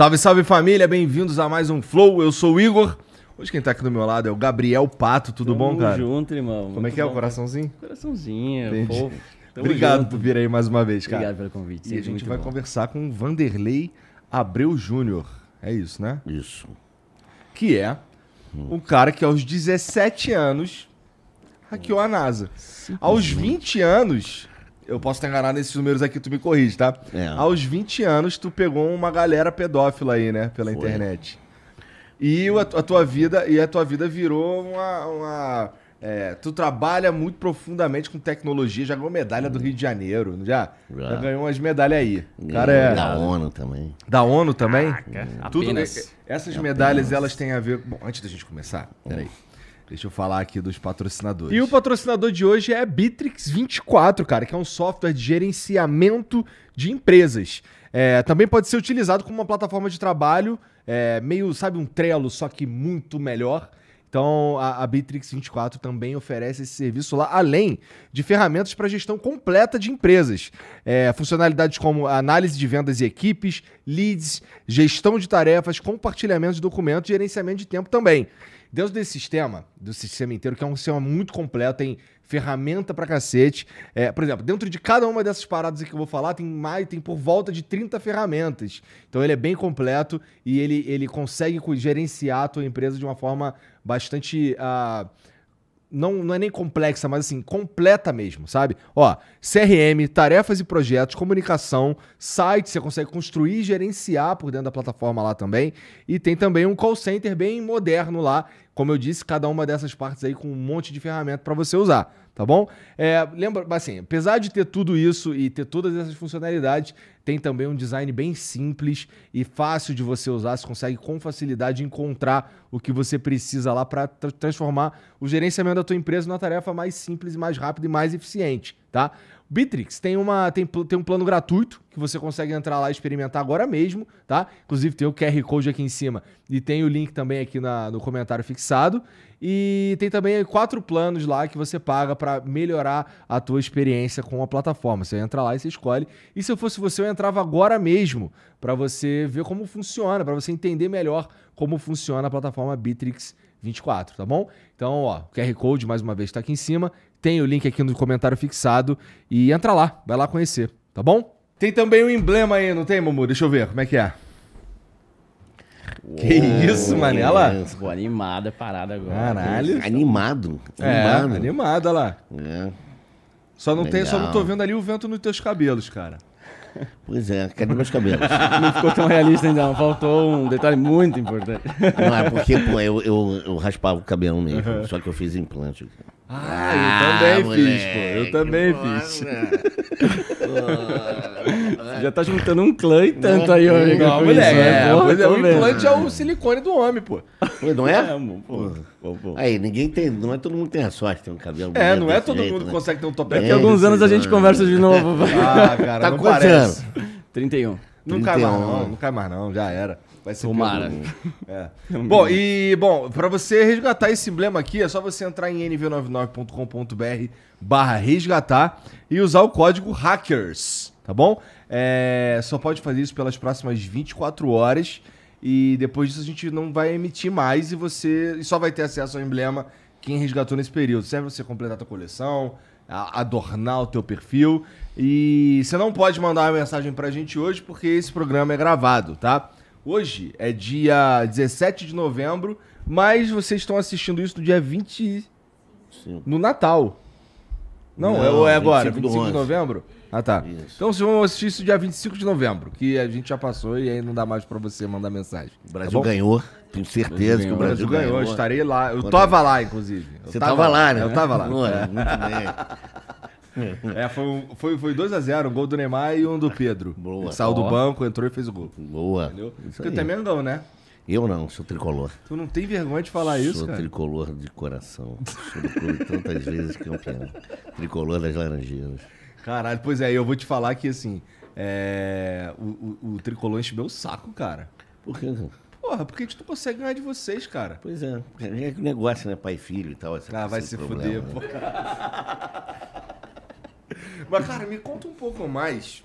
Salve, salve família, bem-vindos a mais um Flow. Eu sou o Igor. Hoje quem tá aqui do meu lado é o Gabriel Pato, tudo Tamo bom, cara? Tamo junto, irmão. Como é que é bom, o coraçãozinho? Cara. Coraçãozinho, Entendi. Obrigado junto. por vir aí mais uma vez, cara. Obrigado pelo convite. E a gente vai bom. conversar com o Vanderlei Abreu Júnior. É isso, né? Isso. Que é um cara que aos 17 anos hackeou a NASA. Aos 20 anos, eu posso estar enganado nesses números aqui, tu me corrige, tá? É. Aos 20 anos, tu pegou uma galera pedófila aí, né? Pela Foi. internet. E a, a, tua vida, e a tua vida virou uma. uma é, tu trabalha muito profundamente com tecnologia, já ganhou medalha do Rio de Janeiro, já? Já, já ganhou umas medalhas aí. Cara, é, da ONU também. Da ONU também? Caraca, Tudo, apenas, Essas medalhas, elas têm a ver... Bom, antes da gente começar, peraí. Hum. Deixa eu falar aqui dos patrocinadores. E o patrocinador de hoje é a Bitrix24, cara, que é um software de gerenciamento de empresas. É, também pode ser utilizado como uma plataforma de trabalho, é, meio, sabe, um Trello, só que muito melhor. Então, a, a Bitrix24 também oferece esse serviço lá, além de ferramentas para gestão completa de empresas. É, funcionalidades como análise de vendas e equipes, leads, gestão de tarefas, compartilhamento de documentos e gerenciamento de tempo também. Dentro desse sistema, do sistema inteiro, que é um sistema muito completo, tem ferramenta pra cacete. É, por exemplo, dentro de cada uma dessas paradas que eu vou falar, tem mais, tem por volta de 30 ferramentas. Então ele é bem completo e ele, ele consegue gerenciar a tua empresa de uma forma bastante. Uh, não, não é nem complexa, mas assim, completa mesmo, sabe? Ó, CRM, tarefas e projetos, comunicação, site, você consegue construir e gerenciar por dentro da plataforma lá também. E tem também um call center bem moderno lá, como eu disse, cada uma dessas partes aí com um monte de ferramenta para você usar tá bom? É, lembra, assim, apesar de ter tudo isso e ter todas essas funcionalidades, tem também um design bem simples e fácil de você usar. Você consegue com facilidade encontrar o que você precisa lá para tra transformar o gerenciamento da tua empresa numa tarefa mais simples, mais rápida e mais eficiente, tá? Bitrix tem, uma, tem, tem um plano gratuito que você consegue entrar lá e experimentar agora mesmo, tá? Inclusive tem o QR Code aqui em cima e tem o link também aqui na, no comentário fixado. E tem também quatro planos lá que você paga para melhorar a tua experiência com a plataforma. Você entra lá e você escolhe. E se eu fosse você, eu entrava agora mesmo para você ver como funciona, para você entender melhor como funciona a plataforma Bitrix 24, tá bom? Então, ó, o QR Code mais uma vez está aqui em cima. Tem o link aqui no comentário fixado e entra lá, vai lá conhecer, tá bom? Tem também um emblema aí, não tem, Mumu? Deixa eu ver, como é que é? Que isso, mané. Olha lá. Ficou animada a parada agora. Caralho. Animado. É, animado. É, animado, olha lá. É. Só não, Legal. tem, só não tô vendo ali o vento nos teus cabelos, cara. Pois é, cadê meus cabelos? Não ficou tão realista ainda, não. Faltou um detalhe muito importante. Não, é porque pô, eu, eu, eu raspava o cabelo mesmo, uhum. só que eu fiz implante. Ah, ah eu também moleque, ah, fiz, pô. Eu também fiz. Né? Pô. Já tá juntando um clã e tanto não, aí, amigo. Não, mulher, isso, né? é, porra, o implante é o silicone do homem, pô. Não é? é pô, pô, Aí, ninguém tem. Não é todo mundo tem a sorte, tem um cabelo. É, não é todo jeito, mundo né? consegue ter um topete. Daqui a alguns anos a gente né? conversa de novo. ah, cara, tá não parece. 31. Não cai mais, não, não cai mais, não, já era. Vai ser Tomara. É. é bom, e bom, para você resgatar esse emblema aqui, é só você entrar em nv99.com.br barra resgatar e usar o código hackers, tá bom? É, só pode fazer isso pelas próximas 24 horas. E depois disso a gente não vai emitir mais e você e só vai ter acesso ao emblema quem resgatou nesse período. Serve você completar a tua coleção, adornar o teu perfil. E você não pode mandar uma mensagem pra gente hoje porque esse programa é gravado, tá? Hoje é dia 17 de novembro, mas vocês estão assistindo isso no dia 20 Sim. no Natal. Não, não é, é agora, 25, 25 de novembro. Ah, tá. Isso. Então vocês vão assistir isso dia 25 de novembro, que a gente já passou e aí não dá mais para você mandar mensagem. O tá Brasil tá ganhou. Tenho certeza ganhou. que o Brasil, o Brasil ganhou. ganhou. Estarei lá. Eu Quando tava é? lá, inclusive. Eu você tava, tava lá, né? Eu tava lá. É. Muito bem. É, foi, 2x0, um gol do Neymar e um do Pedro. Boa. Ele saiu do banco, entrou e fez o gol. Boa. Entendeu? Isso Porque aí. né? Eu não, sou tricolor. Tu não tem vergonha de falar sou isso, cara? Sou tricolor de coração. Sou tricolor tantas vezes campeão. Tricolor das Laranjeiras. Caralho, pois é, eu vou te falar que assim, é, o, o, o tricolor encheu o saco, cara. Por quê? Porra, porque a gente não consegue ganhar de vocês, cara. Pois é, é que negócio, né? Pai e filho e tal. Ah, cara, vai se problema, fuder, né? Mas, cara, me conta um pouco mais.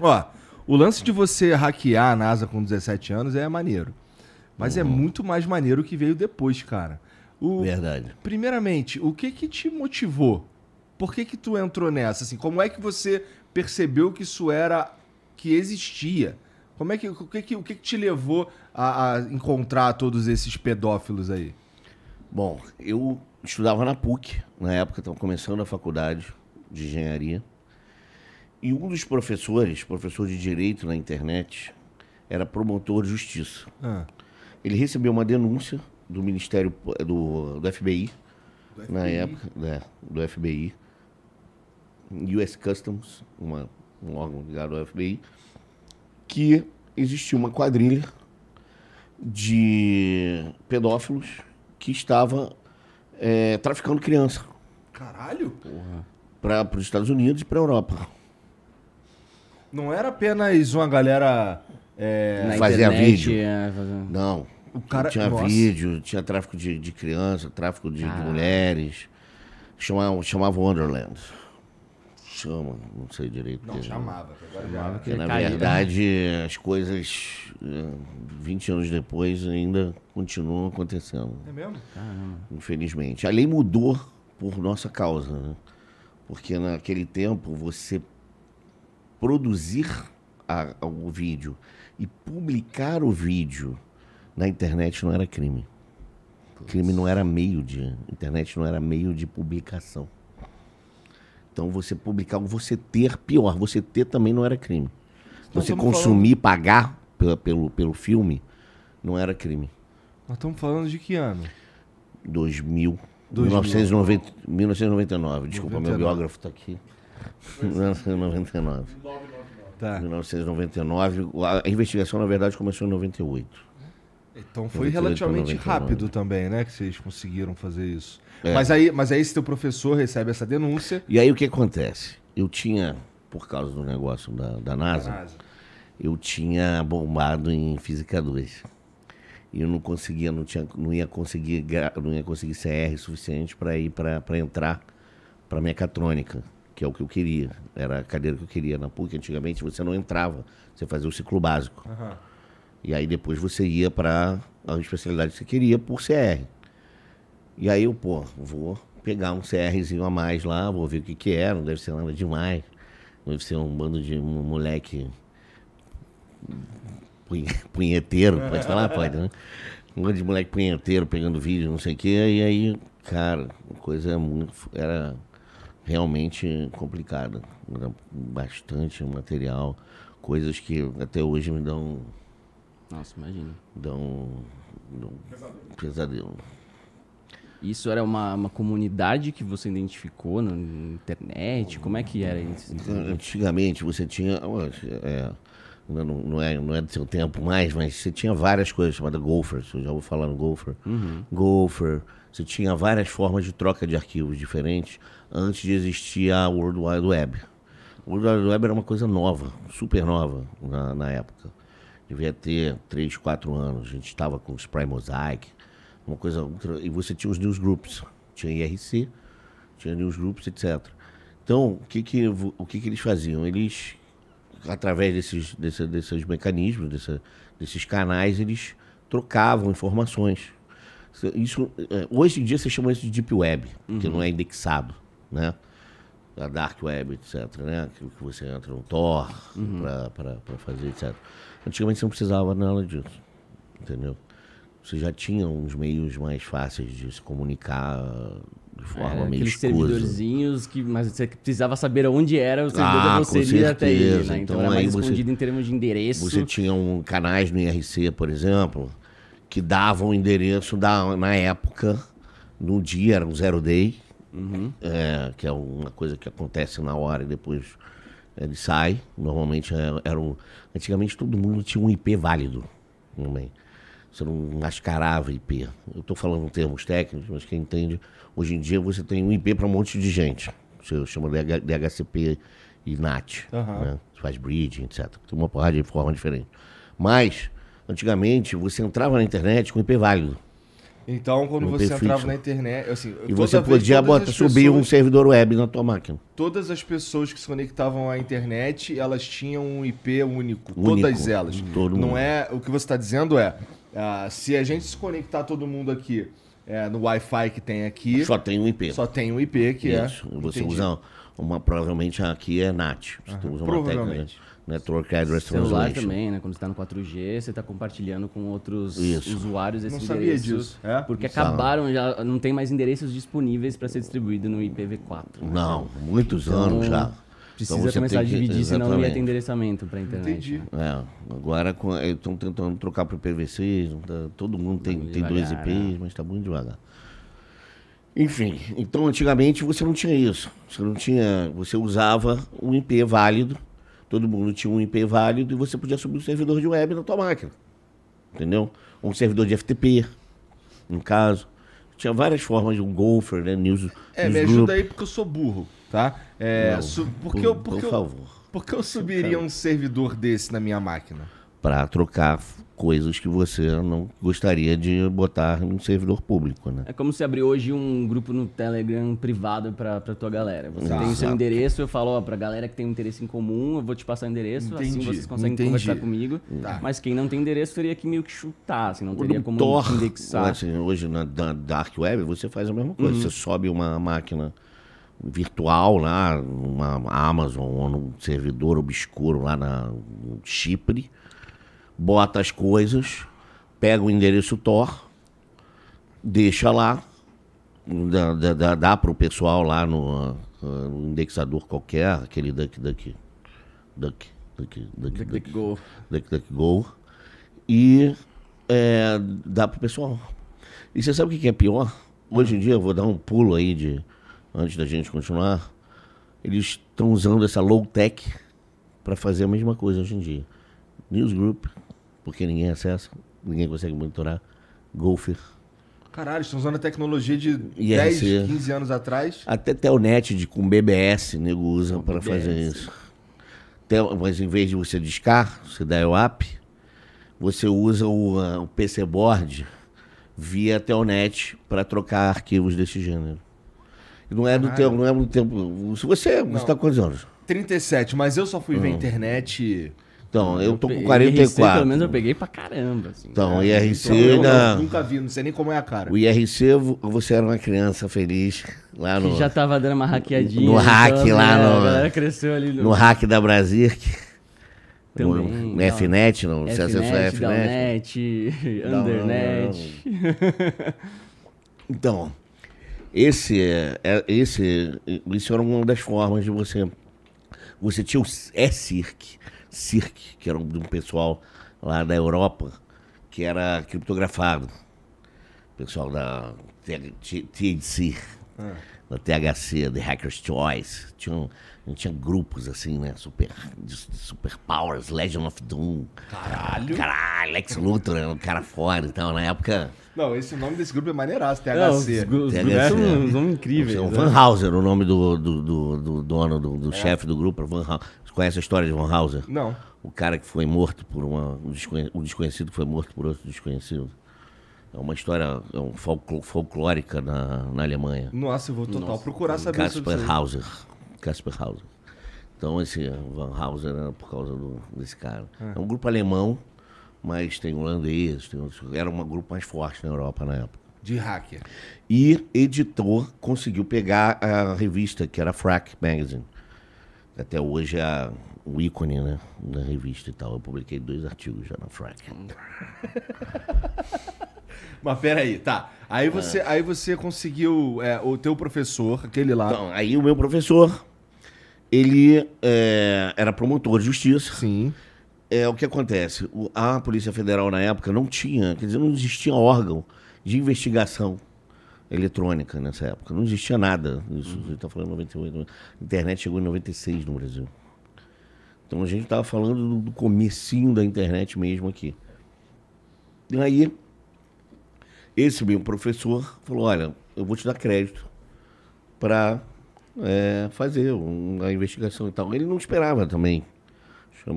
Ó, o lance de você hackear a NASA com 17 anos é maneiro. Mas é uhum. é muito mais maneiro o que veio depois, cara. O, Verdade. Primeiramente, o que que te motivou por que que tu entrou nessa? Assim, como é que você percebeu que isso era que existia? Como é que o que que, o que, que te levou a, a encontrar todos esses pedófilos aí? Bom, eu estudava na PUC na época, estava começando a faculdade de engenharia. E um dos professores, professor de direito na internet, era promotor de justiça. Ah. Ele recebeu uma denúncia do Ministério do, do FBI, do FBI? na época, né, do FBI, US Customs, uma, um órgão ligado ao FBI, que existia uma quadrilha de pedófilos que estava é, traficando criança. Caralho! Para os Estados Unidos e para a Europa. Não era apenas uma galera. É, fazia internet, vídeo. É, fazia... Não. O cara... Tinha Nossa. vídeo, tinha tráfico de, de criança, tráfico de, de mulheres. Chamavam, chamavam Wonderland chama, não sei direito. Não, que, chamava. Agora chamava que, na né? verdade, as coisas, 20 eh, anos depois, ainda continuam acontecendo. É mesmo? Caramba. Infelizmente. A lei mudou por nossa causa, né? Porque naquele tempo, você produzir a, a, o vídeo e publicar o vídeo na internet não era crime. Crime não era meio de... Internet não era meio de publicação. Então você publicar, você ter, pior, você ter também não era crime. você consumir, falando... pagar pelo pelo, pelo filme, não era crime. Nós estamos falando de que ano? 2000. 2000. 1990, 1999. Desculpa, 99. meu biógrafo está aqui. 1999. Tá. 1999. A investigação, na verdade, começou em 98. Então foi relativamente rápido também, né? Que vocês conseguiram fazer isso. É. Mas, aí, mas aí seu professor recebe essa denúncia. E aí o que acontece? Eu tinha, por causa do negócio da, da NASA, NASA, eu tinha bombado em Física 2. E eu não conseguia, não, tinha, não ia conseguir, não ia conseguir CR suficiente para ir para entrar para mecatrônica, que é o que eu queria. Era a cadeira que eu queria na PUC. Antigamente você não entrava, você fazia o ciclo básico. Uhum. E aí depois você ia para a especialidade que você queria por CR. E aí eu, pô, vou pegar um CRzinho a mais lá, vou ver o que que é, não deve ser nada demais. Deve ser um bando de um moleque punheteiro, pode falar? Pode, né? Um bando de moleque punheteiro pegando vídeo, não sei o quê. E aí, cara, a coisa era realmente complicada. Era bastante material, coisas que até hoje me dão nossa, imagina. Dá um, dá um pesadelo. Isso era uma, uma comunidade que você identificou na internet? Como é que era isso? Antigamente você tinha. É, não, é, não, é, não é do seu tempo mais, mas você tinha várias coisas chamadas gopher Eu já vou falar no gopher Uhum. Você tinha várias formas de troca de arquivos diferentes antes de existir a World Wide Web. O World Wide Web era uma coisa nova, super nova na, na época devia ter 3, 4 anos. A gente estava com spray mosaic uma coisa E você tinha os newsgroups, tinha IRC, tinha newsgroups, etc. Então, o que que, o que, que eles faziam? Eles, através desses, desses, desses mecanismos, desses canais, eles trocavam informações. Isso, é, hoje em dia você chama isso de Deep Web, uhum. que não é indexado, né? A é Dark Web, etc, né? Que você entra no Tor uhum. para fazer, etc. Antigamente você não precisava nada disso, entendeu? Você já tinha uns meios mais fáceis de se comunicar de forma é, meio aqueles escusa. servidorzinhos que mas você precisava saber onde era o ah, servidor ah, da até ele, né? Então, então era mais escondido em termos de endereço. Você tinha um canais no IRC, por exemplo, que davam um o endereço da, na época, no dia, era um zero day, uhum. é, que é uma coisa que acontece na hora e depois ele sai. Normalmente era, é, era um, Antigamente todo mundo tinha um IP válido também. Você não mascarava IP. Eu estou falando em termos técnicos, mas quem entende, hoje em dia você tem um IP para um monte de gente. Você chama DHCP e NAT. Uhum. Né? Você faz bridge, etc. Tem uma porrada de forma diferente. Mas, antigamente, você entrava na internet com IP válido. Então, quando no você perfil, entrava na internet, assim, e você podia botar, subir pessoas, um servidor web na tua máquina. Todas as pessoas que se conectavam à internet, elas tinham um IP único, único todas elas. Todo Não mundo. é o que você está dizendo é, uh, se a gente se conectar todo mundo aqui é, no Wi-Fi que tem aqui, só tem um IP. Só tem um IP que é. Isso. é. Você entendi. usa uma provavelmente aqui é NAT. Você uhum. usa uma provavelmente. Técnica, network né, address Celular translation. também, né? Quando está no 4G, você está compartilhando com outros Isso. usuários esse não sabia disso. É? Porque acabaram, já não tem mais endereços disponíveis para ser distribuído no IPv4. Né? Não, muitos então, anos já. Precisa então começar a dividir, que, senão não ia ter endereçamento para a internet. Entendi. Né? É, agora estão é, tentando trocar para o IPv6, tá, todo mundo tem, tem dois IPs, né? mas está muito devagar. Enfim, então antigamente você não tinha isso. Você não tinha. Você usava um IP válido todo mundo tinha um IP válido e você podia subir um servidor de web na tua máquina. Entendeu? Um servidor de FTP, no caso. Tinha várias formas de um golfer, né? News, é, news me ajuda aí porque eu sou burro, tá? É, Não, su- porque por, eu, porque por favor. Eu, porque eu é subiria um servidor desse na minha máquina? Para trocar coisas que você não gostaria de botar num servidor público, né? É como se abrir hoje um grupo no Telegram privado para pra tua galera. Você Exato. tem o seu endereço, eu falo, ó, pra galera que tem um interesse em comum, eu vou te passar o endereço, assim Entendi. assim vocês conseguem Entendi. conversar comigo. Tá. Mas quem não tem endereço teria que meio que chutar, assim, não teria como Tor, indexar. Assim, hoje na, na Dark Web você faz a mesma coisa, uhum. você sobe uma máquina virtual lá, uma Amazon, ou um servidor obscuro lá na Chipre, bota as coisas, pega o endereço Tor, deixa lá, dá, dá, dá para o pessoal lá no, no, uh, indexador qualquer, aquele duck duck duck duck duck duck go. duck duck go, e é, dá para o pessoal. E você sabe o que é pior? Hoje em dia, eu vou dar um pulo aí de, antes da gente continuar, eles estão usando essa low-tech para fazer a mesma coisa hoje em dia. Newsgroup, porque ninguém acessa, ninguém consegue monitorar. Golfer. Caralho, estão usando a tecnologia de IRC. 10, 15 anos atrás. Até Telnet de, com BBS, nego usa para fazer isso. Tel, mas em vez de você discar, você dá o app, você usa o, o PC Board via Telnet para trocar arquivos desse gênero. E não é do tempo, não é do tempo. Se você. está Você tá quantos anos? 37, mas eu só fui não. ver ah. internet. Então, eu tô com 44. IRC, pelo menos eu peguei pra caramba. Assim, então, cara. É, IRC. Assim, eu, na... nunca vi, não sei nem como é a cara. O IRC, você era uma criança feliz lá no. Que já tava dando uma hackeadinha. No hack então, lá né, no. A galera cresceu ali no. No hack da Brasirc. Também, no, no FNET, não? Você acessou a FNET? FNET, Undernet. então, esse, é, é, esse, esse era uma das formas de você você tinha o é Cirque, Cirque, que era um, um pessoal lá da Europa, que era criptografado. pessoal da THC, ah. da THC, The Hacker's Choice. Tinha, tinha grupos assim, né? Super, de, super Powers, Legend of Doom. Caralho! Caralho, Lex Luthor, um cara fora. Então, na época não, esse nome desse grupo é maneiraço, THC. É, Não, os, os THC. São, é. são incríveis. É o né? Van Hauser, o nome do, do, do, do dono, do, do é. chefe do grupo, é Van Hauser. conhece a história de Van Hauser? Não. O cara que foi morto por uma, um, desconhecido, um desconhecido foi morto por outro desconhecido. É uma história é um folcl folclórica na, na Alemanha. Nossa, eu vou total Nossa. procurar saber Casper sobre Hauser. Casper Hauser. Então esse Van Hauser era né, por causa do, desse cara. É. é um grupo alemão mas tem holandês, tem outros, era um grupo mais forte na Europa na época. De hacker. E editor conseguiu pegar a revista, que era Frack Magazine. Até hoje é o ícone né, da revista e tal. Eu publiquei dois artigos já na Frack. Mas peraí, tá. Aí ah. você, aí você conseguiu é, o teu professor, aquele lá. Então, aí o meu professor, ele é, era promotor de justiça. Sim é o que acontece. O, a Polícia Federal na época não tinha, quer dizer, não existia órgão de investigação eletrônica nessa época. Não existia nada. Isso uhum. está falando 98. Né? A internet chegou em 96 no Brasil. Então a gente estava falando do, do comecinho da internet mesmo aqui. E aí, esse meu professor falou, olha, eu vou te dar crédito para é, fazer uma investigação e tal. Ele não esperava também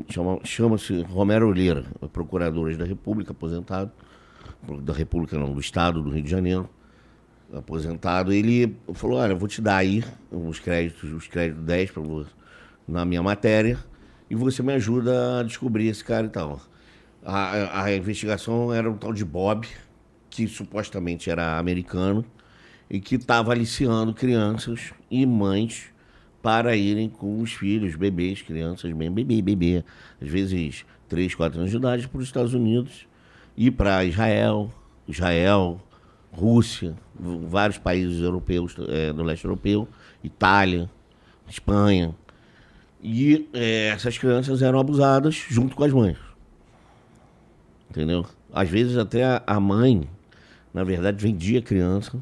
Chama-se chama, Romero Oliveira, procurador da República, aposentado, da República não, do Estado do Rio de Janeiro, aposentado. Ele falou, olha, vou te dar aí os créditos, os créditos 10 para na minha matéria, e você me ajuda a descobrir esse cara e tal. A, a investigação era um tal de Bob, que supostamente era americano, e que estava aliciando crianças e mães para irem com os filhos, bebês, crianças, bem, bebê, bebê, às vezes 3, 4 anos de idade, para os Estados Unidos e para Israel, Israel, Rússia, vários países europeus, é, do leste europeu, Itália, Espanha. E é, essas crianças eram abusadas junto com as mães. Entendeu? Às vezes até a mãe, na verdade, vendia a criança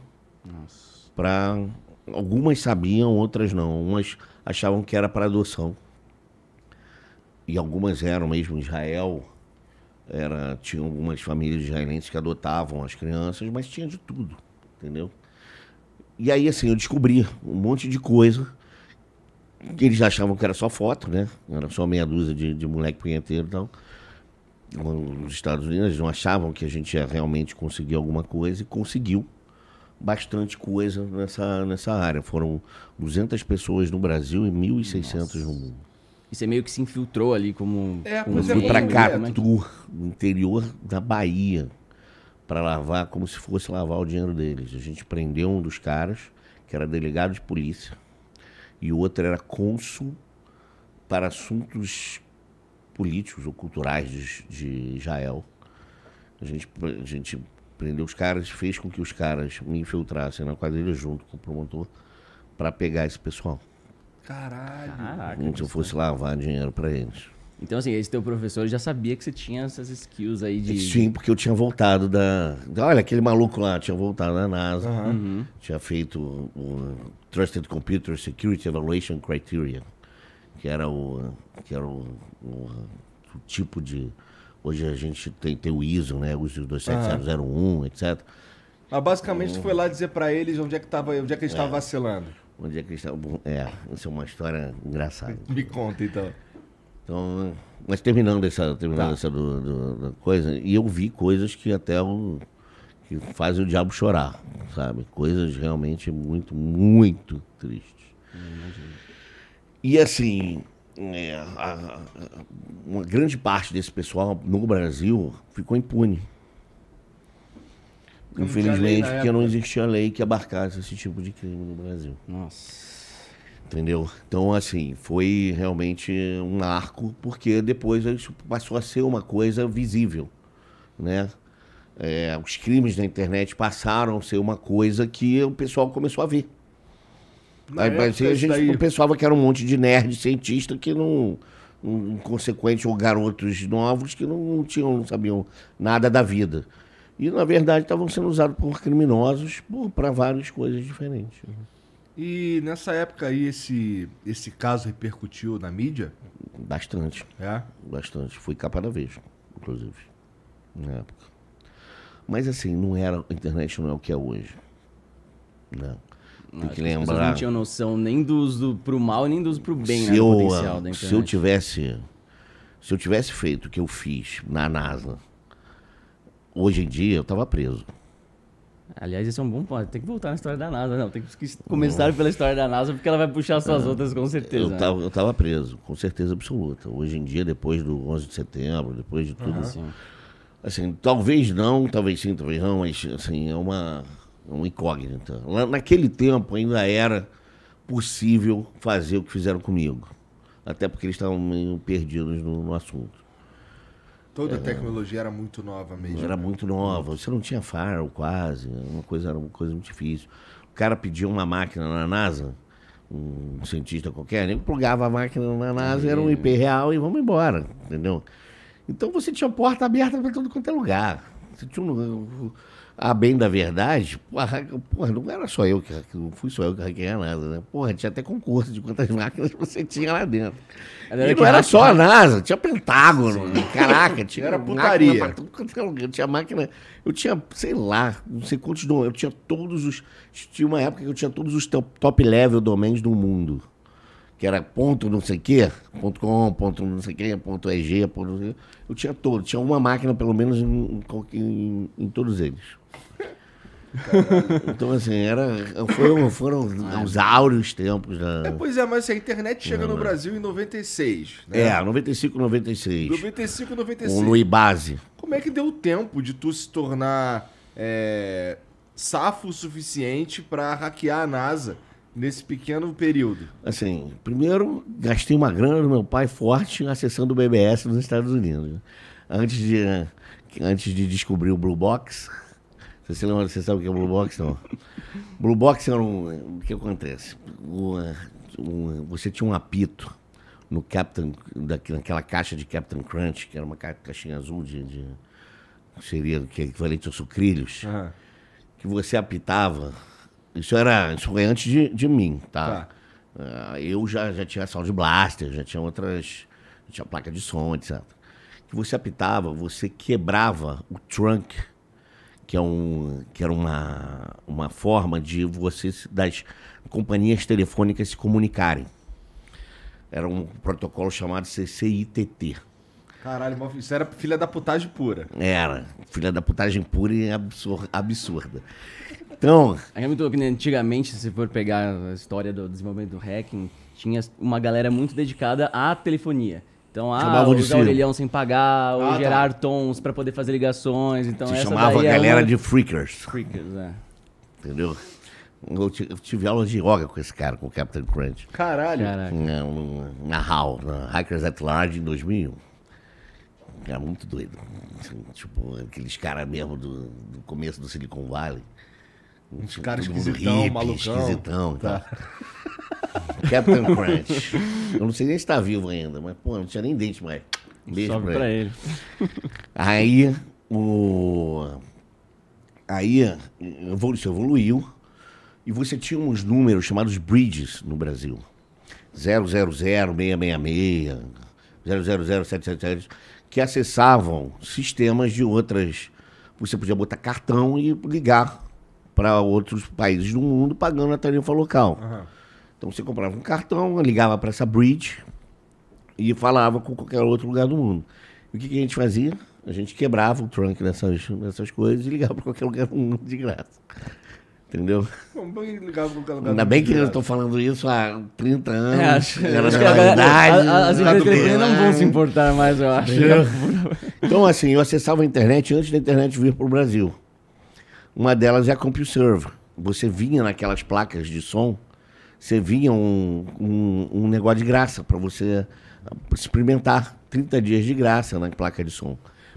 para algumas sabiam, outras não. Umas achavam que era para adoção. E algumas eram mesmo Israel. Era, tinha algumas famílias israelenses que adotavam as crianças, mas tinha de tudo, entendeu? E aí, assim, eu descobri um monte de coisa que eles achavam que era só foto, né? Era só meia dúzia de, de moleque punheteiro e tal. Nos Estados Unidos, não achavam que a gente ia realmente conseguir alguma coisa e conseguiu bastante coisa nessa, nessa área. Foram 200 pessoas no Brasil e 1.600 no mundo. E você meio que se infiltrou ali como... É, como é, para é. né? Catu, no interior da Bahia, para lavar como se fosse lavar o dinheiro deles. A gente prendeu um dos caras, que era delegado de polícia, e o outro era cônsul para assuntos políticos ou culturais de, de Israel. A gente, a gente prendeu os caras, fez com que os caras me infiltrassem na quadrilha junto com o promotor para pegar esse pessoal. Caralho. Caraca, Como se eu fosse tá. lavar dinheiro para eles. Então, assim, esse teu professor já sabia que você tinha essas skills aí de. Sim, porque eu tinha voltado da. Olha, aquele maluco lá tinha voltado da NASA, uhum. tinha feito o Trusted Computer Security Evaluation Criteria, que era o, que era o, o, o tipo de Hoje a gente tem, tem o ISO, né? O ISO 27001, uhum. etc. Mas basicamente então, tu foi lá dizer para eles onde é que tava, onde é que eles estavam é, vacilando. Onde é que eles estavam. É, isso é uma história engraçada. Me conta então. Então, mas terminando essa, terminando tá. essa do, do, coisa, e eu vi coisas que até o, que fazem o diabo chorar, sabe? Coisas realmente muito, muito tristes. Imagina. e assim, é, a, uma grande parte desse pessoal no Brasil ficou impune. Não Infelizmente, porque época. não existia lei que abarcasse esse tipo de crime no Brasil. Nossa. Entendeu? Então, assim, foi realmente um arco, porque depois isso passou a ser uma coisa visível, né? É, os crimes na internet passaram a ser uma coisa que o pessoal começou a ver. Na aí, mas a gente daí... pensava que era um monte de nerd cientista que não. Um, inconsequente ou garotos novos que não, não tinham, não sabiam nada da vida. E, na verdade, estavam sendo usados por criminosos para várias coisas diferentes. E nessa época aí, esse, esse caso repercutiu na mídia? Bastante. É? Bastante. Fui capa da vez, inclusive, na época. Mas assim, não era, a internet não é o que é hoje. Não. Né? Tem que lembrar. As não tinham noção nem do uso pro mal nem do uso pro bem, né, se né? Eu, potencial da internet. Se eu tivesse. Se eu tivesse feito o que eu fiz na NASA, hoje em dia eu tava preso. Aliás, esse é um bom ponto. Tem que voltar na história da NASA, não. Tem que começar Nossa. pela história da NASA, porque ela vai puxar suas é, outras, com certeza. Eu, né? tava, eu tava preso, com certeza absoluta. Hoje em dia, depois do 11 de setembro, depois de tudo. Uhum. Assim, talvez não, talvez sim, talvez não, mas assim, é uma uma incógnita. naquele tempo ainda era possível fazer o que fizeram comigo, até porque eles estavam meio perdidos no, no assunto. Toda a é. tecnologia era muito nova mesmo. Era né? muito nova. Você não tinha firewall quase. Uma coisa, era uma coisa muito difícil. O cara pedia uma máquina na NASA, um cientista qualquer, ele plugava a máquina na NASA, era um IP real e vamos embora, entendeu? Então você tinha porta aberta para todo quanto é lugar. Você tinha um, a bem da verdade, porra, porra, não era só eu que não fui só eu que hackeia nada, né? Porra, tinha até concurso de quantas máquinas você tinha lá dentro. Era e não era só a NASA, tinha Pentágono, Sim. caraca, tinha era putaria. Máquina, é tinha máquina, eu tinha, sei lá, não sei quantos eu tinha todos os tinha uma época que eu tinha todos os top level domains do mundo. Que era ponto não sei o quê, ponto com, ponto não sei o quê, ponto EG, ponto não sei o quê. Eu tinha todos, tinha uma máquina pelo menos em, em, em, em todos eles então, assim, era, foram, foram uns áureos tempos. Né? É, pois é, mas assim, a internet chega é, no Brasil em 96, né? É, 95, 96. 95, 96. Com o Luiz Base. Como é que deu tempo de tu se tornar é, safo o suficiente para hackear a NASA nesse pequeno período? Assim, primeiro, gastei uma grana do meu pai forte acessando o BBS nos Estados Unidos. Né? Antes de, antes de descobrir o Blue Box você lembra, você sabe o que é Blue Box, não? Blue Box era um. O que acontece? Uma, uma, você tinha um apito no Captain, naquela caixa de Captain Crunch, que era uma caixinha azul de, de. seria que é equivalente aos sucrilhos, uhum. que você apitava. Isso era. Isso foi antes de, de mim, tá? tá. Uh, eu já, já tinha Sound Blaster, já tinha outras. Já tinha placa de som, etc. Que você apitava, você quebrava o trunk que, é um, que era uma, uma forma de vocês das companhias telefônicas se comunicarem. Era um protocolo chamado CCITT. Caralho, isso era filha da putagem pura. Era, filha da putagem pura e absurda. absurda. Então. É muito, né? antigamente, se for pegar a história do desenvolvimento do hacking, tinha uma galera muito dedicada à telefonia. Então, ah, o de sem pagar, ah, ou Ah, tá. gerar tons pra poder fazer ligações. Então, Se essa chamava daí a é galera de freakers, Freakers, é. entendeu? Eu tive aula de yoga com esse cara, com o Captain Crunch. Caralho. Caraca. É, na, na HAL, na Hackers at Large, em 2001. Era é muito doido. tipo, aqueles caras mesmo do, do começo do Silicon Valley. Uns caras esquisitão, malucão. esquisitão. tá. Captain Crunch. Eu não sei nem se tá vivo ainda, mas, pô, não tinha nem dente mais. Beijo Sobe pra, pra ele. ele. Aí, o... Aí, isso evoluiu. E você tinha uns números chamados bridges no Brasil. 000666, 000777, que acessavam sistemas de outras. Você podia botar cartão e ligar para outros países do mundo pagando a tarifa local. Uhum. Então você comprava um cartão, ligava para essa bridge e falava com qualquer outro lugar do mundo. E o que, que, a gente fazia? A gente quebrava o trunk nessas, nessas coisas e ligava para qualquer lugar do mundo de graça. Entendeu? Ainda bem que eu estou falando isso há 30 é, anos. É, acho, era acho verdade. As empresas não vão se importar mais, eu acho. Então, assim, eu acessava a internet antes da internet vir para o Brasil. Uma delas é a CompuServe. Você vinha naquelas placas de som você vinha um, um, um negócio de graça para você experimentar 30 dias de graça na placa de som.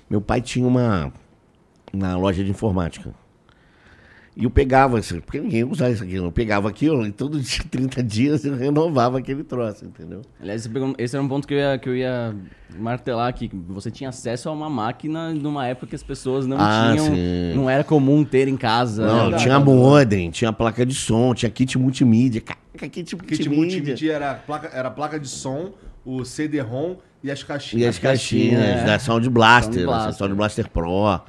Meu pai tinha uma na loja de informática. E eu pegava isso, assim, porque ninguém usava isso aqui, não. Eu pegava aquilo e todo dia, 30 dias eu renovava aquele troço, entendeu? Aliás, esse era um ponto que eu ia, que eu ia martelar aqui. Você tinha acesso a uma máquina numa época que as pessoas não ah, tinham. Sim. Não era comum ter em casa. Não, né? tinha modem, tinha placa de som, tinha kit multimídia. Caraca, kit, kit multimídia. Kit multimídia era placa, era placa de som, o CD-ROM e as caixinhas. E as caixinhas, é. da né? Sound Blaster, Sound Blaster, Sound Blaster Pro.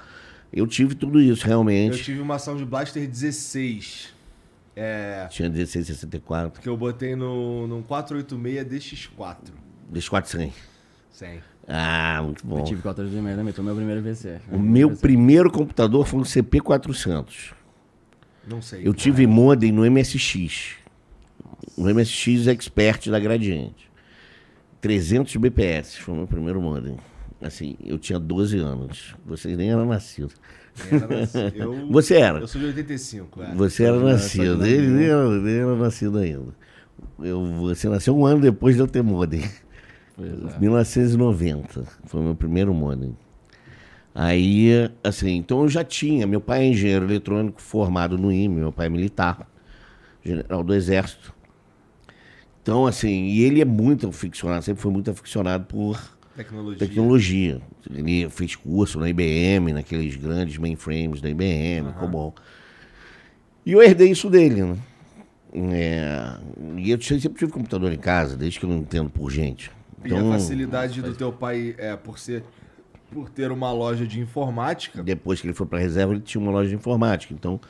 Eu tive tudo isso, realmente. Eu tive uma Sound Blaster 16. É, Tinha 1664. Que eu botei no, no 486 DX4. DX4 100. 100. Ah, muito bom. Eu tive 486 também, foi meu primeiro PC. O meu PC. primeiro computador foi um CP400. Não sei. Eu tive é. modem no MSX. No MSX Expert da Gradiente. 300 BPS foi o meu primeiro modem assim, eu tinha 12 anos. Vocês nem eram nascidos. Eu, Você era. Eu sou de 85. É. Você era eu nascido. Ele nem era, nem era nascido ainda. Eu, você nasceu um ano depois de eu ter modem. É. 1990 foi meu primeiro modem. Aí, assim, então eu já tinha. Meu pai é engenheiro eletrônico formado no IME, meu pai é militar, general do Exército. Então, assim, e ele é muito aficionado, sempre foi muito aficionado por Tecnologia. Tecnologia. Ele fez curso na IBM, naqueles grandes mainframes da IBM, uhum. Cobol. E eu herdei isso dele, né? É, e eu sempre tive computador em casa, desde que eu não entendo por gente. Então, e a então, facilidade do teu pai é por ser por ter uma loja de informática. Depois que ele foi para reserva, ele tinha uma loja de informática. Então,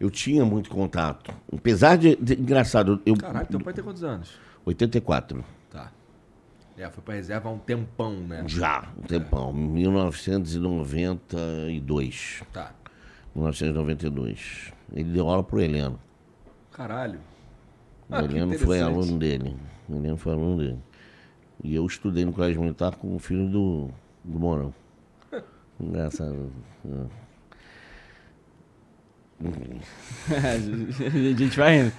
eu tinha muito contato. Apesar de, de engraçado, eu Caralho, teu pai tem quantos anos? 84. É, foi para reserva há um tempão, né? Já, um tempão. É. 1992. Tá. 1992. Ele deu aula pro Heleno. Caralho. Ah, o Heleno foi aluno dele. O Heleno foi aluno dele. E eu estudei no colégio militar com o filho do, do Morão. Nessa. É. a gente vai indo.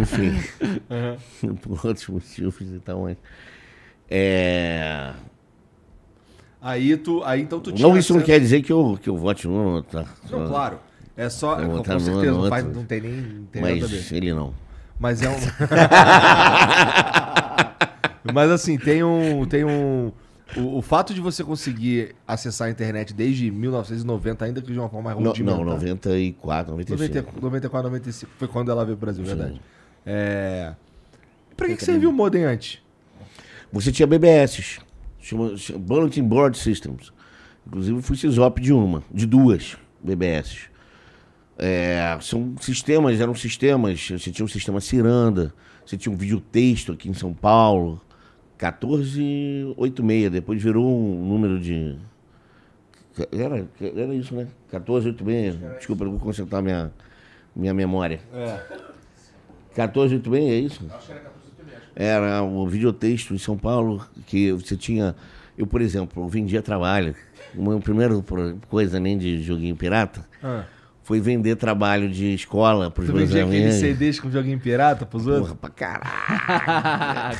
Enfim, uhum. por outros motivos e tal, mas. É... Aí tu, aí então tu Não, isso não quer dizer que eu, que eu vote no tá? Não, claro. É só, com, tá com certeza, não, vai, não tem nem... Não tem mas ele não. Mas é um... mas assim, tem um... Tem um o, o, fato de você conseguir acessar a internet desde 1990, ainda que de uma forma mais rudimentar... Não, 94, 95. 94, 95 foi quando ela veio para o Brasil, Sim. verdade. É... Pra que, que serviu o modem antes? Você tinha BBS, chama, chama Bulletin Board Systems. Inclusive, eu fui CISOP de uma, de duas BBS. É, são sistemas, eram sistemas. Você tinha um sistema Ciranda, você tinha um videotexto aqui em São Paulo, 1486, depois virou um número de. Era, era isso, né? 1486. Desculpa, eu vou consertar minha, minha memória. É. 1486, é isso? Acho que era era o videotexto em São Paulo, que você tinha. Eu, por exemplo, vendia trabalho. meu primeiro coisa, nem de joguinho pirata. Ah foi vender trabalho de escola pros os meus amigos. Tu vendia aqueles CDs com joguinho pirata pros outros? Porra, pra caralho.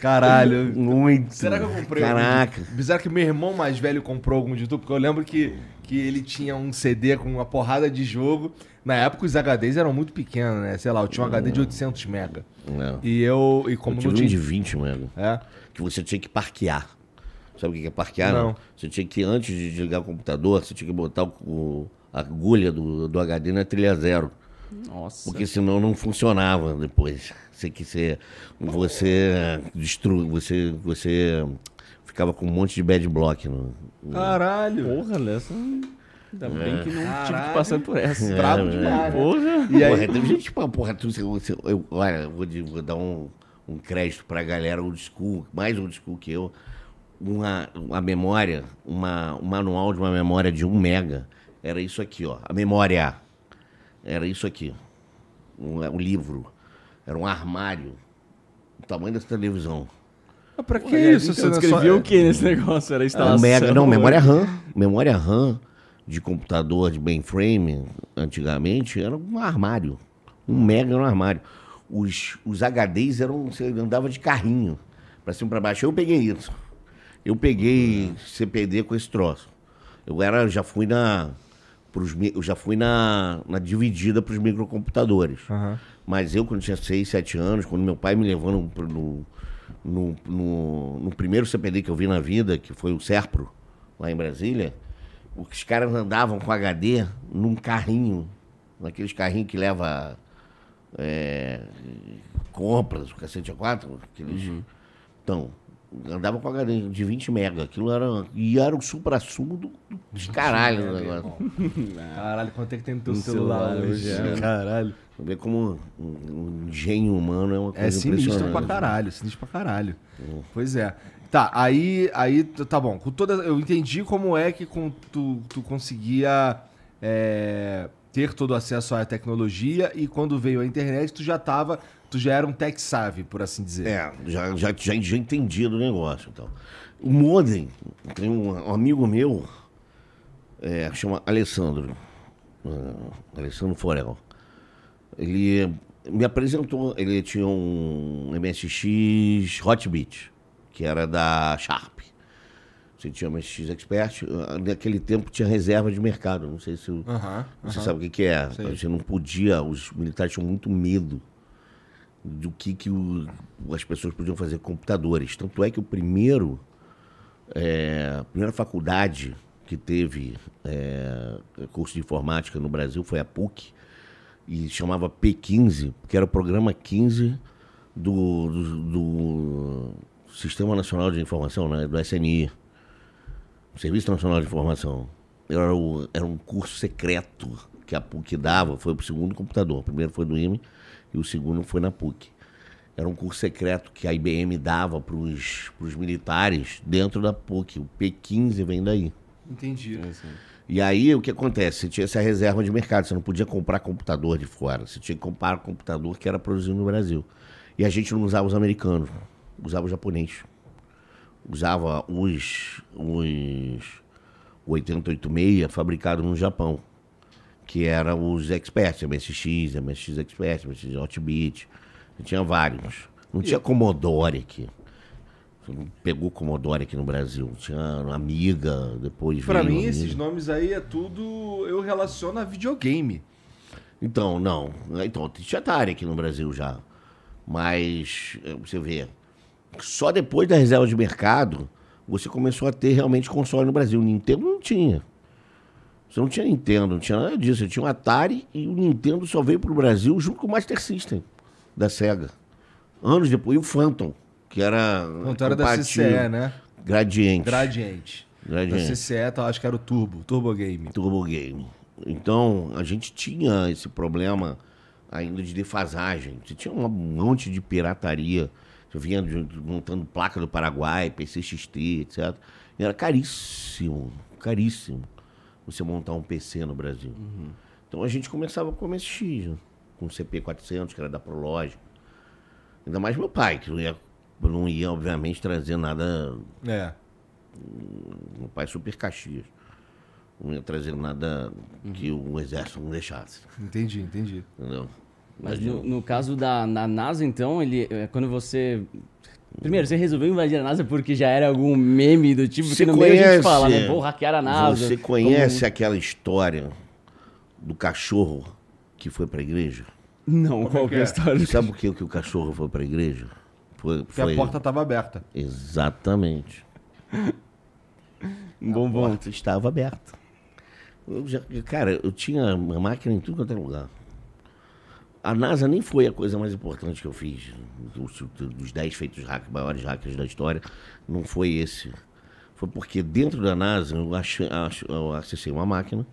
caralho. Muito. Será que eu comprei? Caraca. Bizarro que meu irmão mais velho comprou algum de tudo, porque eu lembro que, que ele tinha um CD com uma porrada de jogo. Na época os HDs eram muito pequenos, né? Sei lá, eu tinha um HD de 800 mega. Não. E eu... E como eu tive tinha... um de 20 mega. É? Que você tinha que parquear. Sabe o que é parquear? Não. não. Você tinha que, antes de ligar o computador, você tinha que botar o agulha do, do HD na trilha zero. Nossa. Porque senão não funcionava depois. Você que você você destru, você você ficava com um monte de bad block no. no... Caralho. Porra, Nessa. Ainda bem é. que não Caralho. tive que passar por essa. É, Bravo é. demais. É. Porra. E aí... Porra, teve gente, porra, tu, você, eu, olha, eu vou, vou dar um, um crédito pra galera old school, mais old school que eu. Uma, uma memória, uma, um manual de uma memória de um mega era isso aqui, ó. A memória. Era isso aqui. Um, é, um livro. Era um armário. O tamanho dessa televisão. Mas pra que Pô, isso? Você escrevia só... o que nesse negócio? Era é instalação? Mega, não, né? memória RAM. Memória RAM de computador, de mainframe, antigamente, era um armário. Um mega era um armário. Os, os HDs eram. Você andava de carrinho, pra cima e pra baixo. Eu peguei isso. Eu peguei CPD com esse troço. Eu era, já fui na Pros, eu já fui na, na dividida para os microcomputadores. Uhum. Mas eu, quando tinha 6, 7 anos, quando meu pai me levou no no, no, no, no, primeiro CPD que eu vi na vida, que foi o Serpro, lá em Brasília, os caras andavam com HD num carrinho, naqueles carrinhos que leva é, compras, o cacete a quatro, aqueles... Uhum. Então, andava com a HD de 20 mega. Aquilo era. E era o supra-sumo do, de caralho do né, negócio. Caralho, quanto é que tem no teu celular, hoje? Né? Caralho. Vê como um, um engenho humano é uma é coisa. É sinistro pra caralho, sinistro pra caralho. Hum. Pois é. Tá, aí, aí tá bom. Com toda, eu entendi como é que com, tu, tu conseguia é, ter todo o acesso à tecnologia e quando veio a internet, tu já estava tu já era um tech savvy, por assim dizer. É, já, já, já, já entendia do negócio. Então. O modem, tem um, um amigo meu, é, chama Alessandro, uh, Alessandro Forel. Ele me apresentou, ele tinha um MSX Hotbit, que era da Sharp. Você tinha uma MSX Expert, ah, naquele tempo tinha reserva de mercado, não sei se você sabe o que, que é. Sei. A gente não podia, os militares tinham muito medo do que, que o, as pessoas podiam fazer com computadores. Tanto é que o primeiro, é, a primeira faculdade que teve é, curso de informática no Brasil foi a PUC, e chamava P15, que era o programa 15 do, do, do Sistema Nacional de Informação, né, do SNI, Serviço Nacional de Informação. Era, o, era um curso secreto que a PUC dava, foi para o segundo computador, o primeiro foi do IME, e o segundo foi na PUC. Era um curso secreto que a IBM dava para os militares dentro da PUC. O P15 vem daí. Entendi. É assim. E aí o que acontece? Você tinha essa reserva de mercado, você não podia comprar computador de fora, você tinha que comprar computador que era produzido no Brasil. E a gente não usava os americanos, usava os japoneses. Usava os, os 886 fabricado no Japão que eram os experts, MSX, MSX Expert, MSX Hotbit. Tinha vários. Não tinha Commodore aqui. Pegou Commodore aqui no Brasil. Tinha Amiga, depois Pra mim, Amiga. esses nomes aí é tudo. Eu relaciono a videogame. Então, não. Então, tinha Atari aqui no Brasil já. Mas, eh, você vê, só depois da reserva de mercado, você começou a ter realmente console no Brasil. O Nintendo não tinha. Você não tinha Nintendo, não tinha nada disso. Você tinha o um Atari e o Nintendo só veio para o Brasil junto com o Master System da SEGA. Anos depois, e o Phantom, que era. Phantom era da CCE, né? Gradiente. Gradiente. Gradiente. Da CCE, tá, acho que era o Turbo, Turbo Game. Turbo Game. Então, a gente tinha esse problema ainda de defasagem. Você tinha um monte de pirataria. Você vinha montando placa do Paraguai, PCXT, etc. E era caríssimo, caríssimo você montar um PC no Brasil. Uhum. Então a gente começava com o MSX, né? com o CP400, que era da Prologic. Ainda mais meu pai, que não ia, não ia obviamente, trazer nada. É. Meu pai é super Caxias. Não ia trazer nada que uhum. o exército não deixasse. Entendi, entendi. Entendeu? Mas, Mas no, no, caso da na NASA, então, ele, é, quando você Primeiro, você resolveu invadir a NASA porque já era algum meme do tipo? que você no conhece, meio a gente fala, né? Vou hackear a NASA. Você conhece Como... aquela história do cachorro que foi pra igreja? Não, Como é qual que é a é? história? Sabe o que, que o cachorro foi pra igreja? Foi, foi... a porta estava aberta. Exatamente. Um bom a porta bom. estava aberta. Eu já, cara, eu tinha uma máquina em tudo quanto é lugar. A NASA nem foi a coisa mais importante que eu fiz. Dos dez feitos maiores hackers da história, não foi esse. Foi porque dentro da NASA eu, ach, ach, eu acessei uma máquina,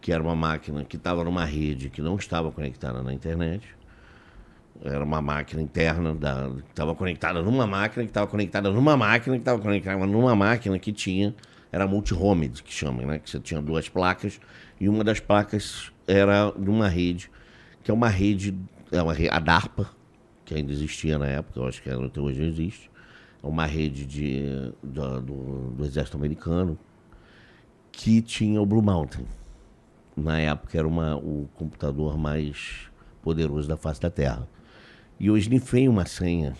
que era uma máquina que estava numa rede que não estava conectada na internet. Era uma máquina interna da, que estava conectada numa máquina, que estava conectada numa máquina, que estava conectada numa máquina que tinha. Era multi-homed, que chamam, né? Que você tinha duas placas, e uma das placas era de uma rede que é uma rede, é uma, a DARPA, que ainda existia na época, eu acho que até hoje não existe, é uma rede de, do, do, exército americano que tinha o Blue Mountain. Na época era uma, o computador mais poderoso da face da Terra. E eu snifei uma senha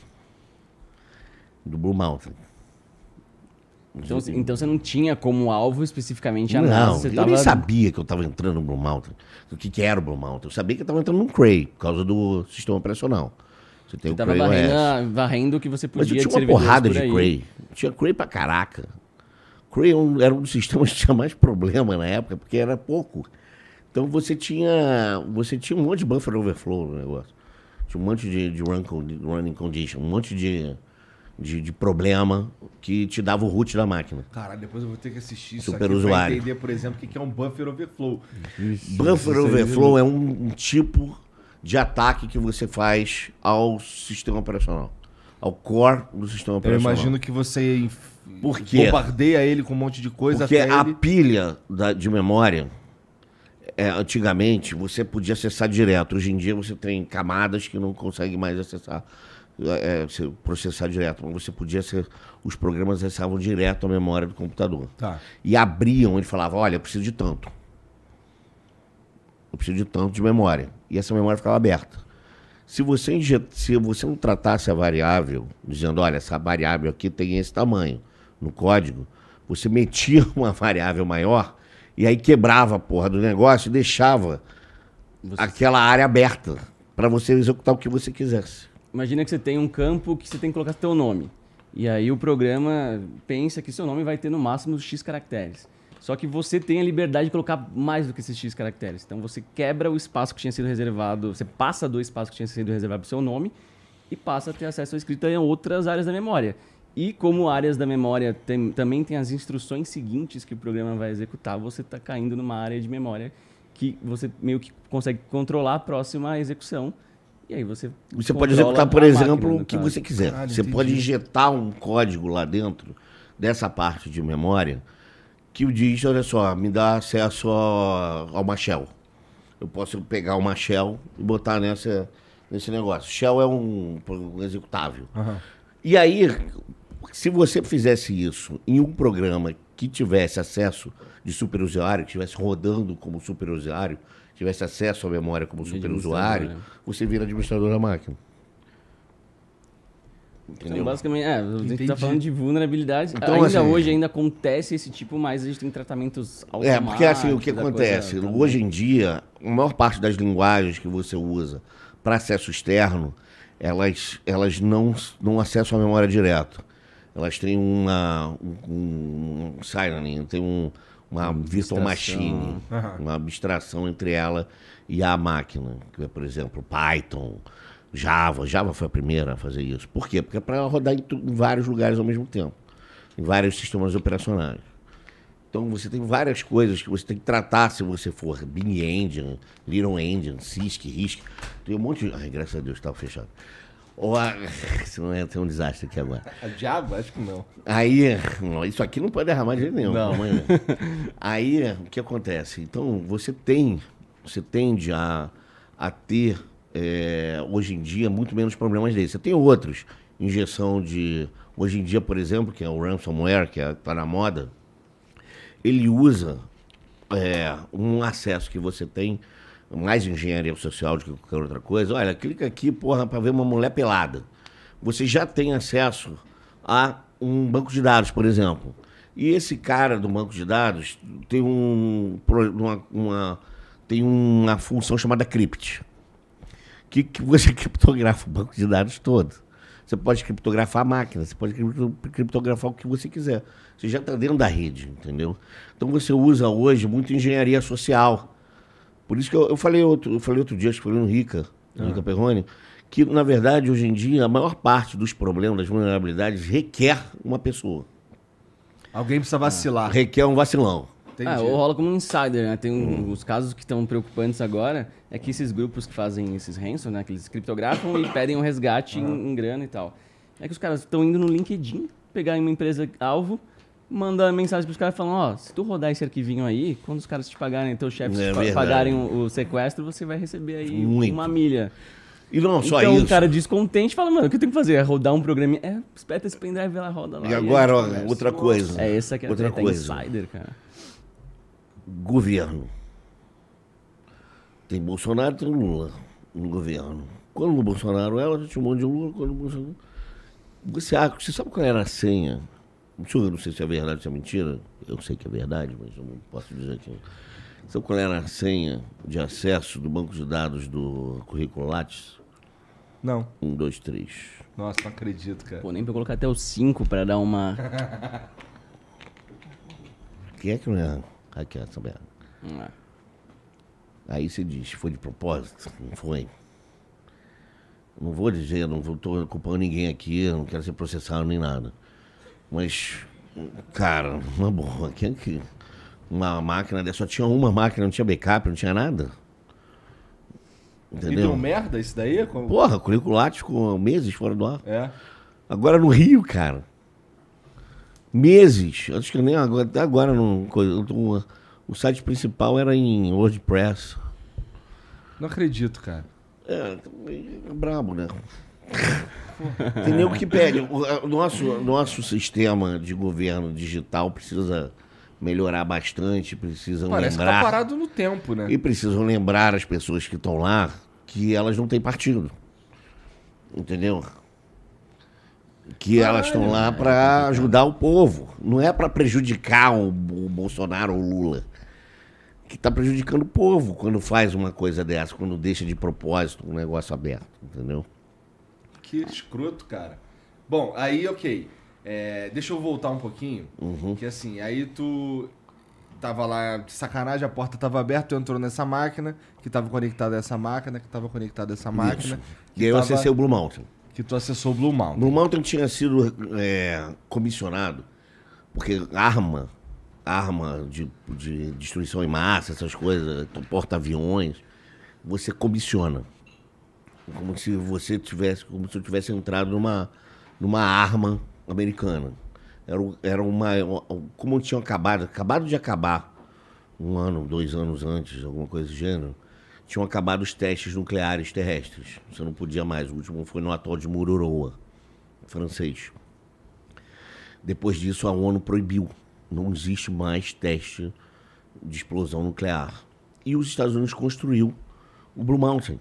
do Blue Mountain. Então, então você não tinha como alvo especificamente a Não, você eu tava... nem sabia que eu estava entrando no Blue Mountain. O que, que era o Blue Mountain? Eu sabia que eu estava entrando no Cray, por causa do sistema operacional. Você tem você o Cray varrendo, varrendo o que você podia. Mas eu tinha uma porrada de Cray. Tinha Cray pra caraca. Cray é era um dos sistemas que tinha mais problema na época, porque era pouco. Então você tinha, você tinha um monte de buffer overflow no negócio. Tinha um monte de, de, run, de running condition, um monte de de, de problema que te dava o root da máquina. Cara, depois eu vou ter que assistir isso Super aqui entender, por exemplo, o que é um buffer overflow. Isso, buffer isso overflow é um, um tipo de ataque que você faz ao sistema operacional, ao core do sistema operacional. Eu imagino que você Por bombardeia ele com um monte de coisa. Porque a ele... pilha da, de memória, é, antigamente, você podia acessar direto. Hoje em dia você tem camadas que não consegue mais acessar é, é processar direto, mas você podia ser. Os programas acessavam direto a memória do computador. Tá. E abriam, ele falava: olha, eu preciso de tanto. Eu preciso de tanto de memória. E essa memória ficava aberta. Se você, se você não tratasse a variável, dizendo: olha, essa variável aqui tem esse tamanho no código, você metia uma variável maior e aí quebrava a porra do negócio e deixava você... aquela área aberta para você executar o que você quisesse imagina que você tem um campo que você tem que colocar seu nome. E aí o programa pensa que seu nome vai ter no máximo X caracteres. Só que você tem a liberdade de colocar mais do que esses X caracteres. Então você quebra o espaço que tinha sido reservado, você passa do espaço que tinha sido reservado para o seu nome e passa a ter acesso à escrita em outras áreas da memória. E como áreas da memória tem, também tem as instruções seguintes que o programa vai executar, você está caindo numa área de memória que você meio que consegue controlar a próxima execução e aí você. Você pode executar, por exemplo, o que caso. Tá? você quiser. Caralho, você entendi. pode injetar um código lá dentro dessa parte de memória que o diz, olha só, me dá acesso ao uma shell. Eu posso pegar uma shell e botar nessa, nesse negócio. Shell é um, um executável. Uhum. E aí, se você fizesse isso em um programa que tivesse acesso de superusuário, que estivesse rodando como superusuário, tivesse acesso à memória como superusuário, né? você vira administrador da máquina. Então, Entendeu? Então, basicamente, é, a gente está falando de vulnerabilidade. Então, ainda assim, hoje ainda acontece esse tipo, mas a gente tem tratamentos automáticos. É, porque assim, o que acontece? Coisa, hoje em dia, a maior parte das linguagens que você usa para acesso externo, elas, elas não, não acessam a memória direto. Elas têm uma, um, um, um signaling, tem um, uma virtual machine, uhum. uma abstração entre ela e a máquina, que é, por exemplo, Python, Java. Java foi a primeira a fazer isso. Por quê? Porque é para rodar em, em, vários lugares ao mesmo tempo, em vários sistemas operacionais. Então você tem várias coisas que você tem que tratar se você for Bin Engine, Little Engine, CISC, RISC. Tem um monte de. Ai, graças a Deus, estava tá fechado. Ou a... não é ter um desastre aqui agora. A ah, diabo? Acho que não. Aí, isso aqui não pode derramar de jeito nenhum. Não. Né? Amanhã. Aí, o que acontece? Então, você tem, você tende a, a ter, é, hoje em dia, muito menos problemas desses. Você tem outros. Injeção de... Hoje em dia, por exemplo, que é o ransomware, que está é, tá na moda, ele usa é, um acesso que você tem mais engenharia social do que qualquer outra coisa, olha, clica aqui, porra, para ver uma mulher pelada. Você já tem acesso a um banco de dados, por exemplo. E esse cara do banco de dados tem, um, uma, uma tem uma função chamada crypt, que, que você criptografa o banco de dados todo. Você pode criptografar a máquina, você pode criptografar o que você quiser. Você já está dentro da rede, entendeu? Então você usa hoje muito engenharia social por isso que eu, eu, falei outro, eu falei outro dia, acho que foi no Rica, no ah. Rica Perrone, que na verdade hoje em dia a maior parte dos problemas, das vulnerabilidades requer uma pessoa. Alguém precisa ah. vacilar. Ah, requer um vacilão. Entendi. Ah, ou rola como um insider, né? Tem um, hum. os casos que estão preocupantes agora é que esses grupos que fazem esses ransom, né? Que eles criptografam e pedem um resgate ah. em, em grana e tal. É que os caras estão indo no LinkedIn pegar uma empresa alvo manda mensagem pros caras falando, ó, se tu rodar esse arquivinho aí, quando os caras te pagarem, teus chefes é te pagarem o, o, sequestro, você vai receber aí Muito. uma milha. E não só então, isso. Então o cara descontente fala, mano, o que eu tenho que fazer? É rodar um programa. É, espeta esse pendrive, ela roda lá. E, e agora, é outra coisa. É essa que é outra a é coisa. insider, cara. Governo. Tem Bolsonaro tem Lula no governo. Quando o Bolsonaro ela, é, a gente chamou de Lula, quando o Bolsonaro. Você, você sabe qual era a senha? Deixa eu ver, não sei se é verdade ou se é mentira. Eu sei que é verdade, mas eu não posso dizer que. É. Sabe qual era a senha de acesso do banco de dados do Currículo Lattes? Não. Um, dois, três. Nossa, não acredito, cara. Pô, nem pra colocar até o cinco pra dar uma. Quem é que não é hackear é essa merda? Não é. Aí você diz, foi de propósito? Não foi. Não vou dizer, não vou, tô culpando ninguém aqui, não quero ser processado nem nada. Mas, cara, uma boa, quem que. Uma máquina dessa, só tinha uma máquina, não tinha backup, não tinha nada. Entendeu? E deu merda isso daí? Como... Porra, curricular com meses fora do ar. É. Agora no Rio, cara. Meses. Acho que nem agora, até agora não. o site principal era em WordPress. Não acredito, cara. É, é brabo, né? Tem o que pede. O nosso, nosso sistema de governo digital precisa melhorar bastante, precisam Parece tá lembrar... Parece tá parado no tempo, né? E precisam lembrar as pessoas que estão lá que elas não têm partido. Entendeu? Que ah, elas estão lá para ajudar o povo. Não é para prejudicar o, o Bolsonaro ou o Lula. Que está prejudicando o povo quando faz uma coisa dessa, quando deixa de propósito um negócio aberto, entendeu? que escroto, cara. Bom, aí, ok. É, deixa eu voltar um pouquinho. Uhum. Que assim, aí tu tava lá de sacanagem, a porta tava aberta, tu entrou nessa máquina, que tava conectada a essa máquina, que tava conectada a essa máquina. E aí eu tava... acessei o Blue Mountain. Que tu acessou o Blue Mountain. Blue Mountain tinha sido é, comissionado, porque arma, arma de, de destruição em massa, essas coisas, porta-aviões, você comissiona como se você tivesse, como se eu tivesse entrado numa, numa arma americana. Era, era uma, como tinham acabado, acabado de acabar um ano, dois anos antes, alguma coisa do gênero, tinham acabado os testes nucleares terrestres. Você não podia mais. O último foi no atol de Mururoa, francês. Depois disso, a ONU proibiu. Não existe mais teste de explosão nuclear. E os Estados Unidos construiu o Blue Mountain,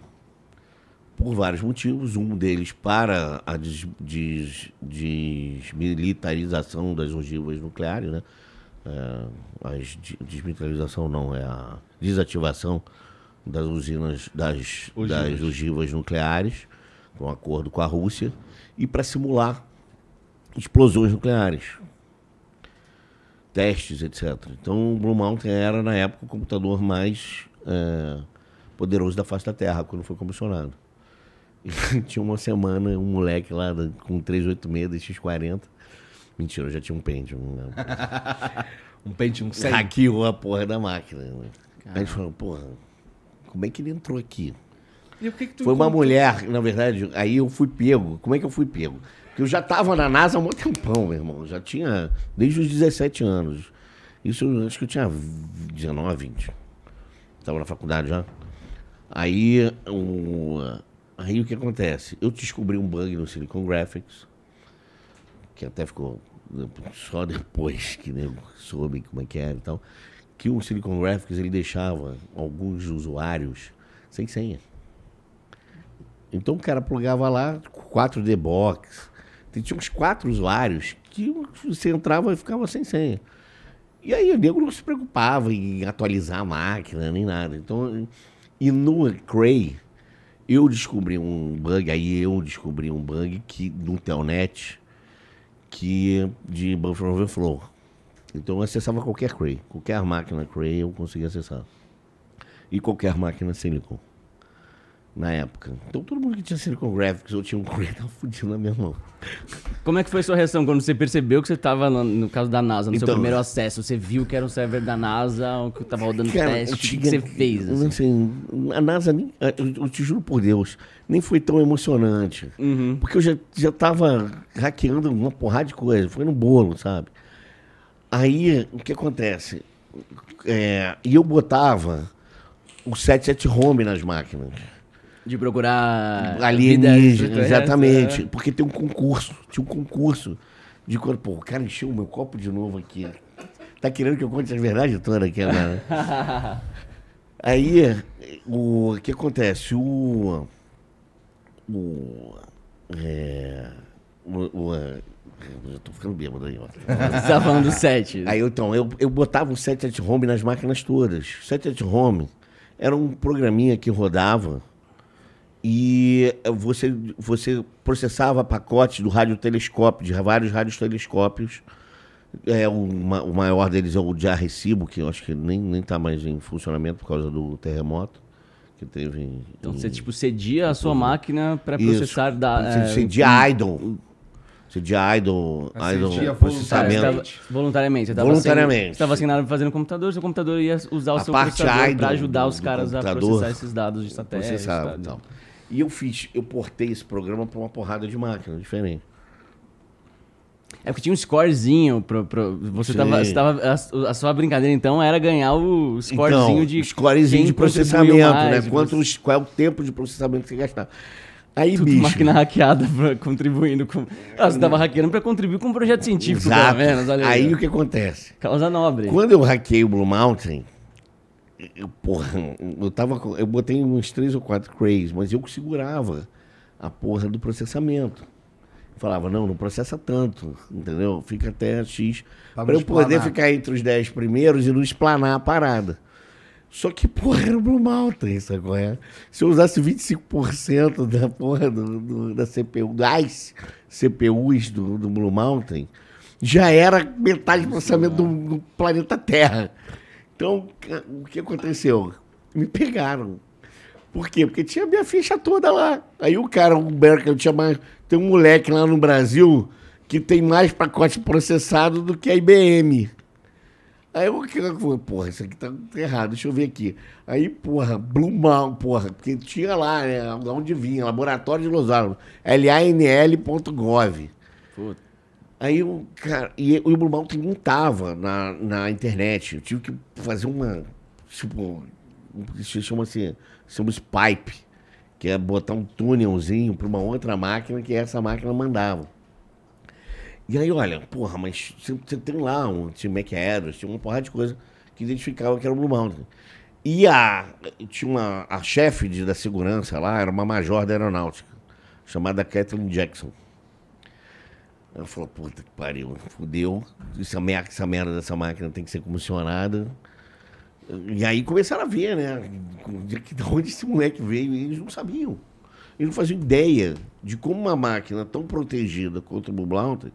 por vários motivos, um deles para a des, des, desmilitarização das ogivas nucleares, né? É, ah, a desmilitarização não, é a desativação das usinas, das, ogivas. das ogivas nucleares, com um acordo com a Rússia, e para simular explosões nucleares, testes, etc. Então o Blue Mountain era, na época, o computador mais é, poderoso da face da Terra, quando foi comissionado. tinha uma semana um moleque lá com 386 x 40 Mentira, eu já tinha um Pentium. Né? um Pentium 100? Hackeou a porra da máquina. Né? Aí ele falou, porra, como é que ele entrou aqui? E que que Foi uma mulher, na verdade, aí eu fui pego. Como é que eu fui pego? Porque eu já tava na NASA há um tempão, meu irmão. já tinha, desde os 17 anos. Isso eu acho que eu tinha 19, 20. Tava na faculdade já. Aí um, Aí o que acontece? Eu descobri um bug no Silicon Graphics, que até ficou né, só depois que né, soube como é que era e tal, que o Silicon Graphics ele deixava alguns usuários sem senha. Então o cara plugava lá 4D Box. Então, tinha uns quatro usuários que você entrava e ficava sem senha. E aí o nego não se preocupava em atualizar a máquina nem nada. Então, e no Cray, eu descobri um bug, aí eu descobri um bug que, no Telnet que de Buffer Overflow. Então eu acessava qualquer Cray, qualquer máquina Cray eu conseguia acessar. E qualquer máquina Silicon na época. Então todo mundo que tinha com Graphics ou tinha um Cray tava fudido na minha mão. Como é que foi a sua reação quando você percebeu que você estava no, no, caso da NASA, no então, seu primeiro acesso? Você viu que era um server da NASA, ou que estava rodando cara, teste? O que, que, você fez? Assim? Assim, a NASA, nem, eu, te juro por Deus, nem foi tão emocionante. Uhum. Porque eu já, já tava hackeando uma porrada de coisa, foi no bolo, sabe? Aí, o que acontece? É, e eu botava o 77 Home nas máquinas. De procurar. Alienígena, exatamente. É. Porque tem um concurso. Tinha um concurso de corpo. Pô, o cara encheu o meu copo de novo aqui. Tá querendo que eu conte a verdade toda aqui agora? Né? Aí, o que acontece? O. O. É, o, o é, eu tô ficando bêbado aí, ó. Você tá falando do set. Aí, então, eu, eu botava o set at home nas máquinas todas. Set at home era um programinha que rodava e eh, você, você processava pacotes do radiotelescópio, de vários radiotelescópios. É, o maior deles é o de Arrecibo que eu acho que nem está mais em funcionamento por causa do terremoto que teve. Em, então você tipo, cedia a sua máquina para processar da. Você eh, cedia é, idle. Cedia idle, processamento. voluntariamente. Você tava voluntariamente. você estava sem nada para fazer no computador, seu computador ia usar o a seu processador para ajudar os caras a processar esses dados de satélite. Processar, tá? então. E eu fiz, eu portei esse programa para uma porrada de máquinas diferente. É porque tinha um scorezinho. você, tava, você tava. A, a, sua brincadeira então era ganhar o scorezinho então, de. Scorezinho de processamento, mais, né? Quantos, qual é o tempo de processamento que você gastava. Aí, Tudo bicho. máquina hackeada pra, contribuindo com. Ah, você tava hackeando para contribuir com um projeto científico, Exato. pelo menos. Olha aí, aí o que acontece? Causa nobre. Quando eu hackeei o Blue Mountain, eu, porra, eu tava. Eu botei uns três ou quatro crays, mas eu segurava a porra do processamento. Falava, não, não processa tanto, entendeu? Fica até X. para eu poder ficar entre os dez primeiros e não esplanar a parada. Só que, porra, era o Blue Mountain, sacou? É? Se eu usasse 25% da porra do, do, da CPU, das CPUs do, do Blue Mountain, já era metade do processamento do, do planeta Terra. Então, o que aconteceu? Me pegaram. Por quê? Porque tinha minha ficha toda lá. Aí o cara, o Berkel, tinha mais. Tem um moleque lá no Brasil que tem mais pacote processado do que a IBM. Aí o eu falei, porra, isso aqui tá errado, deixa eu ver aqui. Aí, porra, Blumal, porra, porque tinha lá, né, onde vinha, Laboratório de Los Alamos, lanl.gov. Puta. Aí o cara, e, o Blue Mountain não tava na, na internet. Eu tive que fazer uma. Tipo, isso chama-se chama assim, pipe, que é botar um túnelzinho para uma outra máquina que essa máquina mandava. E aí, olha, porra, mas você tem lá um tinha Mac Aeros, tinha uma porrada de coisa que identificava que era o Blue Mountain. E a, tinha uma, a chefe de, da segurança lá, era uma major da aeronáutica, chamada Kathleen Jackson. Ela falou, puta que pariu, fudeu. Essa merda, essa merda dessa máquina tem que ser comissionada. E aí começaram a ver, né? De onde esse moleque veio, e eles não sabiam. Eles não faziam ideia de como uma máquina tão protegida contra o Blauter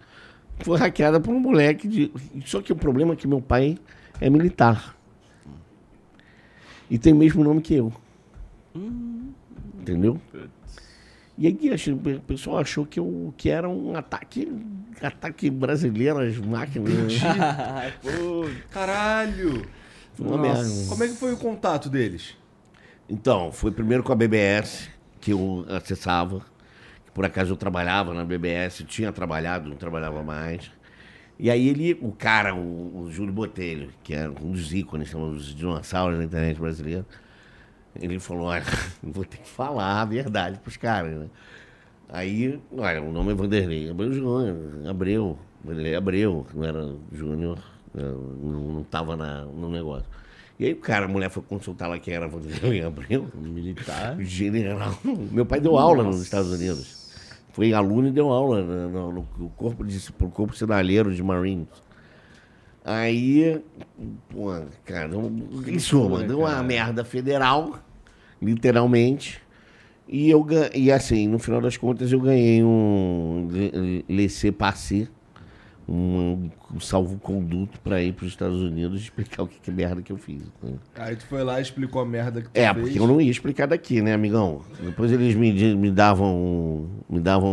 foi hackeada por um moleque de. Só que o problema é que meu pai é militar. E tem o mesmo nome que eu. Hum. Entendeu? E aí o pessoal achou que, eu, que era um ataque, ataque brasileiro às máquinas. Pô, caralho! Nossa. Como é que foi o contato deles? Então, foi primeiro com a BBS, que eu acessava. Que por acaso eu trabalhava na BBS, tinha trabalhado, não trabalhava mais. E aí ele, o cara, o, o Júlio Botelho, que era um dos ícones, um dos dinossauros da internet brasileira, ele falou, olha, ah, vou ter que falar a verdade pros caras, né? Aí, olha, o nome é Vanderlei Abreu Júnior, Abreu, Vanderlei Abreu, não era Júnior, né, não estava no negócio. E aí o cara, a mulher foi consultar lá quem era Vanderlei Abreu. Militar. General. Meu pai deu aula Nossa. nos Estados Unidos. Foi aluno e deu aula né, no, no, no corpo, de, corpo sinaleiro de Marines. Aí, pô, cara, em suma, deu é uma merda federal, literalmente. E eu e assim, no final das contas eu ganhei um laissez-passer um, um salvo-conduto para ir para os Estados Unidos explicar o que, que merda que eu fiz. Né? Aí tu foi lá e explicou a merda que tu É, fez. porque eu não ia explicar daqui, né, amigão? Depois eles me, me davam me davam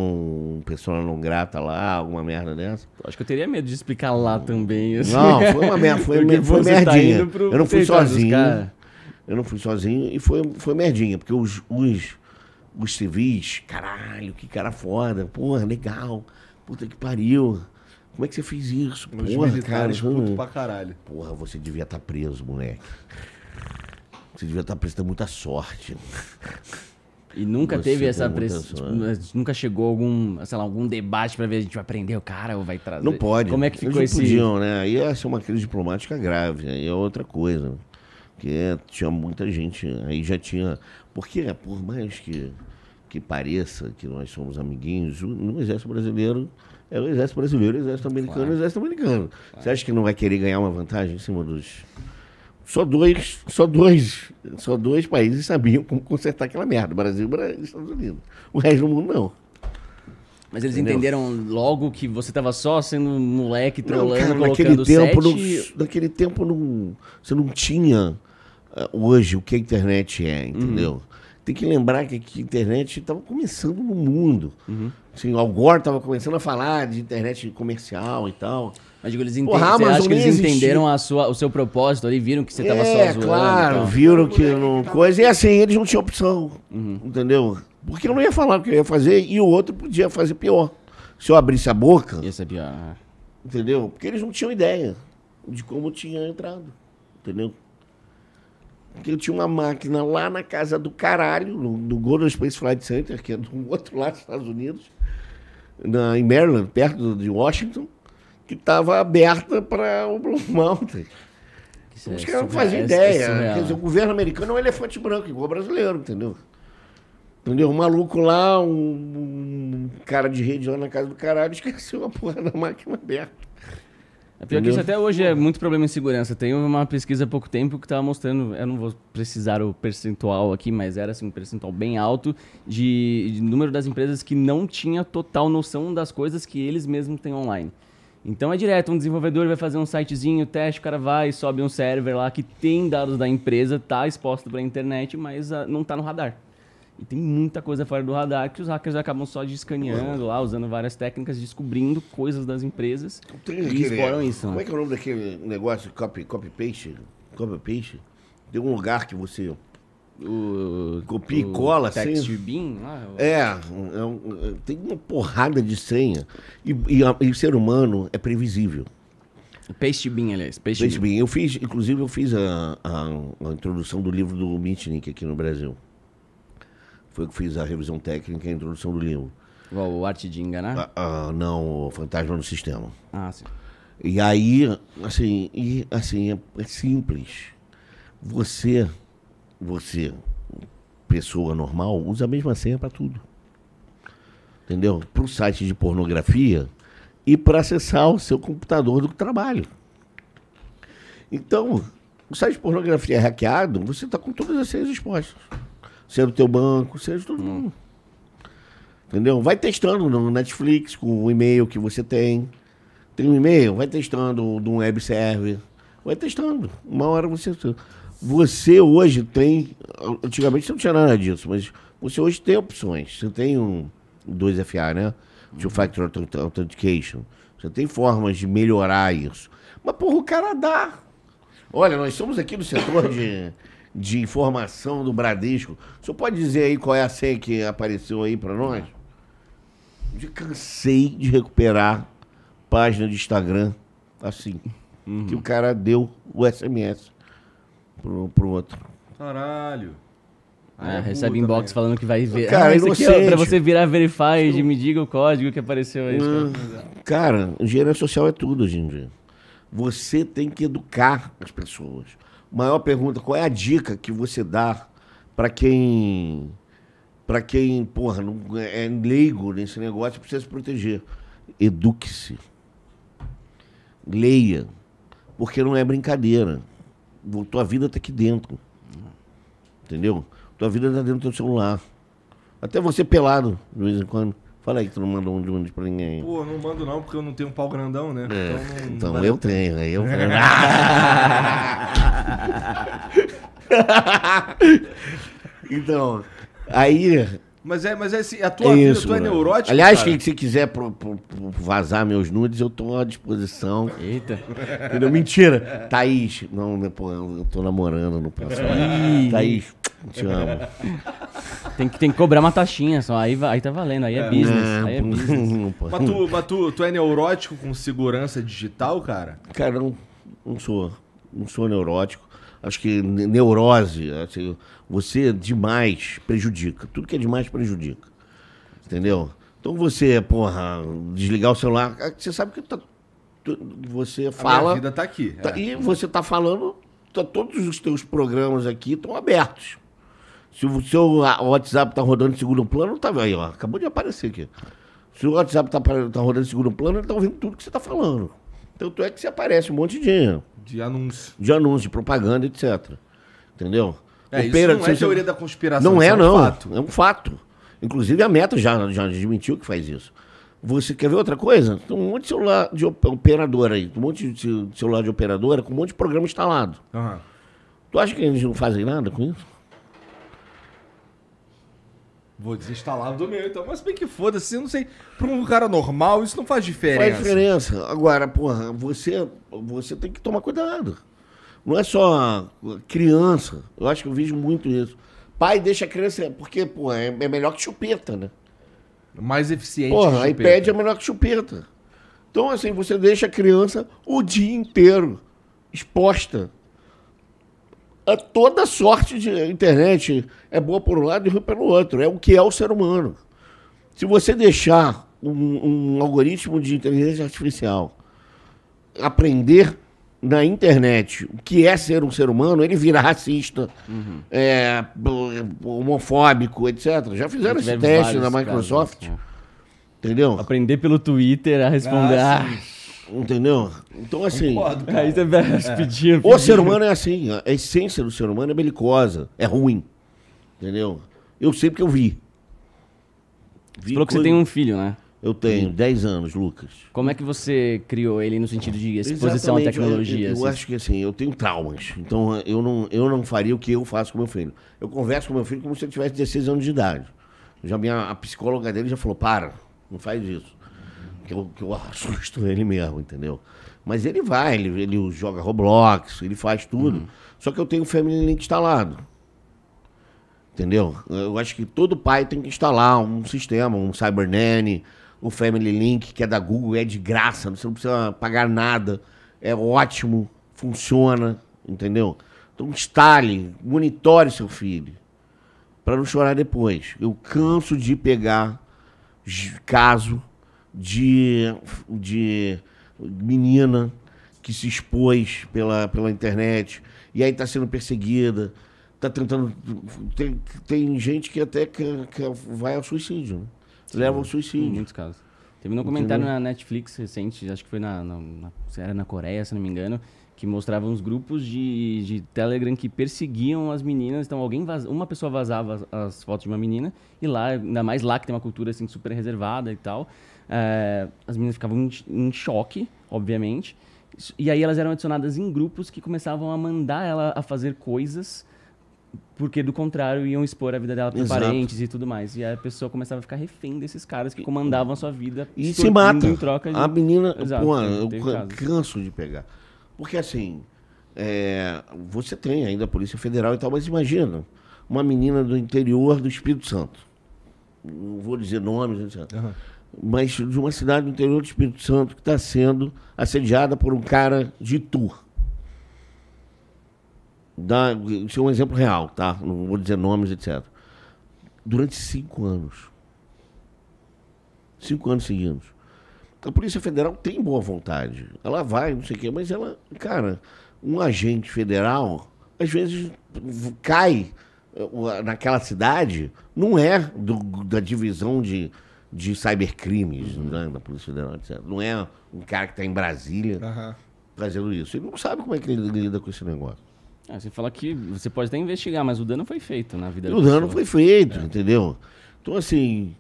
um pessoal não grata lá, alguma merda dessa. Acho que eu teria medo de explicar lá também. Assim. Não, foi uma merda, foi, me, foi tá merdinha. Tá eu não fui sozinho. Eu não fui sozinho e foi, foi merdinha, porque os, os, os civis, caralho, que cara foda, porra, legal, puta que pariu como é que você fez isso? Os Porra, militares cara, puto pra caralho. Porra, você devia estar tá preso, moleque. Você devia estar tá prestando muita sorte. E nunca você teve essa pressão. Tipo, nunca chegou algum, sei lá, algum debate para ver a gente vai prender o cara ou vai trazer. Não pode. Como é que ficou Eles não esse... podiam, né? Aí ia ser uma crise diplomática grave, aí é outra coisa. Porque tinha muita gente, aí já tinha. Porque, por mais que, que pareça que nós somos amiguinhos, no Exército Brasileiro era o exército brasileiro, o exército americano claro. o exército americano. Claro. Você acha que não vai querer ganhar uma vantagem em cima dos. Só dois, só dois, só dois países sabiam como consertar aquela merda, Brasil e Estados Unidos. O resto do mundo não. Mas eles Entendeu? entenderam logo que você estava só sendo um moleque trolando, não, cara, naquele tempo, sete... não, naquele tempo não, você não tinha uh, hoje o que a internet é, entendeu? Uhum. Tem que lembrar que a internet estava começando no mundo. Uhum. Assim, o Al Gore tava começando a falar de internet comercial e tal. Mas digo, eles, ente Porra, você acha que eles entenderam a sua, o seu propósito ali, viram que você tava é, só zoando. claro, viram que não... Coisa, e assim, eles não tinham opção, uhum. entendeu? Porque eu não ia falar o que eu ia fazer e o outro podia fazer pior. Se eu abrisse a boca... Ia ser pior. Ah. Entendeu? Porque eles não tinham ideia de como tinha entrado, entendeu? Porque eu tinha uma máquina lá na casa do caralho, do no Golden Space Flight Center, que é do outro lado dos Estados Unidos na, em Maryland, perto de Washington, que estava aberta para o Blue Mountain. Isso Os é caras não fazem é ideia. É Quer dizer, o governo americano é um elefante branco, igual o brasileiro, entendeu? Entendeu? Um maluco lá, um, um cara de rede lá na casa do caralho, esqueceu a porra da máquina aberta. É pior que isso até hoje é muito problema em segurança. Tem uma pesquisa há pouco tempo que estava mostrando, eu não vou precisar o percentual aqui, mas era assim, um percentual bem alto de, de número das empresas que não tinha total noção das coisas que eles mesmos têm online. Então é direto, um desenvolvedor vai fazer um sitezinho, teste, o cara vai, sobe um server lá que tem dados da empresa, tá exposto para a internet, mas ah, não tá no radar. E tem muita coisa fora do radar que os hackers acabam só de escaneando lá, usando várias técnicas, descobrindo coisas das empresas tem e aquele, exploram isso. Né? Como é que é o nome daquele negócio copy, copy paste? Copy paste? Tem um lugar que você o, copia e cola assim. Bean, lá, É, é um, é é, tem uma porrada de senha. E, e, a, e, o ser humano é previsível. peixe Bean, aliás. peixe Paste Bean. Eu fiz, inclusive, eu fiz a, a, a introdução do livro do Mitnick aqui no Brasil. Foi que fiz a revisão técnica e a introdução do livro. o Arte de Enganar? Ah, ah, não, o Fantasma no Sistema. Ah, sim. E aí, assim, e, assim é, é simples. Você, você, pessoa normal, usa a mesma senha para tudo. Entendeu? Para o site de pornografia e para acessar o seu computador do trabalho. Então, o site de pornografia é hackeado, você está com todas as senhas expostas seja o teu banco, seja todo hum. mundo. Entendeu? Vai testando no Netflix com o e-mail que você tem. Tem um e-mail, vai testando de um web server. Vai testando. Uma hora você. Você hoje tem. Antigamente você não tinha nada disso, mas você hoje tem opções. Você tem um 2FA, né? Two uhum. Factor Authentication. Você tem formas de melhorar isso. Mas, porra, o cara dá. Olha, nós somos aqui no setor de de informação do Bradesco. O senhor pode dizer aí qual é a senha que apareceu aí para nós? Eu cansei de recuperar página de Instagram assim, uhum. que o cara deu o SMS pro, pro outro. Caralho. Ah, é recebe inbox também. falando que vai ver. Cara, ah, isso aqui, é pra você virar verify, e me diga o código que apareceu aí. Hum, cara, engenharia social é tudo hoje em dia. Você tem que educar as pessoas maior pergunta, qual é a dica que você dá para quem para quem, porra, não, é, é leigo nesse negócio, precisa se proteger. Eduque-se. Leia. Porque não é brincadeira. Tua vida está aqui dentro. Entendeu? Tua vida está dentro do teu celular. Até você pelado, de vez em quando. Fala aí que tu não mandou um nude pra ninguém. Pô, não mando não, porque eu não tenho um pau grandão, né? É. Então, não, então não eu tenho, aí eu. então, aí. Mas é, mas é assim, a tua é vida, tu é, é neurótico. Aliás, cara. quem se quiser pro, pro, pro vazar meus nudes, eu tô à disposição. Eita. Entendeu? Mentira. Thaís, não, né, pô, eu tô namorando, no pessoal. Thaís, te amo. tem, que, tem que cobrar uma taxinha só, aí, aí tá valendo, aí é, é business. Não, aí é business. mas tu, mas tu, tu é neurótico com segurança digital, cara? Cara, não, não sou. Não sou neurótico. Acho que neurose, assim, você é demais prejudica. Tudo que é demais prejudica. Entendeu? Então você, porra, desligar o celular, é você sabe que tá, você fala. A vida tá aqui. Tá, é. E você tá falando, tá, todos os teus programas aqui estão abertos. Se o seu WhatsApp tá rodando em segundo plano, tá aí, ó, acabou de aparecer aqui. Se o WhatsApp tá, tá rodando em segundo plano, ele está ouvindo tudo que você tá falando. Tanto é que você aparece um monte de... De anúncio. De anúncio, de propaganda, etc. Entendeu? É, Opera, isso não é você... teoria da conspiração. Não é, é um não. Fato. É um fato. Inclusive a Meta já, já admitiu que faz isso. Você quer ver outra coisa? Tem um monte de celular de operadora aí, um monte de celular de operadora com um monte de programa instalado. Uhum. Tu acha que eles não fazem nada com isso? Vou desinstalar do meu, então. Mas bem que foda-se, eu não sei. para um cara normal, isso não faz diferença. Faz diferença. Agora, porra, você, você tem que tomar cuidado. Não é só criança. Eu acho que eu vejo muito isso. Pai deixa a criança. Porque, porra, é, é melhor que chupeta, né? Mais eficiente. Porra, iPad é melhor que chupeta. Então, assim, você deixa a criança o dia inteiro exposta ah, toda sorte de internet é boa por um lado e ruim pelo outro. É o que é o ser humano. Se você deixar um, um algoritmo de inteligência artificial aprender na internet o que é ser um ser humano, ele virá racista, uhum. é, homofóbico, etc. Já fizeram esse teste na Microsoft. Casos, né? Entendeu? Aprender pelo Twitter a responder. Ah, ah Entendeu? Então, assim. Concordo, Aí você pedir. O ser humano é assim. A essência do ser humano é belicosa. É ruim. Entendeu? Eu sei porque eu vi. vi você falou que você tem um filho, né? Eu tenho 10 anos, Lucas. Como é que você criou ele no sentido de exposição à tecnologia? Eu, eu, eu assim? acho que assim, eu tenho traumas. Então eu não, eu não faria o que eu faço com meu filho. Eu converso com meu filho como se ele tivesse 16 anos de idade. Já minha, a psicóloga dele já falou: para, não faz isso que eu, que eu assusto ele mesmo, entendeu? Mas ele vai, ele, ele joga Roblox, ele faz tudo. Uhum. Só que eu tenho o Family Link instalado. Entendeu? Eu acho que todo pai tem que instalar um sistema, um CyberNanny, o Family Link, que é da Google, é de graça, você não precisa pagar nada. É ótimo, funciona, entendeu? Então instale, monitore seu filho. para não chorar depois. Eu canso de pegar caso de, de menina que se expôs pela, pela internet e aí está sendo perseguida, está tentando. Tem, tem gente que até que, que vai ao suicídio, né? leva ao suicídio. Em muitos casos. Teve um comentário na Netflix recente, acho que foi na, na, na, era na Coreia, se não me engano, que mostrava uns grupos de, de Telegram que perseguiam as meninas. Então, alguém vaz, uma pessoa vazava as, as, fotos de uma menina, e lá, ainda mais lá que tem uma cultura assim, super reservada e tal, é, as meninas ficavam em, em choque, obviamente. E aí elas eram adicionadas em grupos que começavam a mandar ela a fazer coisas porque do contrário iam expor a vida dela para parentes e tudo mais. E a pessoa começava a ficar refém desses caras que comandavam a sua vida. E se mata. Em troca de... A menina, Exato, pô, eu canso de pegar. Porque assim, é, você tem ainda a Polícia Federal e tal, mas imagina, uma menina do interior do Espírito Santo. Não vou dizer nomes, não né, sei. Uhum mas de uma cidade do interior do Espírito Santo que está sendo assediada por um cara de Tur. Dá, isso é um exemplo real, tá? Não vou dizer nomes, etc. Durante cinco anos. Cinco anos seguidos. A Polícia Federal tem boa vontade. Ela vai, não sei o quê, mas ela, cara, um agente federal, às vezes, cai eh, naquela cidade, não é do, da divisão de de cybercrimes uhum. né, da Polícia Federal, etc. Não é um cara que está em Brasília uhum. fazendo isso. Ele não sabe como é que ele lida com esse negócio. É, você fala que você pode até investigar, mas o dano foi feito na vida dele. O dano foi feito, é. entendeu? Então, assim,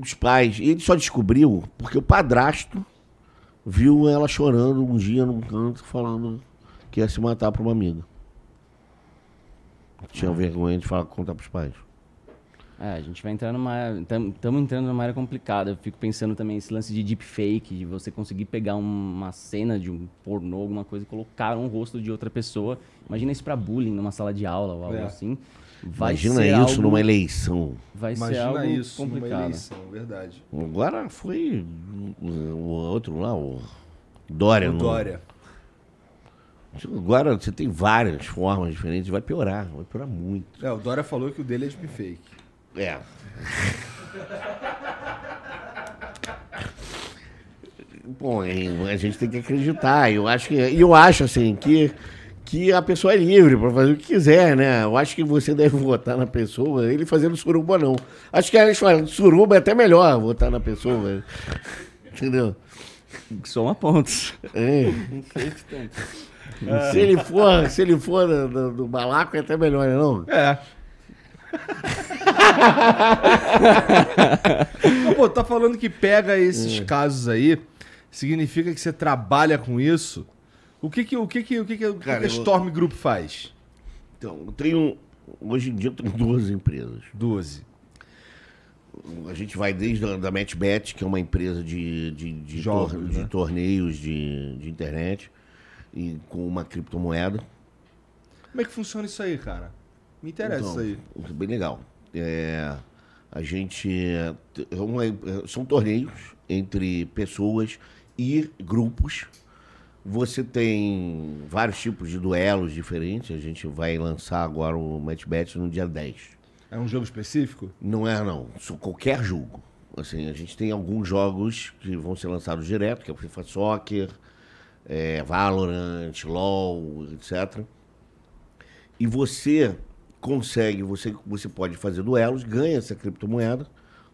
os pais. Ele só descobriu porque o padrasto viu ela chorando um dia num canto, falando que ia se matar para uma amiga. Tinha ah. vergonha de falar, contar para os pais. É, a gente vai entrar numa. Estamos entrando numa área complicada. Eu fico pensando também esse lance de deepfake, de você conseguir pegar uma cena de um pornô, alguma coisa, e colocar um rosto de outra pessoa. Imagina isso para bullying numa sala de aula ou algo é. assim. Vai Imagina isso algo, numa eleição. Vai Imagina ser algo isso complicado. numa eleição, verdade. Agora foi o outro lá, o Dória. O é? Dória. Agora você tem várias formas diferentes, vai piorar, vai piorar muito. É, o Dória falou que o dele é deepfake. É. Bom, a gente tem que acreditar. Eu acho que eu acho assim que que a pessoa é livre para fazer o que quiser, né? Eu acho que você deve votar na pessoa, ele fazendo suruba não. Acho que a gente fala, suruba é até melhor votar na pessoa. Entendeu? Soma pontos. É. Se ele for, se ele for do, do balaco, é até melhor, né, não? É. Mas, pô, tá falando que pega esses é. casos aí, significa que você trabalha com isso. O que que o que que o que que, Cara, o eu- Storm Group faz? Então, eu tenho. Hoje em dia eu tenho duas empresas. 12. A gente vai desde a da MatchBet, que é uma empresa de, de, de Jogos, tor- de né? torneios de, de internet, e com uma criptomoeda. Como é que funciona isso aí, cara? Me interessa então, isso aí. Bem legal. É, a gente. É é, são torneios entre pessoas e grupos. Você tem vários tipos de duelos diferentes. A gente vai lançar agora o Match no dia 10. É um jogo específico? Não é, não. são Qualquer jogo. Assim, a gente tem alguns jogos que vão ser lançados direto, que é o FIFA Soccer, é, Valorant, LoL, etc. E você consegue, você, você pode fazer duelos, ganha essa criptomoeda,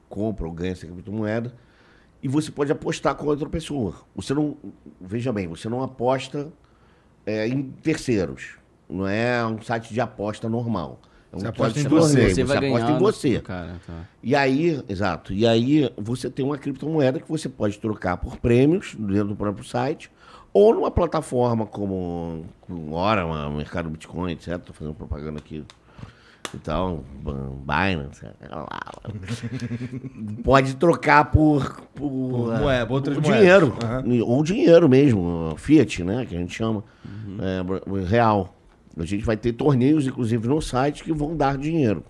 compra ou ganha essa criptomoeda, e você pode apostar com outra pessoa. Você não, veja bem, você não aposta é, em terceiros. Não é um site de aposta normal. É um você aposta em você. Você, você aposta ganhar, em você. Cara, tá. E aí, exato. E aí você tem uma criptomoeda que você pode trocar por prêmios dentro do próprio site ou numa plataforma como, como Ora, Mercado Bitcoin, etc. Estou fazendo propaganda aqui então, Binance. Pode trocar por. por, por é, outras dinheiro. Uhum. Ou dinheiro mesmo. Fiat, né? Que a gente chama. Uhum. É, real. A gente vai ter torneios, inclusive, no site que vão dar dinheiro.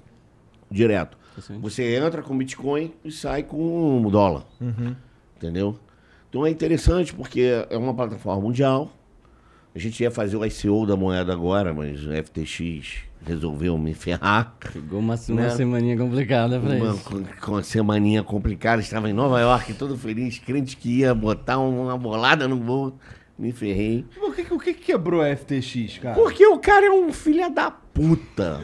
Direto. Assim. Você entra com Bitcoin e sai com dólar. Uhum. Entendeu? Então é interessante porque é uma plataforma mundial. A gente ia fazer o ICO da moeda agora, mas FTX resolveu me ferrar. Chegou uma, uma né? semaninha complicada pra uma, isso. Com, uma semaninha complicada, estava em Nova York, todo feliz, crente que ia botar uma bolada no gol. Me ferrei. O que, o que quebrou a FTX, cara? Porque o cara é um filho da puta.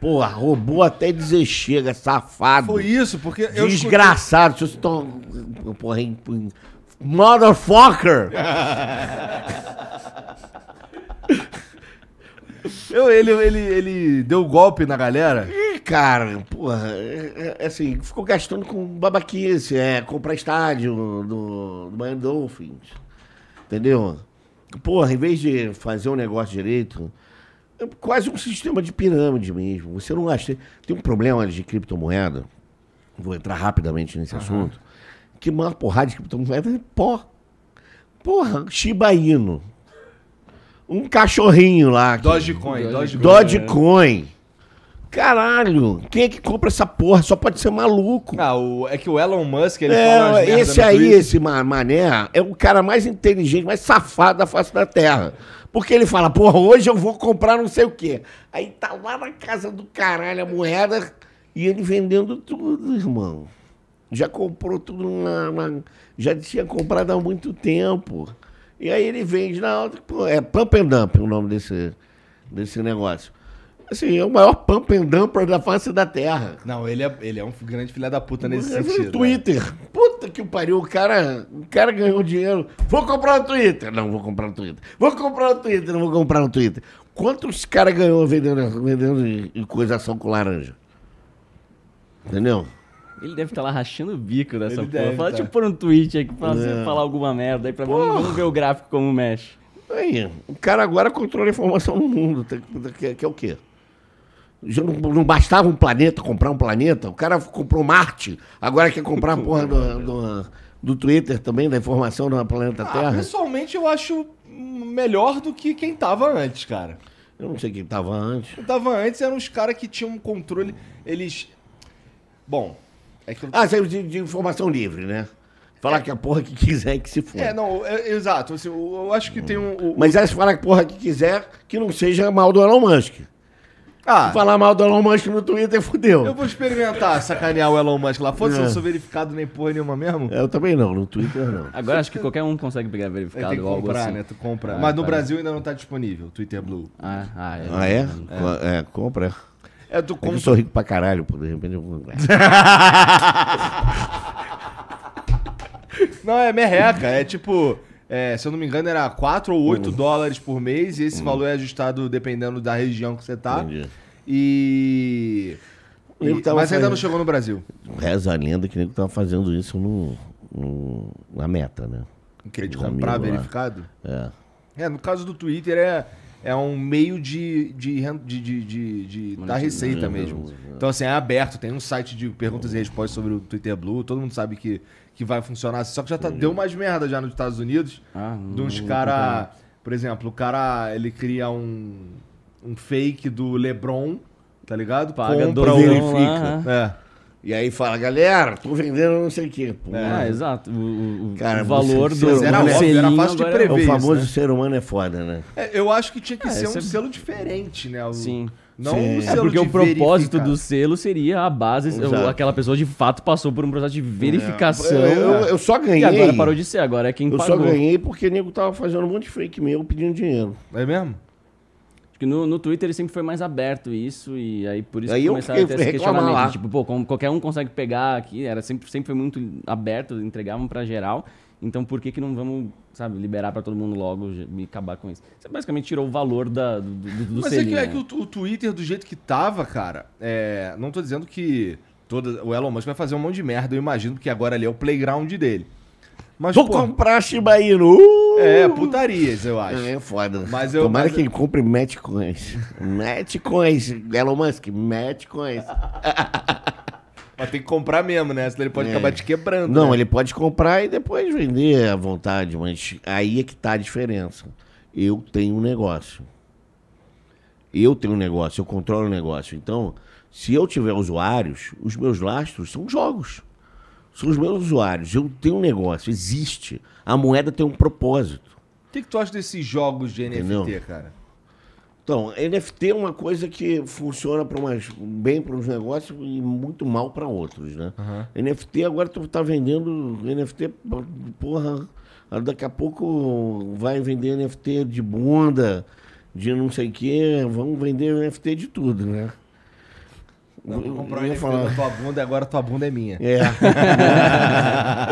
Porra, roubou até dizer chega, safado. Foi isso, porque eu Desgraçado, escutei... vocês estão. Porra, em... motherfucker! Eu, ele, ele, ele deu golpe na galera? Ih, cara, porra, é, é, é, assim, ficou gastando com babaquice, é, comprar estádio do, do Miami Dolphins, entendeu? Porra, em vez de fazer um negócio direito, é quase um sistema de pirâmide mesmo. Você não acha. Tem um problema de criptomoeda, vou entrar rapidamente nesse uhum. assunto, que uma porrada de criptomoeda é pó. Porra, Shiba Inu um cachorrinho lá. Dogecoin, Dogecoin. Caralho, quem é que compra essa porra? Só pode ser maluco. Ah, o, é que o Elon Musk, ele é, fala Esse aí, esse mané, é o cara mais inteligente, mais safado da face da Terra. Porque ele fala, porra, hoje eu vou comprar não sei o quê. Aí tá lá na casa do caralho a moeda e ele vendendo tudo, irmão. Já comprou tudo na. na já tinha comprado há muito tempo. E aí ele vende na alta. É Pump and Dump o nome desse, desse negócio. Assim, é o maior pump and dumper da face da terra. Não, ele é, ele é um grande filha da puta nesse Mas, é sentido. Né? Twitter. Né? Puta que pariu, o cara, o cara ganhou dinheiro. Vou comprar um Twitter. Não, vou comprar um Twitter. Vou comprar um Twitter, não vou comprar um Twitter. Quantos caras ganhou vendendo, vendendo coisa ação com laranja? Entendeu? Ele deve estar tá lá rachando o bico dessa Ele porra. Fala, tá. tipo, por um tweet aí que você falar alguma merda aí pra vamos, vamos ver o gráfico como mexe. Aí, o cara agora controla a informação no mundo, tá, tá, que, que é o quê? Já não, não, bastava um planeta, comprar um planeta. O cara comprou Marte, agora quer comprar a porra do, do, do Twitter também, da informação do planeta ah, Terra. Pessoalmente, eu acho melhor do que quem tava antes, cara. Eu não sei quem tava antes. Quem tava antes eram os caras que tinham um controle. Eles. Bom, é que... Ah, saiu de, de informação livre, né? Falar é. que a porra que quiser que se for. É, não, é, exato. Assim, eu, eu, acho que hum. tem um. O, Mas é se falar que porra que quiser, que não seja mal do Elon Musk. Ah, falar mal do Elon Musk no Twitter, fudeu. Eu vou experimentar sacanear o Elon Musk lá. Foda-se, é. eu sou verificado nem porra nenhuma mesmo. É, eu também não, no Twitter não. Agora acho que qualquer um consegue pegar verificado tem que comprar, assim. né? Tu compra. Ah, Mas no tá. Brasil ainda não tá disponível, Twitter Blue. Ah, ah é? Ah, é? é. é compra. É do como É eu sou rico pra caralho, por de repente eu vou. Não, é merreca. É tipo. É, se eu não me engano, era 4 ou 8 hum. dólares por mês. E esse hum. valor é ajustado dependendo da região que você tá. Entendi. E. e mas fazendo... ainda não chegou no Brasil. Reza a lenda que ele nego tava fazendo isso no, no, na meta, né? Que de comprar verificado? É. É, no caso do Twitter é é um meio de, de, de, de, de, de da receita né? mesmo. Então, assim, é aberto, tem um site de perguntas e respostas sobre o Twitter Blue, todo mundo sabe que, que vai funcionar. Só que já tá, deu mais merda já nos Estados Unidos, ah, de uns caras... Por exemplo, o cara, ele cria um, um fake do LeBron, tá ligado? Paga Compra, dois, fica. Lá, é. E aí fala, galera, tô vendendo não sei o quê. Pô, é, ah, exato. O, o Cara, valor do era, óbvio, era fácil de é prever. O famoso né? ser humano é foda, né? É, eu acho que tinha que ah, ser um é selo diferente, né? O, Sim. Não Sim. Um é, selo é porque o propósito verificar. do selo seria a base, aquela pessoa de fato passou por um processo de verificação. Eu, eu, eu, só ganhei. E agora parou de ser, agora é quem eu pagou. Eu só ganhei porque o nego tava fazendo um monte de fake meu pedindo dinheiro. É mesmo? Porque no, no Twitter ele sempre foi mais aberto isso, e aí por isso aí que começaram a ter esse questionamento. Lá. Tipo, pô, como qualquer um consegue pegar aqui, era sempre, sempre foi muito aberto, entregavam para geral. Então por que, que não vamos, sabe, liberar para todo mundo logo e acabar com isso? Você basicamente tirou o valor da, do, do, do Mas selinho, é que, né? é que o, o, Twitter, do jeito que tava, cara, é, não tô dizendo que toda, o Elon Musk vai fazer um monte de merda, eu imagino, porque agora ali é o playground dele. Mas, Vou pô, comprar Shiba Inu! É, putarias, eu acho. É foda. Mas eu, Tomara mas... que ele compre Matcoins. Matcoins. Elon Musk, Matcoins. Mas tem que comprar mesmo, né? Senão ele pode é. acabar te quebrando. Não, né? ele pode comprar e depois vender à vontade, mas aí é que tá a diferença. Eu tenho um negócio. Eu tenho um negócio, eu controlo o um negócio. Então, se eu tiver usuários, os meus lastros são jogos são os meus usuários. Eu tenho um negócio, existe. A moeda tem um propósito. O que, que tu acha desses jogos de Entendeu? NFT, cara? Então, NFT é uma coisa que funciona para umas, bem para uns negócios e muito mal para outros, né? Uhum. NFT, agora tu tá vendendo NFT, porra, daqui a pouco vai vender NFT de bunda, de não sei o quê, Vamos vender NFT de tudo, né? Não, vou comprar um NFT falar... da tua bunda e agora tua bunda é minha. É.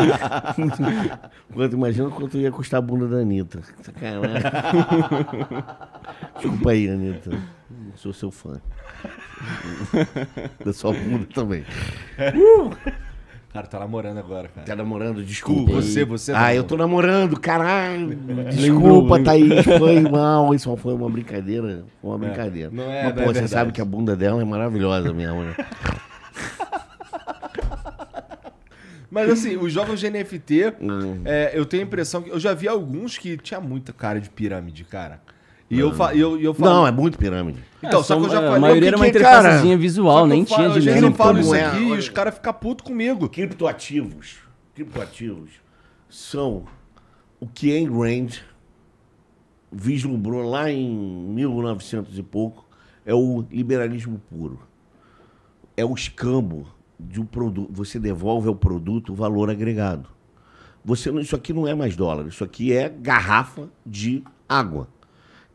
imagina quanto ia custar a bunda da Anitta. Sacanagem. Desculpa aí, Anitta. Sou seu fã. da sua bunda também. Uh! Cara, tá namorando agora, cara. Tá namorando, desculpa. Você, você. Tá ah, eu tô namorando, caralho. Desculpa, Thaís, foi mal. Isso só foi uma brincadeira. Foi uma é. brincadeira. Não é, Mas, é pô, é você sabe que a bunda dela é maravilhosa mesmo, né? Mas assim, os jogos de NFT, hum. é, eu tenho a impressão que. Eu já vi alguns que tinha muita cara de pirâmide, cara. E eu, fa, hum. eu, eu falo. Não, é muito pirâmide. É, então, é, é só que eu já falei. A maioria era uma interfacezinha visual, nem tinha de Eu não falo isso aqui e os caras ficam putos comigo. Criptoativos. Criptoativos são o que Ayn Rand vislumbrou lá em 1900 e pouco. É o liberalismo puro. É o escambo de um produto. Você devolve ao produto o valor agregado. Você, isso aqui não é mais dólar, isso aqui é garrafa de água.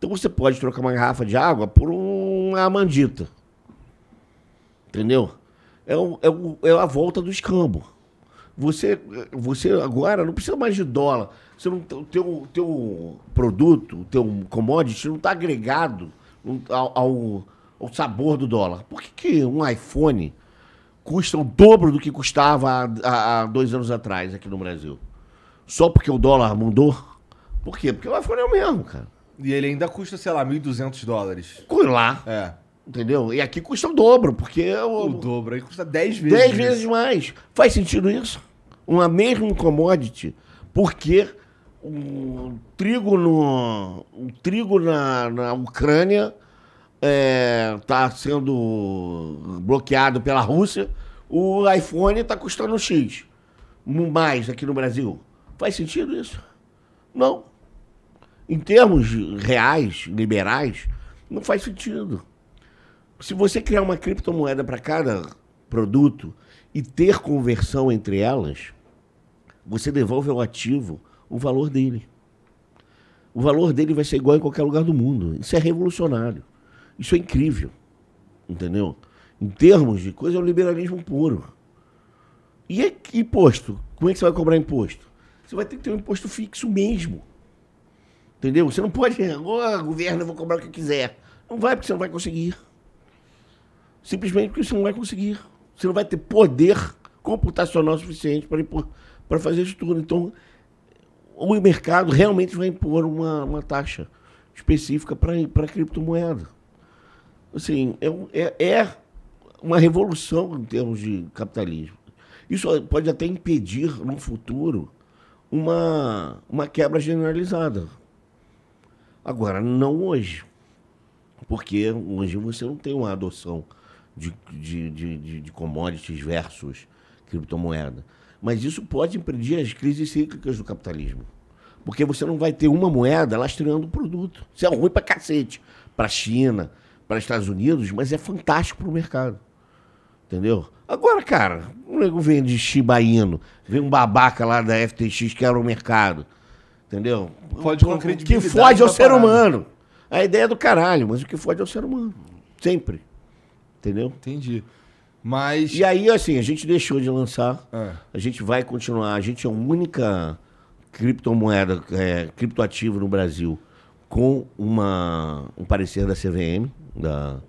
Então você pode trocar uma garrafa de água por uma amandita. Entendeu? É, o, é, o, é a volta do escambo. Você, você agora não precisa mais de dólar. Você não, o teu, teu produto, o teu commodity não está agregado ao, ao, ao, sabor do dólar. Por que, que um iPhone custa o dobro do que custava há, há dois anos atrás aqui no Brasil? Só porque o dólar mudou? Por quê? Porque o iPhone é o mesmo, cara. E ele ainda custa, sei lá, 1.200 dólares. Lá. É. Entendeu? E aqui custa o dobro, porque. É o, o dobro aí custa 10 vezes. 10 vezes mais. Faz sentido isso? Uma mesma commodity, porque o trigo no. O trigo na, na Ucrânia está é, tá sendo bloqueado pela Rússia, o iPhone está custando um X. Mais aqui no Brasil. Faz sentido isso? Não em termos reais, liberais, não faz sentido. Se você criar uma criptomoeda para cada produto e ter conversão entre elas, você devolve ao ativo o valor dele. O valor dele vai ser igual em qualquer lugar do mundo. Isso é revolucionário. Isso é incrível. Entendeu? Em termos de coisa, é o um liberalismo puro. E, é imposto? Como é que você vai cobrar imposto? Você vai ter que ter um imposto fixo mesmo. Entendeu? Você não pode, oh, governo, eu vou cobrar o que quiser. Não vai, porque você não vai conseguir. Simplesmente porque você não vai conseguir. Você não vai ter poder computacional suficiente para fazer isso tudo. Então, o mercado realmente vai impor uma, uma taxa específica para criptomoeda. Assim, é, é, é uma revolução em termos de capitalismo. Isso pode até impedir, no futuro, uma, uma quebra generalizada. Agora, não hoje. Porque hoje você não tem uma adoção de, de, de, de commodities versus criptomoeda. Mas isso pode impedir as crises cíclicas do capitalismo. Porque você não vai ter uma moeda lastreando o produto. Isso é ruim para cacete. Para a China, para os Estados Unidos, mas é fantástico para o mercado. Entendeu? Agora, cara, o nego vem de Shiba Inu, vem um babaca lá da FTX que era o mercado. Entendeu? Fode com o, o que fode é o ser parada. humano. A ideia é do caralho, mas o que fode é o ser humano. Sempre. Entendeu? Entendi. Mas. E aí, assim, a gente deixou de lançar. É. A gente vai continuar. A gente é a única criptomoeda, é, criptoativo no Brasil com uma, um parecer da CVM, da,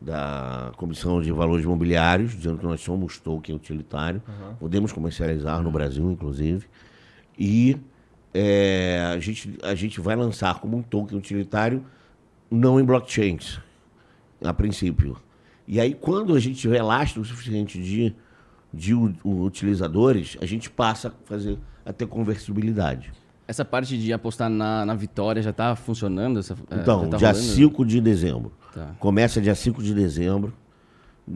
da Comissão de Valores Imobiliários, dizendo que nós somos token utilitário. Uhum. Podemos comercializar no Brasil, inclusive. E é, a, gente, a gente vai lançar como um token utilitário não em blockchains, a princípio. E aí, quando a gente tiver o suficiente de, de utilizadores, a gente passa a, fazer, a ter conversibilidade. Essa parte de apostar na, na vitória já está funcionando? Essa, é, então, tá dia 5 de dezembro. Tá. Começa dia 5 de dezembro,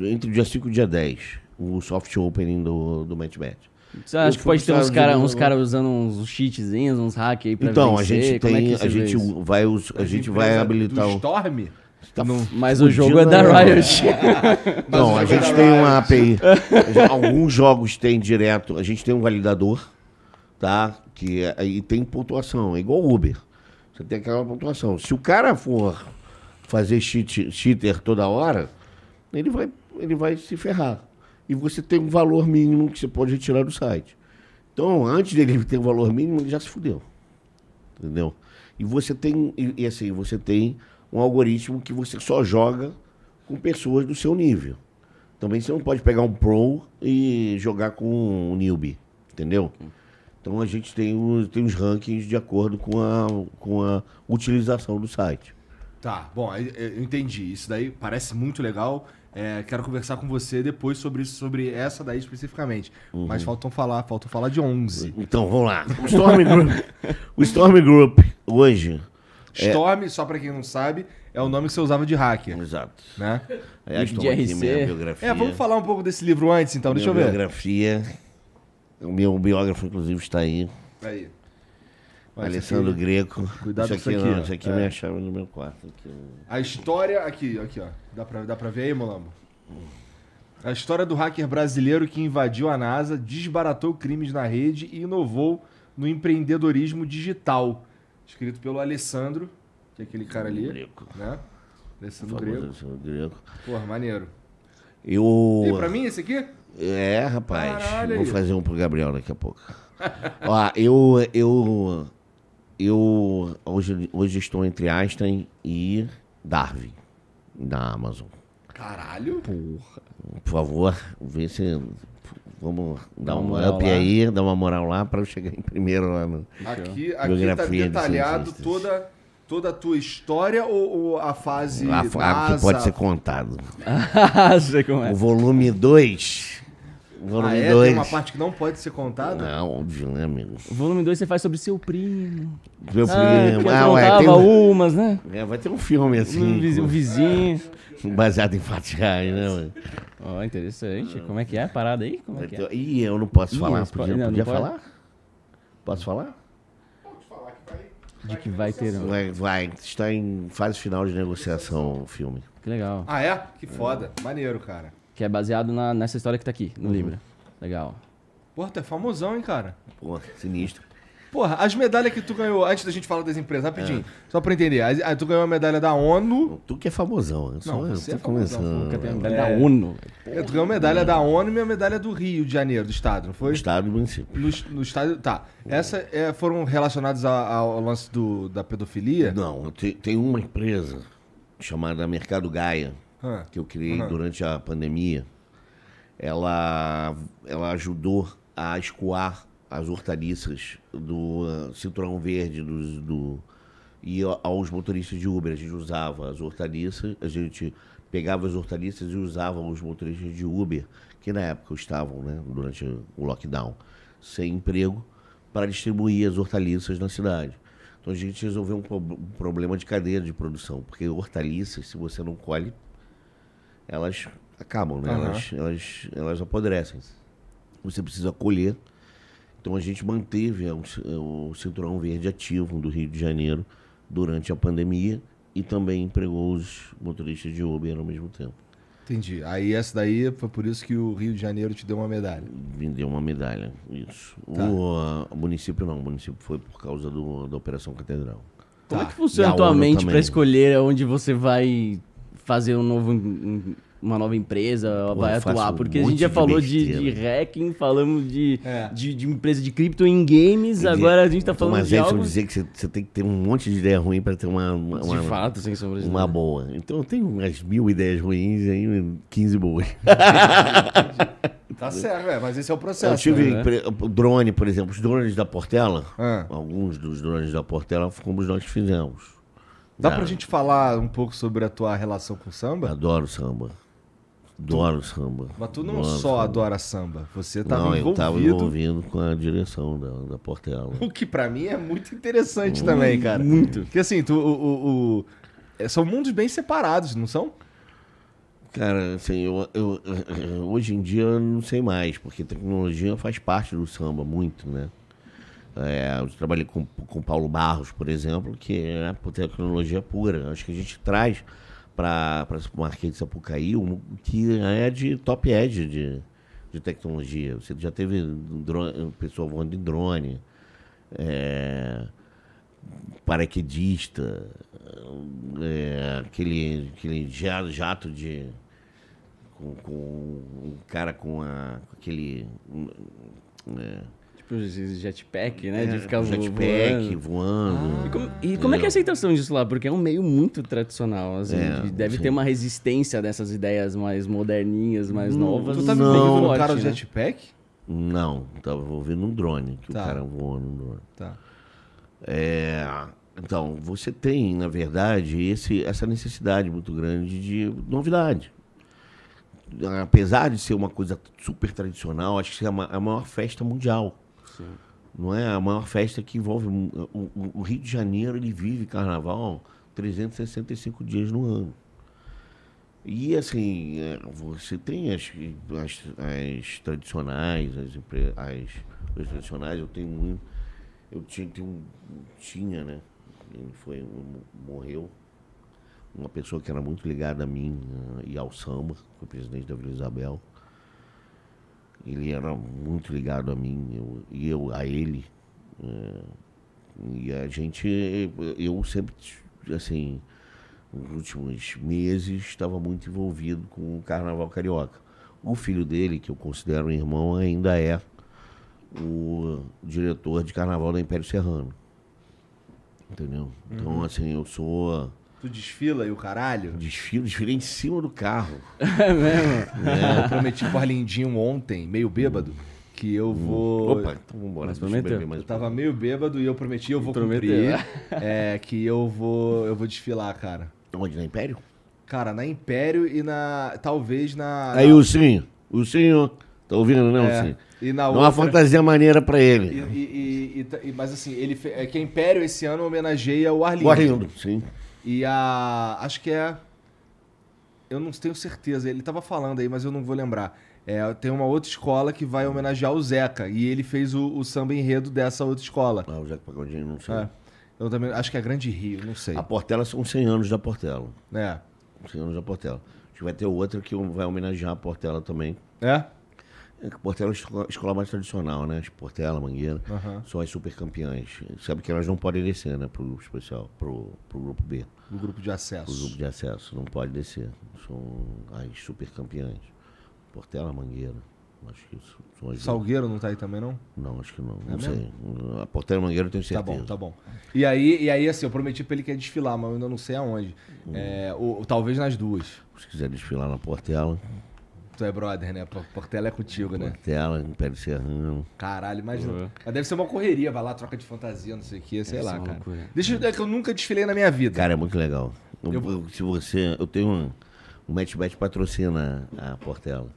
entre o dia 5 e o dia 10, o soft opening do, do MatchBet. Você acha que pode ter uns caras uns cara usando uns cheatzinhos, uns hacks aí pra Então, vencer. a gente Como é tem. É a gente vai, os, a, a gente vai habilitar. o... Storm? Tá não, mas o jogo é da Riot. não, é a gente tem uma API. Alguns jogos tem direto. A gente tem um validador, tá? Que aí é, tem pontuação. É igual Uber. Você tem aquela pontuação. Se o cara for fazer cheat, cheater toda hora, ele vai, ele vai se ferrar e você tem um valor mínimo que você pode retirar do site. Então, antes dele ter um valor mínimo, ele já se fudeu. Entendeu? E você tem, e, e assim, você tem um algoritmo que você só joga com pessoas do seu nível. Também você não pode pegar um pro e jogar com um newbie, entendeu? Então a gente tem os, tem os rankings de acordo com a, com a utilização do site. Tá, bom, eu entendi. Isso daí parece muito legal. É, quero conversar com você depois sobre isso, sobre essa daí especificamente. Uhum. Mas faltam falar, faltam falar de 11. Então, vamos lá. O Storm Group, o Storm Group hoje. É Storm, é... só para quem não sabe, é o nome que você usava de hacker. Exato. Né? É, acho de RC. Minha biografia. É, vamos falar um pouco desse livro antes, então, minha deixa eu ver. Biografia. O meu biógrafo, inclusive, está aí. Aí. Alessandro aqui... Greco. Cuidado isso aqui. Isso aqui, não, isso aqui é, é minha chave no meu quarto. Aqui. A história, aqui, aqui, ó. Dá pra, dá pra ver aí, Molambo? A história do hacker brasileiro que invadiu a NASA, desbaratou crimes na rede e inovou no empreendedorismo digital. Escrito pelo Alessandro, que é aquele cara ali. Grego. Né? Alessandro Grego. Grego. Porra, maneiro. E o. E pra mim esse aqui? É, rapaz. Caralho. Vou fazer um pro Gabriel daqui a pouco. Ó, eu. Eu. Eu. Hoje, hoje estou entre Einstein e Darwin da Amazon. Caralho! Porra. Por favor, vê se. Vamos dar uma, up lá. aí, dar uma moral lá para eu chegar em primeiro lá no. Aqui, aqui tá detalhado de toda, toda a tua história ou, ou a fase. A, a que pode ser contado. Ah, sei como é. O volume 2 Volume 2. Ah, é? Tem uma parte que não pode ser contada? Não, óbvio, né, amigo? Volume 2 você faz sobre seu primo. Meu ah, primo. Ah, ah ué, tem um... umas, né? É, vai ter um filme assim. O vizinho. Baseado em fatiai, né, mano? Ó, oh, interessante. Como é que é a parada aí? Como é que é? Então, ih, eu não posso Ih, falar. Podia, não, podia não falar? Pode? Posso falar? Pode falar que vai. De que vai ter. Né? Vai, vai, está em fase final de negociação o filme. Que legal. Ah, é? Que foda. É. Maneiro, cara. Que é baseado na, nessa história que tá aqui, no uhum. livro. Legal. Porra, tu é famosão, hein, cara? Porra, sinistro. Porra, as medalhas que tu ganhou, antes da gente falar das empresas, rapidinho, é. só pra entender. Ah, tu ganhou a medalha da ONU. Tu que é famosão, eu só Não, você eu tô é famosão. Nunca tem a é. medalha é. da ONU. Porra. É, tu ganhou a medalha é. da ONU e minha medalha é do Rio de Janeiro, do Estado, não foi? Do Estado do município. No, no Estado. Tá. Essas foram relacionadas ao, lance do, da pedofilia? Não, tem, tem uma empresa chamada Mercado Gaia ah. que eu criei ah. durante a pandemia, ela, ela ajudou a escoar as hortaliças do uh, cinturão verde dos, do, e aos motoristas de Uber. A gente usava as hortaliças, a gente pegava as hortaliças e usava os motoristas de Uber, que na época estavam, né, durante o lockdown, sem emprego, para distribuir as hortaliças na cidade. Então a gente resolveu um, problema de cadeia de produção, porque hortaliças, se você não colhe, elas acabam, né? Uhum. Elas, elas, elas apodrecem. Você precisa colher. Então a gente manteve é, é, o Cinturão Verde ativo do Rio de Janeiro durante a pandemia e também empregou os motoristas de Uber ao mesmo tempo. Entendi. Aí essa daí foi por isso que o Rio de Janeiro te deu uma medalha. Me deu uma medalha, isso. Tá. O, a, o, município não, o município foi por causa do, da Operação Catedral. Tá. Como é que funciona a tua mente para escolher onde você vai fazer um novo, uma nova empresa, Pô, vai atuar. Um porque a gente já de falou de, de hacking, falamos de, é. de, de, empresa de cripto em games, dizer, agora a gente está falando mas de. Mas algo... dizer que você, você, tem que ter um monte de ideia ruim para ter uma, uma, uma. De fato, sem sombra de Uma boa. Então eu tenho umas mil ideias ruins e aí 15 boas. Tá certo, é, mas esse é o processo. Eu tive né? drone, por exemplo, os drones da Portela, é. alguns dos drones da Portela, como nós fizemos. Dá ah, pra gente falar um pouco sobre a tua relação com o samba? Adoro samba. Adoro tu... samba. Mas tu não adoro só samba. adora samba, você tava não, envolvido. eu tava envolvido com a direção da, da Portela. O que para mim é muito interessante muito, hum, também, cara. Muito. Porque assim, tu, o, o, o... É, são mundos bem separados, não são? Cara, assim, eu, eu, eu, hoje em dia eu não sei mais, porque tecnologia faz parte do samba muito, né? É, eu trabalhei com, com Paulo Barros, por exemplo, que é por tecnologia pura. Acho que a gente traz para o Marquês de Sapucaí um, que é de top edge de, de tecnologia. Você já teve drone, pessoal voando de drone, é, paraquedista, é, aquele, aquele jato de. Com, com um cara com, a, com aquele. É, os tipo, jetpack, né? É, de ficar jetpack, voando. voando. Ah, e, como, e como, é que é a aceitação disso lá? Porque é um meio muito tradicional, assim. É, deve sim. ter uma resistência dessas ideias mais moderninhas, mais novas. Tu tá não, vendo um cara né? jetpack? Não, tava ouvindo um drone, que tá. o cara voando. no drone. Tá. É, então, você tem, na verdade, esse, essa necessidade muito grande de novidade apesar de ser uma coisa super tradicional, acho que é, é a maior festa mundial. Não é a maior festa que envolve. O, o Rio de Janeiro ele vive carnaval 365 dias no ano. E assim, é, você tem as, as, as tradicionais, as, as, as tradicionais, eu tenho muito. Eu tinha, um, tinha, né? Ele foi, morreu. Uma pessoa que era muito ligada a mim e ao samba, foi presidente da Vila Isabel ele era muito ligado a mim eu, e eu a ele. É, e a gente, eu sempre, assim, nos últimos meses estava muito envolvido com o Carnaval Carioca. O filho dele, que eu considero um irmão, ainda é o diretor de Carnaval do Império Serrano. Entendeu? Então, uhum. assim, eu sou Tu desfila e o caralho? Desfilo, desfilei em cima do carro. É mesmo? É. Eu prometi pro Arlindinho ontem, meio bêbado, que eu hum. vou. Opa, então vambora. Mas prometeu. Eu tava meio bêbado e eu prometi, eu vou prometer. É. é, que eu vou. Eu vou desfilar, cara. Onde? Na Império? Cara, na Império e na. Talvez na. Aí, o na... o senhor Tá ouvindo, né, é. E na outra... Uma fantasia maneira pra ele. E, e, e, mas assim, ele fe... é que a Império esse ano homenageia o Arlindo. O Arlindo, sim. E a. Acho que é. Eu não tenho certeza, ele estava falando aí, mas eu não vou lembrar. É, tem uma outra escola que vai homenagear o Zeca. E ele fez o, o samba enredo dessa outra escola. Ah, o Zeca Pagodinho, não sei. É. Eu também acho que é Grande Rio, não sei. A Portela são 100 anos da Portela. É. 100 anos da Portela. Acho que vai ter outra que vai homenagear a Portela também. É? Portela é escola mais tradicional, né? Tipo, Portela, Mangueira, são as super campeãs. Sabe que elas não podem descer, né? Pro grupo especial, pro, pro grupo B. O grupo de acesso. O grupo de acesso, não pode descer. São as super campeãs. Portela, Mangueira. Acho que são as Salgueiro não tá aí também, não? Não, acho que não. É não mesmo? sei. A Portela Mangueira eu tenho certeza. Tá bom, tá bom. E aí, e aí assim, eu prometi pra ele que ia desfilar, mas eu ainda não sei aonde. Hum. É, ou, ou, talvez nas duas. Se quiser desfilar na Portela. Tu é brother, né? Portela é contigo, né? Portela, Império Serrano. Caralho, imagina. Uhum. Mas deve ser uma correria, vai lá, troca de fantasia, não sei o quê, sei é lá, cara. Loucura. Deixa eu é que eu nunca desfilei na minha vida. Cara, é muito legal. Eu, eu, se você. Eu tenho um. O Matchbet patrocina a Portela.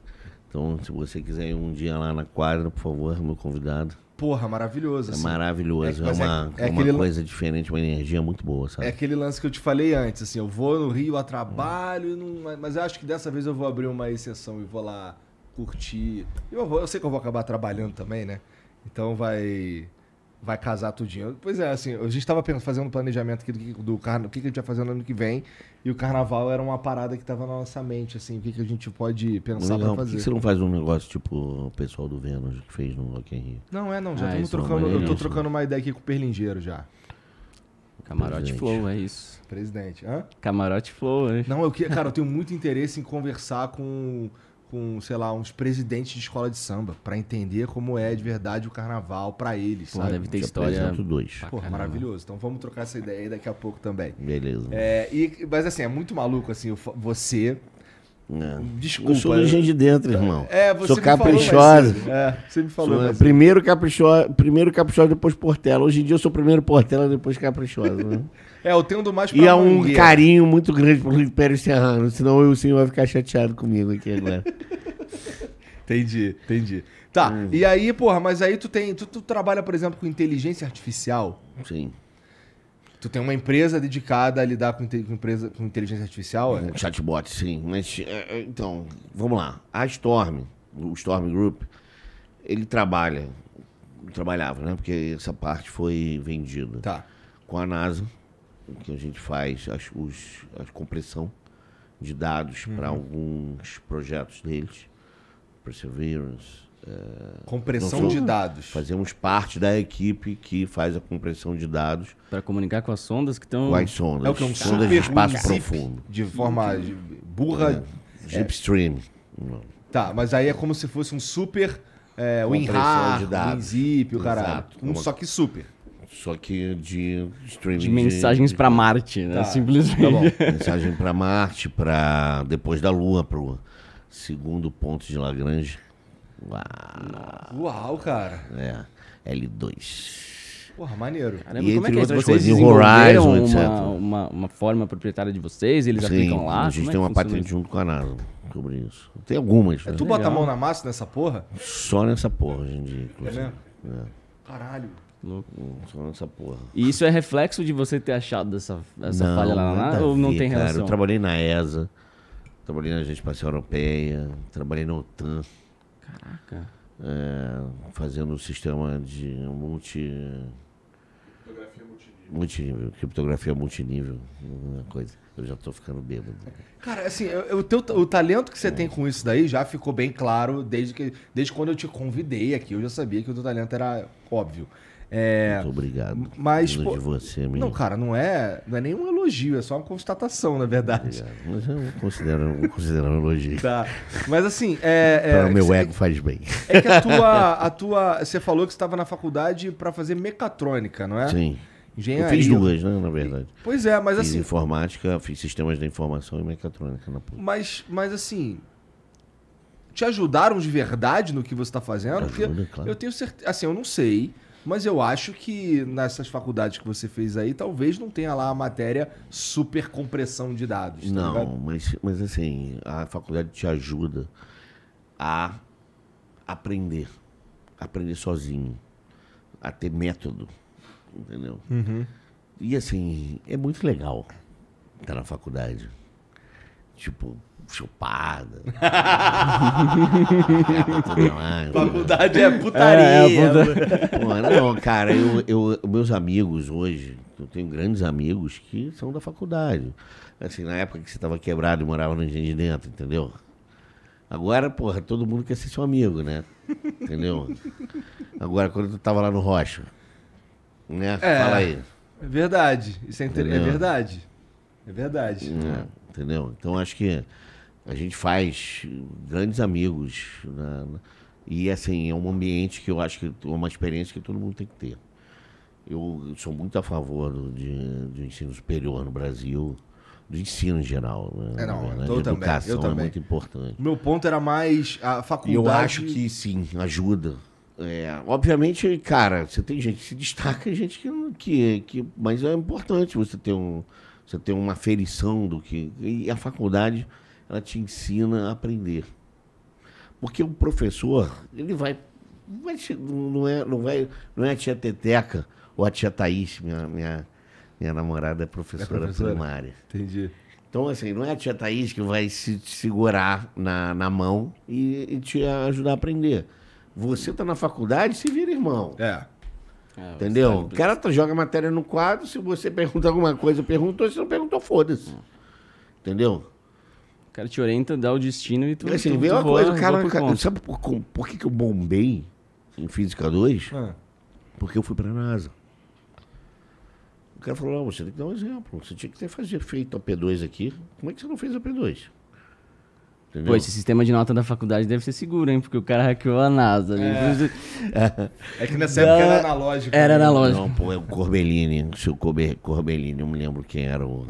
Então, se você quiser ir um dia lá na quadra, por favor, meu convidado. Porra, maravilhoso. É assim. É maravilhoso. É, é, é uma, é, é uma coisa diferente, uma energia muito boa, sabe? É aquele lance que eu te falei antes, assim, eu vou no Rio a trabalho, não... mas eu acho que dessa vez eu vou abrir uma exceção e vou lá curtir. Eu, vou, eu sei que eu vou acabar trabalhando também, né? Então vai vai casar tudinho. Pois é, assim, a gente estava fazendo um planejamento aqui do, do, do que, que a gente vai fazer no ano que vem, e o carnaval era uma parada que estava na nossa mente, assim, o que, que a gente pode pensar para fazer. Por que você não faz um negócio tipo o pessoal do Vênus que fez no Rock in Rio? Não, é não, já ah, é trocando, é eu tô trocando uma ideia aqui com o Perlingeiro já. Camarote Presidente. Flow, é isso. Presidente, hã? Camarote Flow, é. Não, eu cara, eu tenho muito interesse em conversar com com, sei lá, uns presidentes de escola de samba para entender como é de verdade o carnaval para eles. Pô, sabe? deve ter história. Dois. Pô, maravilhoso. Então vamos trocar essa ideia aí daqui a pouco também. Beleza. É, e, mas assim, é muito maluco assim, você. É. Desculpa. Eu sou origem de dentro, irmão. É, você sou caprichosa. É, você me falou. Sou, primeiro caprichoso primeiro caprichosa, depois portela. Hoje em dia eu sou primeiro portela, depois caprichosa. Né? É, eu tendo mais pra E há é um mangueira. carinho muito grande pelo Império Serrano, senão o Senhor vai ficar chateado comigo aqui agora. entendi, entendi. Tá, hum. e aí, porra, mas aí tu tem. Tu, tu trabalha, por exemplo, com inteligência artificial. Sim. Tu tem uma empresa dedicada a lidar com, com empresa, com inteligência artificial? É? Um é? chatbot, sim. Mas, é, então, vamos lá. A Storm, o Storm Group, ele trabalha, trabalhava, né? Porque essa parte foi vendida. Tá. Com a NASA que a gente faz as, os, a compressão de dados uhum. para alguns projetos deles, Perseverance. É, compressão de dados. Fazemos parte da equipe que faz a compressão de dados. Para comunicar com as sondas que estão. Com as sondas. É o que é um sondas de espaço um profundo. De forma de burra. É, é. Tá, mas aí é como se fosse um super. É, o WinRAR, o WinZip, o caralho. Um, é só que super. Só que de streaming. De mensagens para Marte, né? Tá. Simplesmente. Tá Mensagem para Marte, para depois da Lua, para o segundo ponto de Lagrange. Uau! Uau, cara! É, L2. Porra, maneiro. Caramba, e como é que é outras coisas, vocês Horizon, uma, etc. Uma, uma forma proprietária de vocês, eles Sim, aplicam lá? a gente é tem é uma patente isso? junto com a NASA sobre isso. Tem algumas. É, né? tu bota a mão na massa nessa porra? Só nessa porra gente. É inclusive. É mesmo? É. Caralho. Louco. porra. E isso é reflexo de você ter achado essa, essa não, falha lá, lá ou não tem relação? Cara, eu trabalhei na ESA, trabalhei na Agência Espacial Europeia, trabalhei na OTAN. Caraca. É, fazendo um sistema de multi. Criptografia multinível. multinível. Criptografia multinível. Uma coisa. Eu já tô ficando bêbado. Cara, assim, o, teu, o talento que você é. tem com isso daí já ficou bem claro desde, que, desde quando eu te convidei aqui. Eu já sabia que o teu talento era óbvio. É, Muito obrigado. Mas, pô, de você, Não, cara, não é, não é nenhum elogio, é só uma constatação, na verdade. Obrigado. Mas eu considero, considero um elogio. Tá. Mas assim, é. é para o meu você, ego faz bem. É que a tua, a tua. Você falou que estava na faculdade para fazer mecatrônica, não é? Sim. Engenharia. Eu fiz duas, né, na verdade. Pois é, mas fiz assim. informática, fiz sistemas da informação e mecatrônica na Mas, mas assim, te ajudaram de verdade no que você está fazendo? Ajuda, Porque claro. eu tenho certeza. Assim, eu não sei. Mas eu acho que nessas faculdades que você fez aí, talvez não tenha lá a matéria super compressão de dados. Tá não, mas, mas assim, a faculdade te ajuda a aprender. Aprender sozinho. A ter método. Entendeu? Uhum. E assim, é muito legal estar na faculdade. Tipo, chupada. Tá né? Faculdade é putaria. É, é, é puta... Né? não, cara, eu, eu, meus amigos hoje, eu tenho grandes amigos que são da faculdade. Assim, na época que você tava quebrado e morava no Engenho de Dentro, entendeu? Agora, porra, todo mundo quer ser seu amigo, né? Entendeu? Agora, quando tu tava lá no Rocha, né? É, Fala aí. É verdade. Isso é, inter... é verdade. É verdade. É, entendeu? Então, acho que a gente faz grandes amigos. Né? E assim, é um ambiente que eu acho que é uma experiência que todo mundo tem que ter. Eu sou muito a favor do, de, do ensino superior no Brasil, do ensino em geral. Né? É, não, né? eu, também, eu é também. é muito importante. Meu ponto era mais a faculdade. Eu acho que sim, ajuda. É, obviamente, cara, você tem gente que se destaca, gente que, que, que. Mas é importante você ter, um, você ter uma aferição do que. E a faculdade ela te ensina a aprender. Porque o professor, ele vai. vai não, é, não, vai, não é a tia Teteca ou a tia Thaís, minha, minha, minha namorada é professora, é professora primária. Entendi. Então, assim, não é a tia Thaís que vai se segurar na, na mão e, e te ajudar a aprender. Você tá na faculdade, se vira irmão. É. É, Entendeu? O cara tá, joga a matéria no quadro, se você pergunta alguma coisa, perguntou, se não perguntou, foda-se. Hum. Entendeu? cara te orienta, dá o destino e tu. É assim, tu, tu voa, coisa, cara, por cara sabe por, por, que, que eu bombei em Física 2? Ah. Porque eu fui pra NASA. O cara falou, não, você tem que dar um exemplo. Você tinha que ter fazer feito a P2 aqui. Como é que você não fez a P2? Entendeu? Pô, esse sistema de nota da faculdade deve ser seguro, hein? Porque o cara hackeou a NASA. Né? É, é que nessa época era analógico. Era né? analógico. Não, pô, é o Corbellini. O Corbe, Corbellini, eu me lembro quem era o,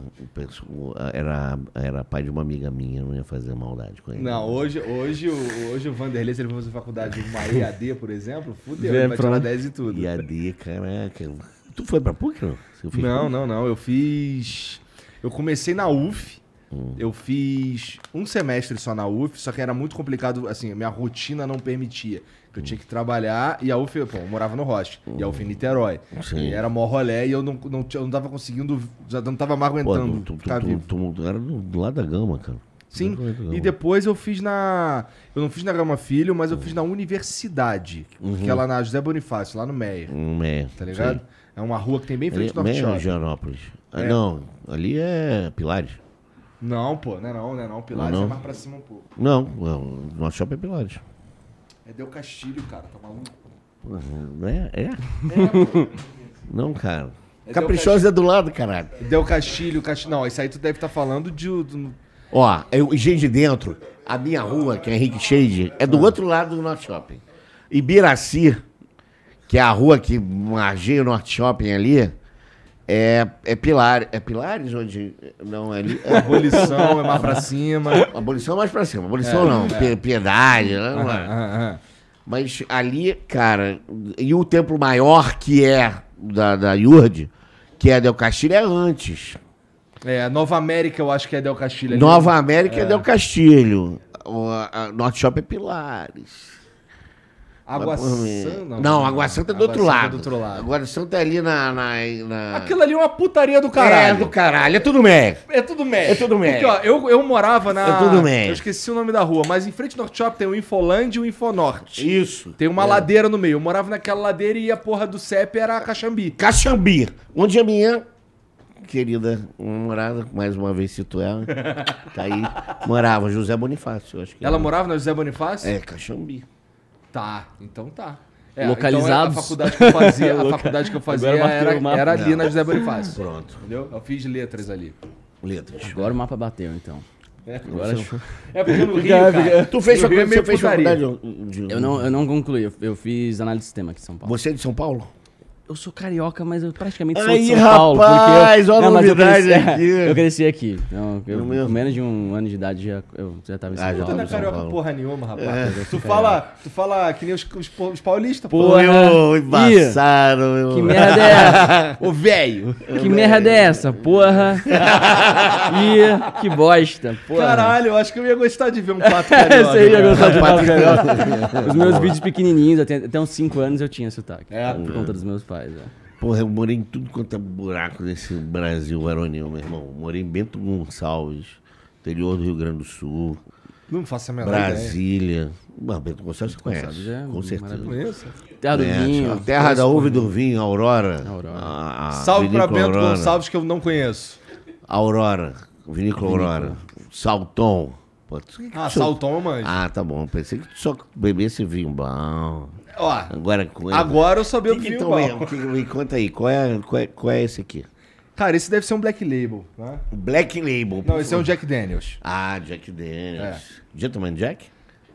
o. Era, era pai de uma amiga minha, eu não ia fazer maldade com ele. Não, hoje, hoje, hoje o Vanderlei, se ele for fazer faculdade de uma IAD, por exemplo, fudeu, é, ele vai pra... tirar 10 e tudo. IAD, caraca. Tu foi pra PUC, não? Não, não, não. Eu fiz. Eu comecei na UF. Uhum. Eu fiz um semestre só na UF, só que era muito complicado, assim, minha rotina não permitia. Eu tinha que uhum. trabalhar e a UF, pô, eu morava no Roche e a UF em uhum. Niterói. Sim. E era mó rolé e eu não, não, eu não tava conseguindo, já não tava mais aguentando. Pô, tu, tu, tu, tu, tu era do lado da gama, cara. Sim, e depois eu fiz na. Eu não fiz na Gama Filho, mas eu fiz na universidade. Uhum. Que é lá na José Bonifácio, lá no Meia. Meia. Tá ligado? Sim. É uma rua que tem bem frente ali, do Norte Meia Shopping. Ah, é. não, ali é Pilares. Não, pô, não é não, não é não. Pilares não, não. é mais pra cima um pouco. Não, é não, nosso shopping é Pilares. É Del Castilho, cara, tá maluco? é? É? é pô. não, cara. É Caprichosa é do lado, caralho. Del Castilho, Castilho. Não, isso aí tu deve estar tá falando de. Do... Ó, eu, gente de dentro, a minha rua, que é Henrique Shade, é do ah. outro lado do Norte Shopping. Ibiraci, que é a rua que margeia o Norte Shopping ali, é, é pilar, é pilares onde não é, é. abolição é mais para cima. Abolição é mais para cima. Abolição é, não, é. piedade, né? Mas ali, cara, e o templo maior que é da da Yurd, que é Del Castilho é antes. É, Nova América eu acho que é Del Castilho. Nova América é, é, Del Castilho. O a, a Norte Shop é Pilares. Água Santa. Não, não, Água Santa é do, outro é lado. do outro lado. Água Santa é ali na, na, na, Aquilo ali é uma putaria do é, caralho. É do caralho, é tudo médio. É tudo médio. É tudo médio. Porque, ó, eu, eu morava na. É tudo médio. Eu esqueci o nome da rua, mas em frente ao Norte Shop tem o Infoland e o Infonorte. Isso. Tem uma é. ladeira no meio. Eu morava naquela ladeira e a porra do CEP era Caxambi. Caxambi. Onde a é minha querida namorada, mais uma vez cito ela, tá aí, morava José Bonifácio, acho que. Ela, ela morava na José Bonifácio? É, Caxambi. Tá, então tá. É, então, Localizados. Então a faculdade que eu fazia, a faculdade que eu fazia é era, era ali na José Bonifácio. Pronto. Entendeu? Eu fiz letras ali. Letras. Agora o mapa bateu, então. É, agora eu... é porque no Rio, cara, Tu fez, no Rio, você é fez faculdade? De... Eu não, eu não concluí, eu, eu fiz análise de sistema aqui em São Paulo. Você é de São Paulo? eu sou carioca, mas eu praticamente sou Aí, de São rapaz, Paulo. Porque eu, olha cresci aqui. Eu cresci aqui. Então, eu, com menos de um ano de idade já, eu já tava em ah, São ah, Paulo. Tu não é carioca porra nenhuma, rapaz. É. Tu, fala, tu fala que nem os, os, os paulistas, Porra, eu, embaçaram. Eu... Que merda é essa? Ô, velho. Que merda é essa, porra? Ih, que bosta, porra. Caralho, eu acho que eu ia gostar de ver um pato carioca. Você ia gostar de um pato carioca. Os meus vídeos pequenininhos, até, até uns 5 anos eu tinha sotaque. É. Por conta é. dos meus pais faz, é. Porra, eu morei em tudo quanto é buraco desse Brasil varonil, meu irmão. Morei em Bento Gonçalves, interior do Rio Grande do Sul. Não faço a menor Brasília. Ideia. Bento Gonçalves você conhece, Gonçalves é com certeza. Conheço. Terra do Vinho. Terra da Uva e do Vinho, Aurora. Aurora. A, a Salve para Bento Aurora. Gonçalves que eu não conheço. Aurora, Vinícola Aurora. Salton. Pô, tu, ah, Salton, mas. Ah, tá bom. Pensei que tu só bebesse vinho bom. Ó, agora, agora eu soube o que então, Me conta aí, qual é, qual, é, qual é esse aqui? Cara, esse deve ser um Black Label, né? Black Label. Não, esse é um Jack Daniels. Ah, Jack Daniels. É. Gentleman Jack?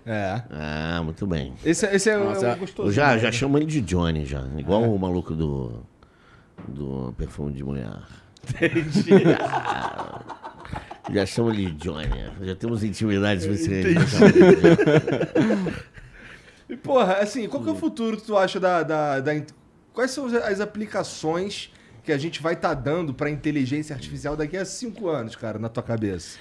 É. Ah, muito bem. Esse, é, esse é Nossa, um é gostoso. Eu já, né? já chamo ele de Johnny, já. Igual é. o maluco do, do perfume de mulher. Entendi. já chamo ele de Johnny. Já temos intimidades você. Entendi. Né, E, porra, assim, qual que é o futuro que tu acha da, da, da... Quais são as aplicações que a gente vai estar tá dando para inteligência artificial daqui a cinco anos, cara, na tua cabeça?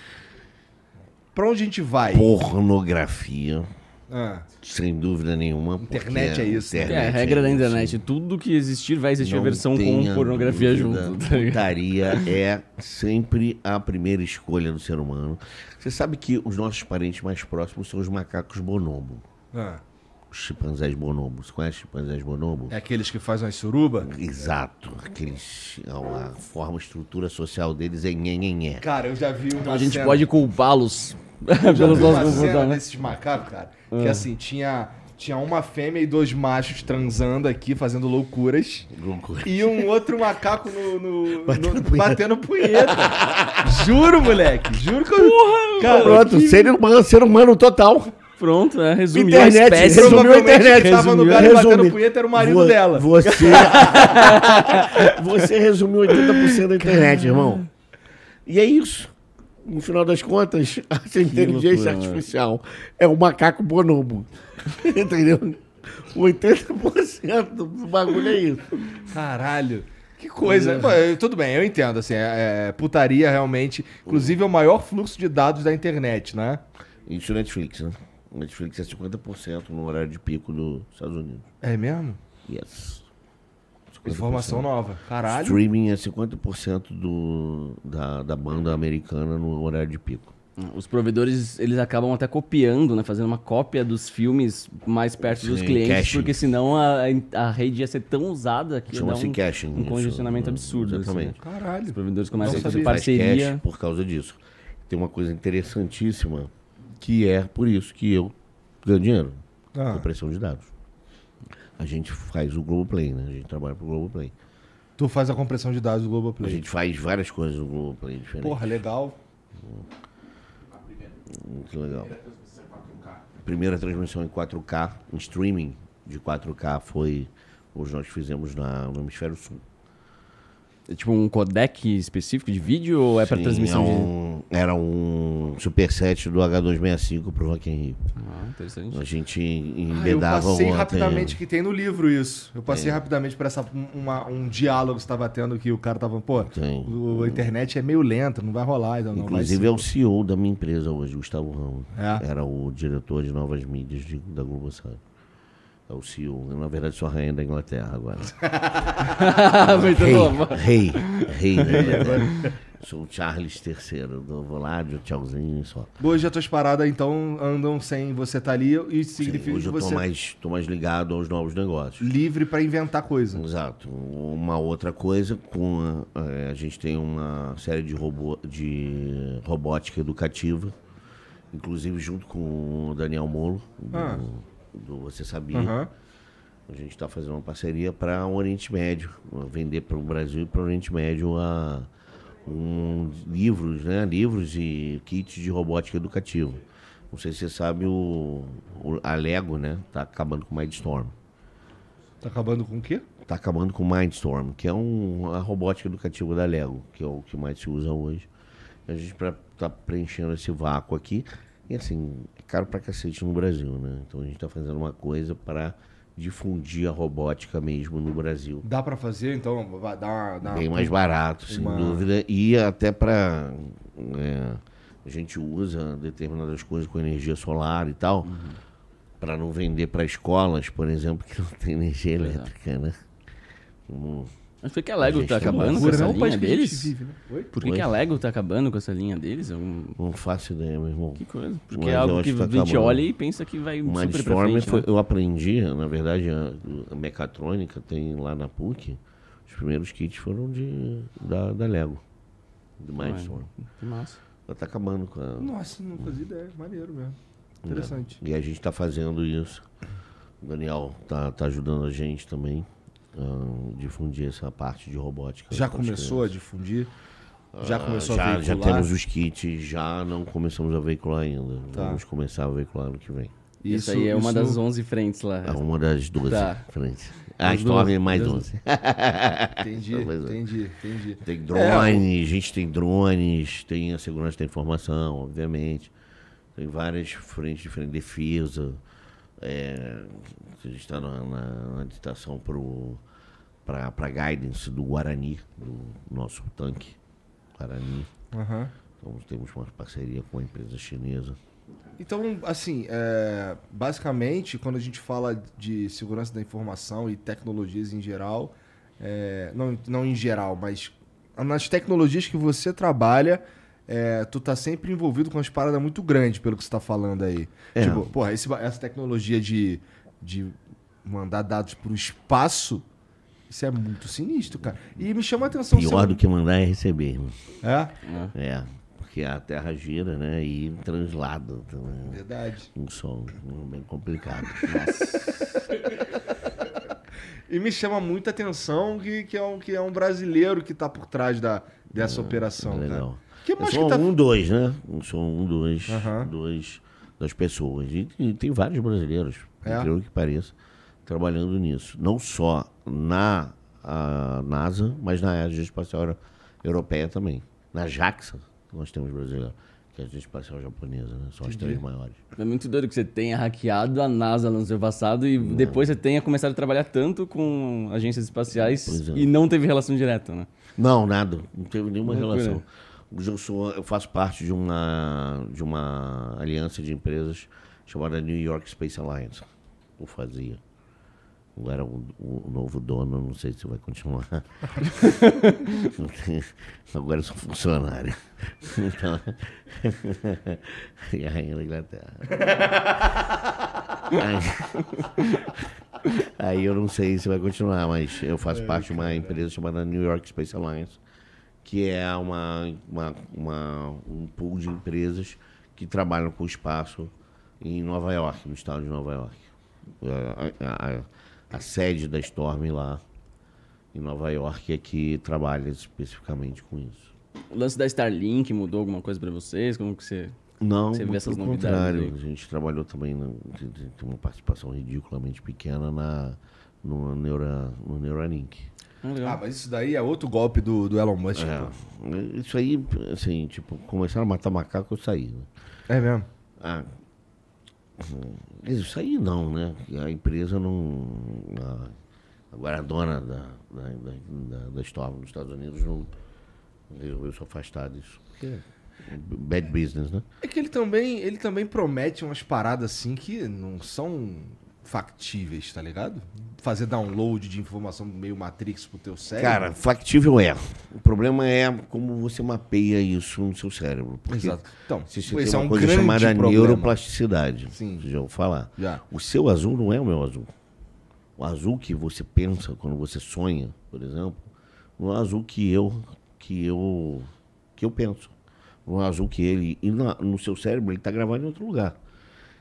Pra onde a gente vai? Pornografia. Ah. Sem dúvida nenhuma. Internet é isso. Né? Internet é, a é regra é da internet. Tudo que existir vai existir Não a versão com pornografia dúvida. junto. Tá Putaria é sempre a primeira escolha do ser humano. Você sabe que os nossos parentes mais próximos são os macacos bonobo. Ah chimpanzés bonobos. Conhece chimpanzés bonobos? É aqueles que fazem as suruba? Exato. Aqueles, é a forma, a estrutura social deles é nhenhenhé. Cara, eu já vi uma Então a gente cena... pode culpá-los pelos nossos comportamentos. Né? desses macacos, cara, que ah. assim, tinha... Tinha uma fêmea e dois machos transando aqui, fazendo loucuras. Loucuras. E um outro macaco no, no, batendo, no punheta. batendo, punheta. juro, moleque. Juro que eu. Porra, cara, Pronto, que... ser humano, ser humano total. Pronto, é, resumiu internet, a espécie. Resumiu a internet. Estava no galho resume, batendo punheta, era o marido vo, dela. Você, você resumiu 80% da internet, Caramba. irmão. E é isso. No final das contas, a inteligência loucura, artificial é o um macaco bonobo. Entendeu? 80% do bagulho é isso. Caralho. Que coisa. tudo bem, eu entendo. Assim, é, é, putaria realmente. Inclusive, é o maior fluxo de dados da internet, né? Isso Netflix, né? Netflix é 50% no horário de pico dos Estados Unidos. É mesmo? Yes. 50%. Informação nova. Caralho. Streaming é 50% do, da, da banda americana no horário de pico. Os provedores, eles acabam até copiando, né? Fazendo uma cópia dos filmes mais perto Sim, dos clientes, caching. porque senão a, a rede ia ser tão usada que ia dar um, caching, um congestionamento isso, absurdo. Exatamente. Assim, né? Caralho. Os provedores começam a fazer parceria. Por causa disso. Tem uma coisa interessantíssima que é por isso que eu ganho dinheiro. Ah. Compressão de dados. A gente faz o Globoplay, né? A gente trabalha pro Globoplay. Tu faz a compressão de dados do Globoplay. A gente faz várias coisas no Globoplay diferentes. Porra, legal. Muito legal. Primeira transmissão em 4K, em streaming de 4K foi hoje nós fizemos na, no Hemisfério Sul. É tipo um codec específico de vídeo ou é para transmissão é um, de... Era um superset do H265 pro Rock in Rio. Ah, interessante. A gente embedava ah, Eu passei rapidamente, que tem no livro isso. Eu passei é. rapidamente para essa, uma, um diálogo que estava tá tendo que o cara tava, pô, tem. a internet é meio lenta, não vai rolar. Então não Inclusive é o CEO da minha empresa hoje, Gustavo Ramos. É. Era o diretor de novas mídias de, da Globo Sábio. É o CEO. Né? Na verdade, sou a rainha da Inglaterra agora. Muito bom. Rei. Rei né? Sou o Charles III, do Voládio, tchauzinho só. Hoje as tuas paradas, então, andam sem você estar tá ali e significa Sim, hoje eu tô você... mais, tô mais ligado aos novos negócios. Livre para inventar coisa. Exato. Uma outra coisa, com a, é, a gente tem uma série de, robô, de robótica educativa, inclusive junto com o Daniel Molo, ah. do, do Você Sabia. Uhum. A gente está fazendo uma parceria para o Oriente Médio, vender para o Brasil e para o Oriente Médio a, um, livros, né? Livros e kits de robótica educativa. Não sei se você sabe, o, o a Lego, né? Tá acabando com o Mindstorm. Tá acabando com o quê? Tá acabando com o Mindstorm, que é um, a robótica educativa da Lego, que é o que mais se usa hoje. A gente está preenchendo esse vácuo aqui. E assim, caro pra cacete no Brasil, né? Então a gente está fazendo uma coisa para difundir a robótica mesmo no Brasil. Dá para fazer, então, vai dar, dar bem mais barato, sem dúvida, e até para é, né, a gente usa determinadas coisas com energia solar e tal, uhum. para não vender para escolas, por exemplo, que não tem energia é. elétrica, Exato. né? Mas por que a Lego a tá acabando com essa linha deles? Né? Por que, a Lego tá acabando com essa linha deles? não... faço ideia, meu irmão. Que coisa. Porque Mas é algo que tá a tá gente acabando. olha e pensa que vai Mas super pra frente, foi, né? Eu aprendi, na verdade, a, a, mecatrônica tem lá na PUC. Os primeiros kits foram de, da, da Lego. Do Mindstorm. Que massa. Ela tá acabando com a... Nossa, não fazia uhum. ideia. Maneiro mesmo. Né? Interessante. É. E a gente tá fazendo isso. O Daniel tá, tá ajudando a gente também difundir essa parte de robótica. Já começou a difundir? Ah, já começou já, a veicular? Já temos os kits, já não começamos a veicular ainda. Tá. Vamos começar a veicular no que vem. Isso, aí é isso... uma das 11 frentes lá. É uma das 12 tá. frentes. A história é mais 12. Entendi, entendi, entendi. Tem drone, é, a gente tem drones, tem a segurança da informação, obviamente. Tem várias frentes diferentes, defesa, é, que a gente está na, na, licitação para a guidance do Guarani, do nosso tanque Guarani. Uhum. Então temos uma parceria com a empresa chinesa. Então, assim, é, basicamente, quando a gente fala de segurança da informação e tecnologias em geral, é, não, não em geral, mas nas tecnologias que você trabalha, é, tu tá sempre envolvido com as paradas muito grandes, pelo que você tá falando aí. É. Tipo, porra, esse, essa tecnologia de de mandar dados para o espaço, isso é muito sinistro, cara. E me chama a atenção... Pior seu... do que mandar é receber. Irmão. É? É. é porque a Terra gira, né? E translada também. Né? Verdade. Um sol né, bem complicado. e me chama muita atenção que, que, é, um, que é um brasileiro que está por trás da, dessa é, operação. Legal. Né? Que mais sou que tá... um dois, né? Um som, um dois, uhum. dois das pessoas. E, e tem vários brasileiros é. incrível que pareça, trabalhando nisso. Não só na NASA, mas na Agência Espacial Europeia também. Na JAXA, nós temos brasileiro. Que é a Agência Espacial Japonesa, né? São Entendi. as três maiores. É muito doido que você tenha hackeado a NASA no seu passado e não. depois você tenha começado a trabalhar tanto com agências espaciais é. e não teve relação direta, né? Não, nada. Não teve nenhuma não relação. Eu, sou, eu faço parte de uma, de uma aliança de empresas chamada New York Space Alliance fazia. Agora o, o, novo dono, não sei se vai continuar. Agora sou funcionário. Então, e a rainha da Inglaterra. Aí, aí, eu não sei se vai continuar, mas eu faço é, parte de uma empresa chamada New York Space Alliance, que é uma, uma, uma um pool de empresas que trabalham com espaço em Nova York, no estado de Nova York a, a, sede da Storm lá em Nova York é que trabalha especificamente com isso. O lance da Starlink mudou alguma coisa para vocês? Como que você não, você vê essas pelo contrário. Aí? A gente trabalhou também, tem, tem uma participação ridiculamente pequena na, no, Neura, no Neuralink. Ah, ah, mas isso daí é outro golpe do, do Elon Musk. É. Isso aí, assim, tipo, começaram a matar macaco, eu saí. Né? É mesmo? Ah, isso aí não, né? A empresa não. A, agora a dona da, da, da, da Storm nos Estados Unidos não resolveu se afastar disso. Porque bad business, né? É que ele também, ele também promete umas paradas assim que não são factíveis, tá ligado? Fazer download de informação do meio Matrix pro teu cérebro. Cara, factível é. O problema é como você mapeia isso no seu cérebro. Exato. Então, se você tem é uma é um coisa chamada problema. neuroplasticidade. Sim. Já vou falar. Já. O seu azul não é o meu azul. O azul que você pensa quando você sonha, por exemplo, não é o azul que eu que eu que eu penso. Não é o azul que ele e na, no seu cérebro ele está gravado em outro lugar.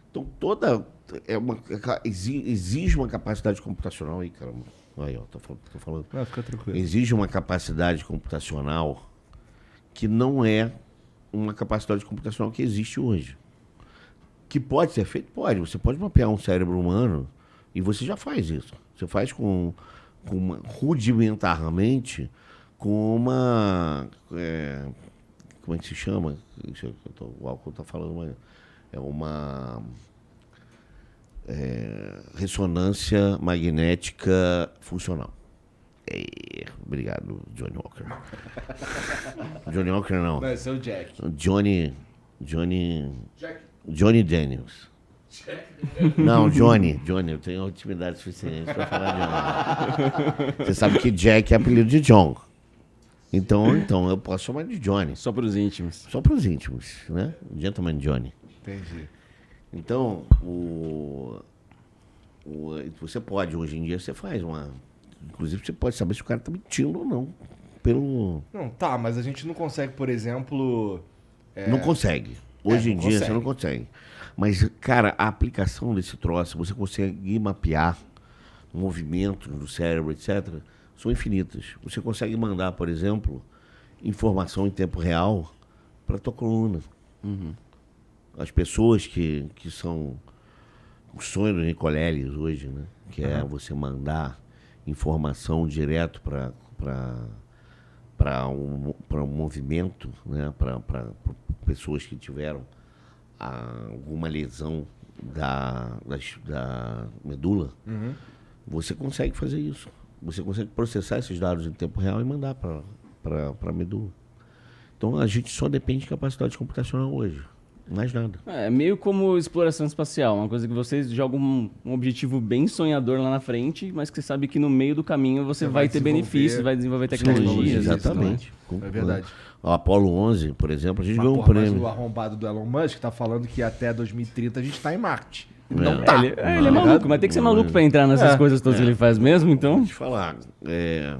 Então toda é uma, exige uma capacidade computacional aí, caramba. Aí, ó, tô, tô falando. fica tranquilo. Exige uma capacidade computacional que não é uma capacidade computacional que existe hoje. Que pode ser feito? Pode. Você pode mapear um cérebro humano e você já faz isso. Você faz com, com uma, rudimentarmente com uma. É, como é que se chama? É o álcool está falando, mas é uma é, ressonância magnética funcional. É, obrigado, Johnny Walker. Johnny Walker não. Não, esse é o Jack. Johnny. Johnny. Jack. Johnny Daniels. Jack. Não, Johnny. Johnny, eu tenho intimidade suficiente para falar Johnny. Você sabe que Jack é apelido de John. Então, então eu posso chamar de Johnny. Só para os íntimos. Só para os íntimos, né? Gentleman Johnny. Entendi. Então, o, o, você pode, hoje em dia, você faz uma. Inclusive, você pode saber se o cara tá mentindo ou não. Pelo. Não, tá, mas a gente não consegue, por exemplo. É... Não consegue. É, hoje é, em dia você não consegue. Mas, cara, a aplicação desse troço, você consegue mapear movimentos do cérebro, etc., são infinitas. Você consegue mandar, por exemplo, informação em tempo real para tua coluna. Uhum as pessoas que, que são o sonho do Nicoleles hoje, né? Que é você mandar informação direto para para um, um movimento, né? para pessoas que tiveram a, alguma lesão da, da, da medula, uhum. você consegue fazer isso. Você consegue processar esses dados em tempo real e mandar para a medula. Então a gente só depende de capacidade computacional hoje. Mais nada. É, é meio como exploração espacial, uma coisa que vocês jogam um, um objetivo bem sonhador lá na frente, mas que você sabe que no meio do caminho você, você vai, vai ter benefícios, vai desenvolver tecnologias. Exatamente. É verdade. A Apollo 11, por exemplo, a gente mas, ganhou um porra, prêmio. Mas o arrombado do Elon Musk está falando que até 2030 a gente está em Marte. É. Não é, tá. Ele, é, ele é maluco, mas tem que ser maluco para entrar nessas é, coisas todas que ele faz mesmo, então. eu te falar, é,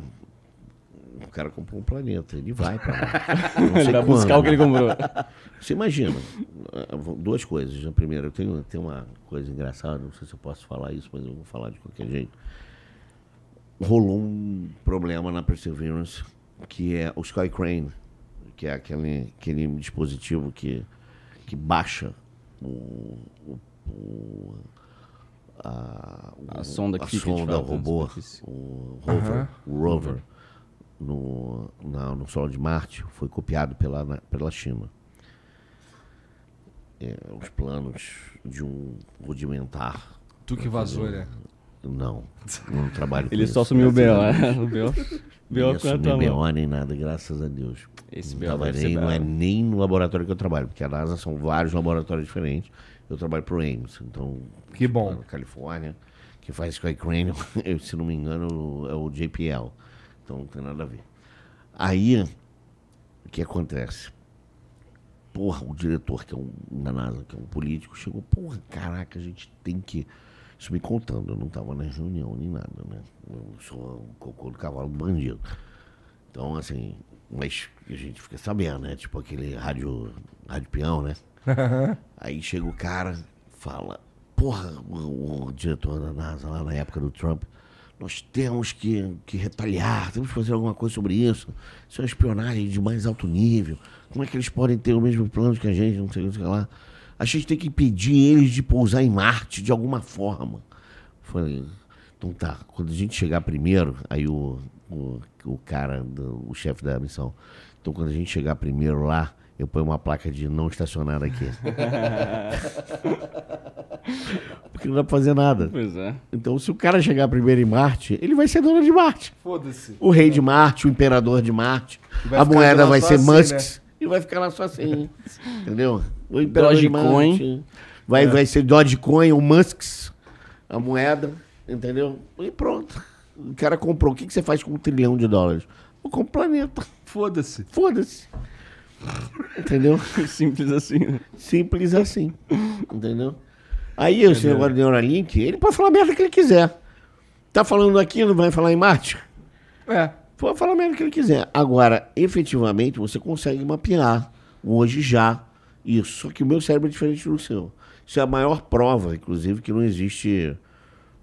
o cara comprou um planeta, ele vai para lá. ele vai buscar o que ele comprou. Você imagina, ah, duas coisas. A primeira, eu tenho, tenho uma coisa engraçada, não sei se eu posso falar isso, mas eu vou falar de qualquer jeito. Rolou um problema na Perseverance, que é o Sky Crane, que é aquele, aquele dispositivo que, que baixa o, o, o a, o, a sonda que a fica sonda, o robô, o rover, uhum. o rover no, na, no solo de Marte foi copiado pela, na, pela China. É, os planos de um rudimentar. Tu que vazou, né? Não, não trabalho Ele só assumiu o BO, não BO. BO não BO nem nada, graças a Deus. Esse não, BO nem, não é nem no laboratório que eu trabalho, porque a NASA são vários laboratórios diferentes. Eu trabalho para o Ames, então... Que bom. Na Califórnia, que faz Sky Cranium, eu, se não me engano, é o JPL então não tem nada a ver. Aí, o que acontece? Porra, o diretor, que é um Nasa que é um político, chegou, porra, caraca, a gente tem que. Isso me contando, eu não estava na reunião nem nada, né? Eu sou um cocô do cavalo do bandido. Então, assim, mas a gente fica sabendo, né? Tipo aquele rádio, rádio peão, né? Aí chega o cara, fala, porra, o, o diretor da NASA lá na época do Trump nós temos que, que retaliar, temos que fazer alguma coisa sobre isso. Isso é uma espionagem de mais alto nível. Como é que eles podem ter o mesmo plano que a gente? Não sei, o que lá. A gente tem que impedir eles de pousar em Marte de alguma forma. Falei, então tá, quando a gente chegar primeiro, aí o, o, o cara, do, o chefe da missão, então quando a gente chegar primeiro lá, eu ponho uma placa de não estacionar aqui. porque não dá pra fazer nada. Pois é. Então, se o cara chegar primeiro em Marte, ele vai ser dono de Marte. Foda-se. O rei de Marte, o imperador de Marte. A moeda vai ser assim, né? Musk. Né? E vai ficar lá só assim. entendeu? O imperador de Marte. Vai, é. vai ser Dogecoin ou Musk. A moeda. Entendeu? E pronto. O cara comprou. O que, que você faz com um trilhão de dólares? Eu compro o planeta. Foda-se. Foda-se. Entendeu? Simples assim, né? Simples assim. Entendeu? Aí o senhor agora do Neuralink, ele pode falar a merda que ele quiser. Tá falando aqui, não vai falar em Marte? É. Pode falar a merda que ele quiser. Agora, efetivamente, você consegue mapear hoje já isso. Só que o meu cérebro é diferente do seu. Isso é a maior prova, inclusive, que não existe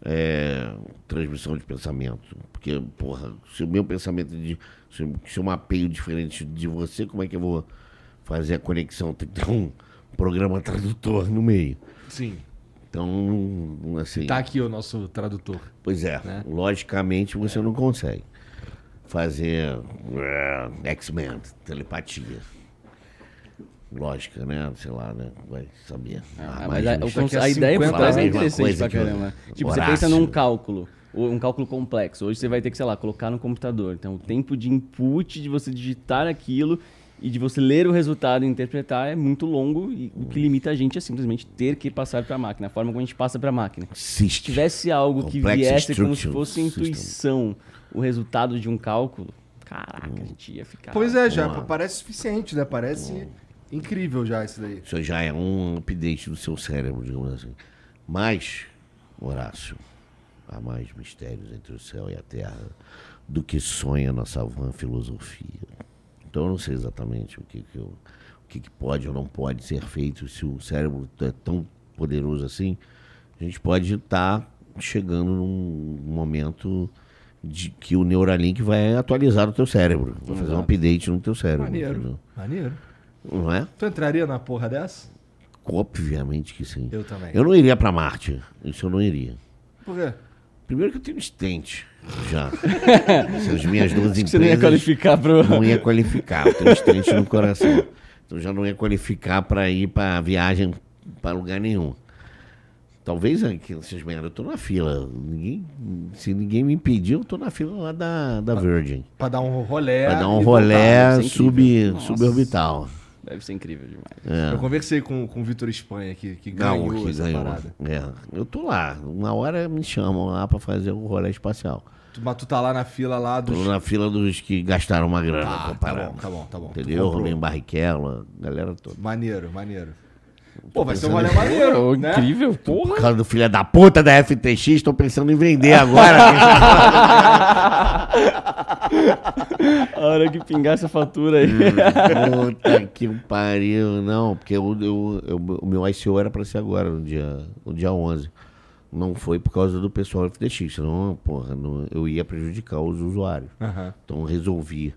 é, transmissão de pensamento. Porque, porra, se o meu pensamento é de. Se, se eu mapeio diferente de você, como é que eu vou fazer a conexão? Tem que ter um programa tradutor no meio. Sim. Então, assim. Está aqui o nosso tradutor. Pois é. Né? Logicamente você é. não consegue fazer uh, X-Men, telepatia. Lógica, né? Sei lá, né? Vai saber. É, ah, mas a, a, a ideia por trás é interessante pra caramba. Né? É tipo, Horácio. você pensa num cálculo um cálculo complexo. Hoje você vai ter que, sei lá, colocar no computador. Então, o tempo de input de você digitar aquilo e de você ler o resultado e interpretar é muito longo e o que limita a gente é simplesmente ter que passar para a máquina, a forma como a gente passa para a máquina. Se tivesse algo que viesse como se fosse intuição, o resultado de um cálculo, caraca, a gente ia ficar. Pois é, já parece suficiente, né? Parece incrível já isso daí. Isso já é um update do seu cérebro, digamos assim. Mas, Horácio, há mais mistérios entre o céu e a terra do que sonha nossa van filosofia. Então eu não sei exatamente o que, que, eu, o que, que pode ou não pode ser feito se o cérebro é tão poderoso assim. A gente pode estar tá chegando num momento de que o Neuralink vai atualizar o teu cérebro, vai Exato. fazer um update no teu cérebro. Maneiro, maneiro. Não é? Tu entraria na porra dessa? Obviamente que sim. Eu também. Eu não iria para Marte. Isso eu não iria. Por quê? Primeiro que eu tenho um estente já. As minhas duas Acho empresas. Você não ia qualificar para. Não ia qualificar, eu tenho um estente no coração. Então já não ia qualificar para ir para viagem para lugar nenhum. Talvez aqui, vocês ganharam, eu estou na fila. Ninguém, se ninguém me impedir, eu estou na fila lá da, da pra, Virgin. Para dar um rolé. Para dar um rolé voltar, é sub, suborbital. Deve ser incrível demais. É. Eu conversei com, com o Vitor Espanha, que, que ganhou Não, que essa ganhou. parada. É. Eu tô lá. Uma hora me chamam lá pra fazer o rolê espacial. Tu, mas tu tá lá na fila lá dos... Tô na fila dos que gastaram uma grana. Ah, tá, tá bom, tá bom, tá bom. Entendeu? Rolê em Barrichello, galera toda. Maneiro, maneiro. Pô, vai ser um rolê maneiro. Né? Incrível, porra. Por causa do filho da puta da FTX, estou pensando em vender agora. A hora que pingar essa fatura aí. Hum, puta que pariu, não. Porque eu, eu, eu, o meu ICO era para ser agora, no dia, no dia 11. Não foi por causa do pessoal FTX, senão, porra, não, eu ia prejudicar os usuários. Uhum. Então resolvi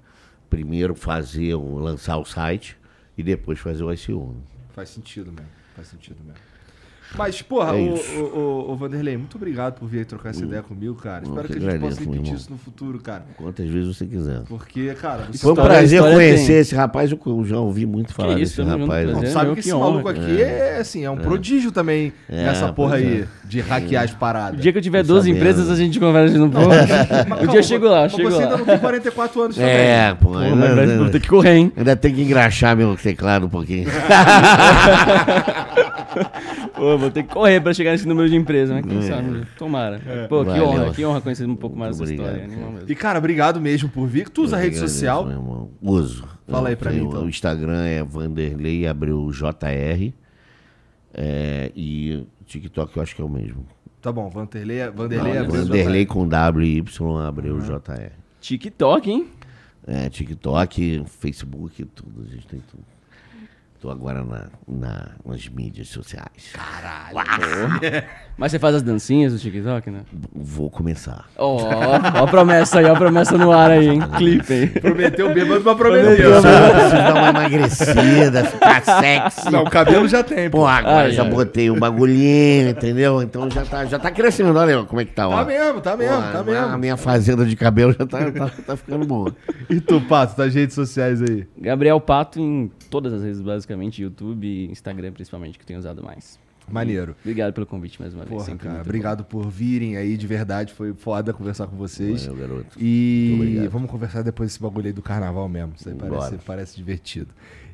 primeiro fazer, lançar o site e depois fazer o ICO. Faz sentido mesmo. Faz sentido mesmo. Mas, porra, é o, o, o, Vanderlei, muito obrigado por vir trocar essa hum. ideia comigo, cara. Hum, Espero que, que a gente possa repetir isso no futuro, cara. Quantas vezes você quiser. Porque, cara, você Foi um prazer é conhecer tem. esse rapaz, eu já ouvi muito falar que isso, desse rapaz. Não, né? sabe que, que esse maluco aqui é, assim, é um é. prodígio também é, nessa porra aí de hackear as paradas. O dia que eu tiver 12 empresas, né? a gente conversa no ponto. O dia eu chego lá, chego lá. Você ainda não tem 44 anos também. É, pô. Né, Vou ter que correr, hein? Ainda tem que engraxar meu teclado um pouquinho. Pô, vou ter que correr pra chegar nesse número de empresa, né? Quem é. sabe? Né? Tomara. É. Pô, que Valeu. honra, que honra conhecer um pouco mais essa história. Cara. E, cara, obrigado mesmo por vir. Tu usa rede social? Meu irmão. Uso. Fala aí pra mim, então. O Instagram é Vanderlei Abreu JR. É, e TikTok eu acho que é o mesmo. Tá bom, Vanderlei, Vanderlei Não, Abreu Vanderlei com W Abreu uhum. JR. TikTok, hein? É, TikTok, Facebook, tudo, a gente tem tudo. Tô agora na, na, nas mídias sociais. Caralho! Mas você faz as dancinhas do TikTok, né? Vou começar. Ó, ó, ó a promessa aí, ó a promessa no ar aí, hein? Clipe aí. Prometeu bêbado, mas Eu Preciso dar uma emagrecida, ficar sexy. Não, o cabelo já tem. Pô, agora ai, já ai. botei um bagulhinho, entendeu? Então já tá, já tá crescendo, olha como é que tá, ó. Tá mesmo, tá mesmo, Pô, tá a, mesmo. A minha fazenda de cabelo já tá, tá, tá ficando boa. E tu, Pato, das tá redes sociais aí? Gabriel Pato em todas as redes básicas basicamente YouTube e Instagram, principalmente, que eu tenho usado mais. Maneiro. Obrigado pelo convite mais uma Porra, vez. Cara, obrigado bom. por virem aí, de verdade. Foi foda conversar com vocês. Valeu, garoto. E vamos conversar depois desse bagulho aí do carnaval mesmo. Isso aí parece, parece, divertido.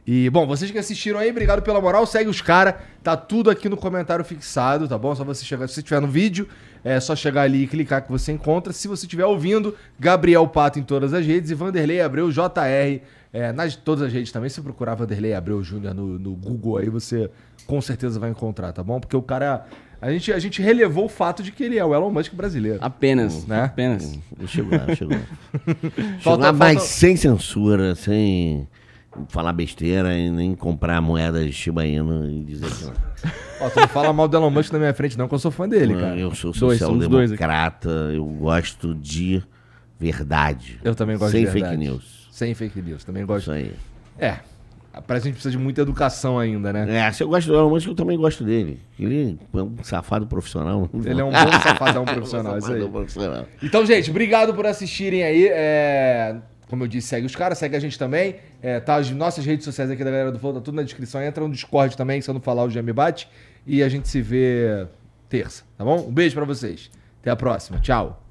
E, bom, vocês que assistiram aí, obrigado pela moral. Segue os caras. Tá tudo aqui no comentário fixado, tá bom? Só você chegar. Se você estiver no vídeo, é só chegar ali e clicar que você encontra. Se você estiver ouvindo, Gabriel Pato em todas as redes e Vanderlei Abreu JR é, nas todas as redes também, se procurar Vanderlei Abreu Júnior no, no Google aí, você com certeza vai encontrar, tá bom? Porque o cara a gente, a gente relevou o fato de que ele é o Elon Musk brasileiro. Apenas, né? Apenas. Chegou lá, chegou lá. chegou lá, sem censura, sem falar besteira e nem comprar moeda Shiba Inu e dizer que... Ó, não fala mal do Elon Musk na minha frente não, que eu sou fã dele, cara. Eu sou social-democrata, eu gosto de verdade. Eu também gosto de verdade. Sem fake news. Sem fake news, também gosto. Isso aí. É. Parece que a gente precisa de muita educação ainda, né? É, se eu gosto do Elon Musk, eu também gosto dele. Ele é um safado profissional. Ele é um bom safadão profissional, isso aí. Profissional. Então, gente, obrigado por assistirem aí. É... Como eu disse, segue os caras, segue a gente também. É, tá, as nossas redes sociais aqui da galera do Flow, tá tudo na descrição. Entra no Discord também, se eu não falar, o Jamie bate. E a gente se vê terça, tá bom? Um beijo para vocês. Até a próxima. Tchau.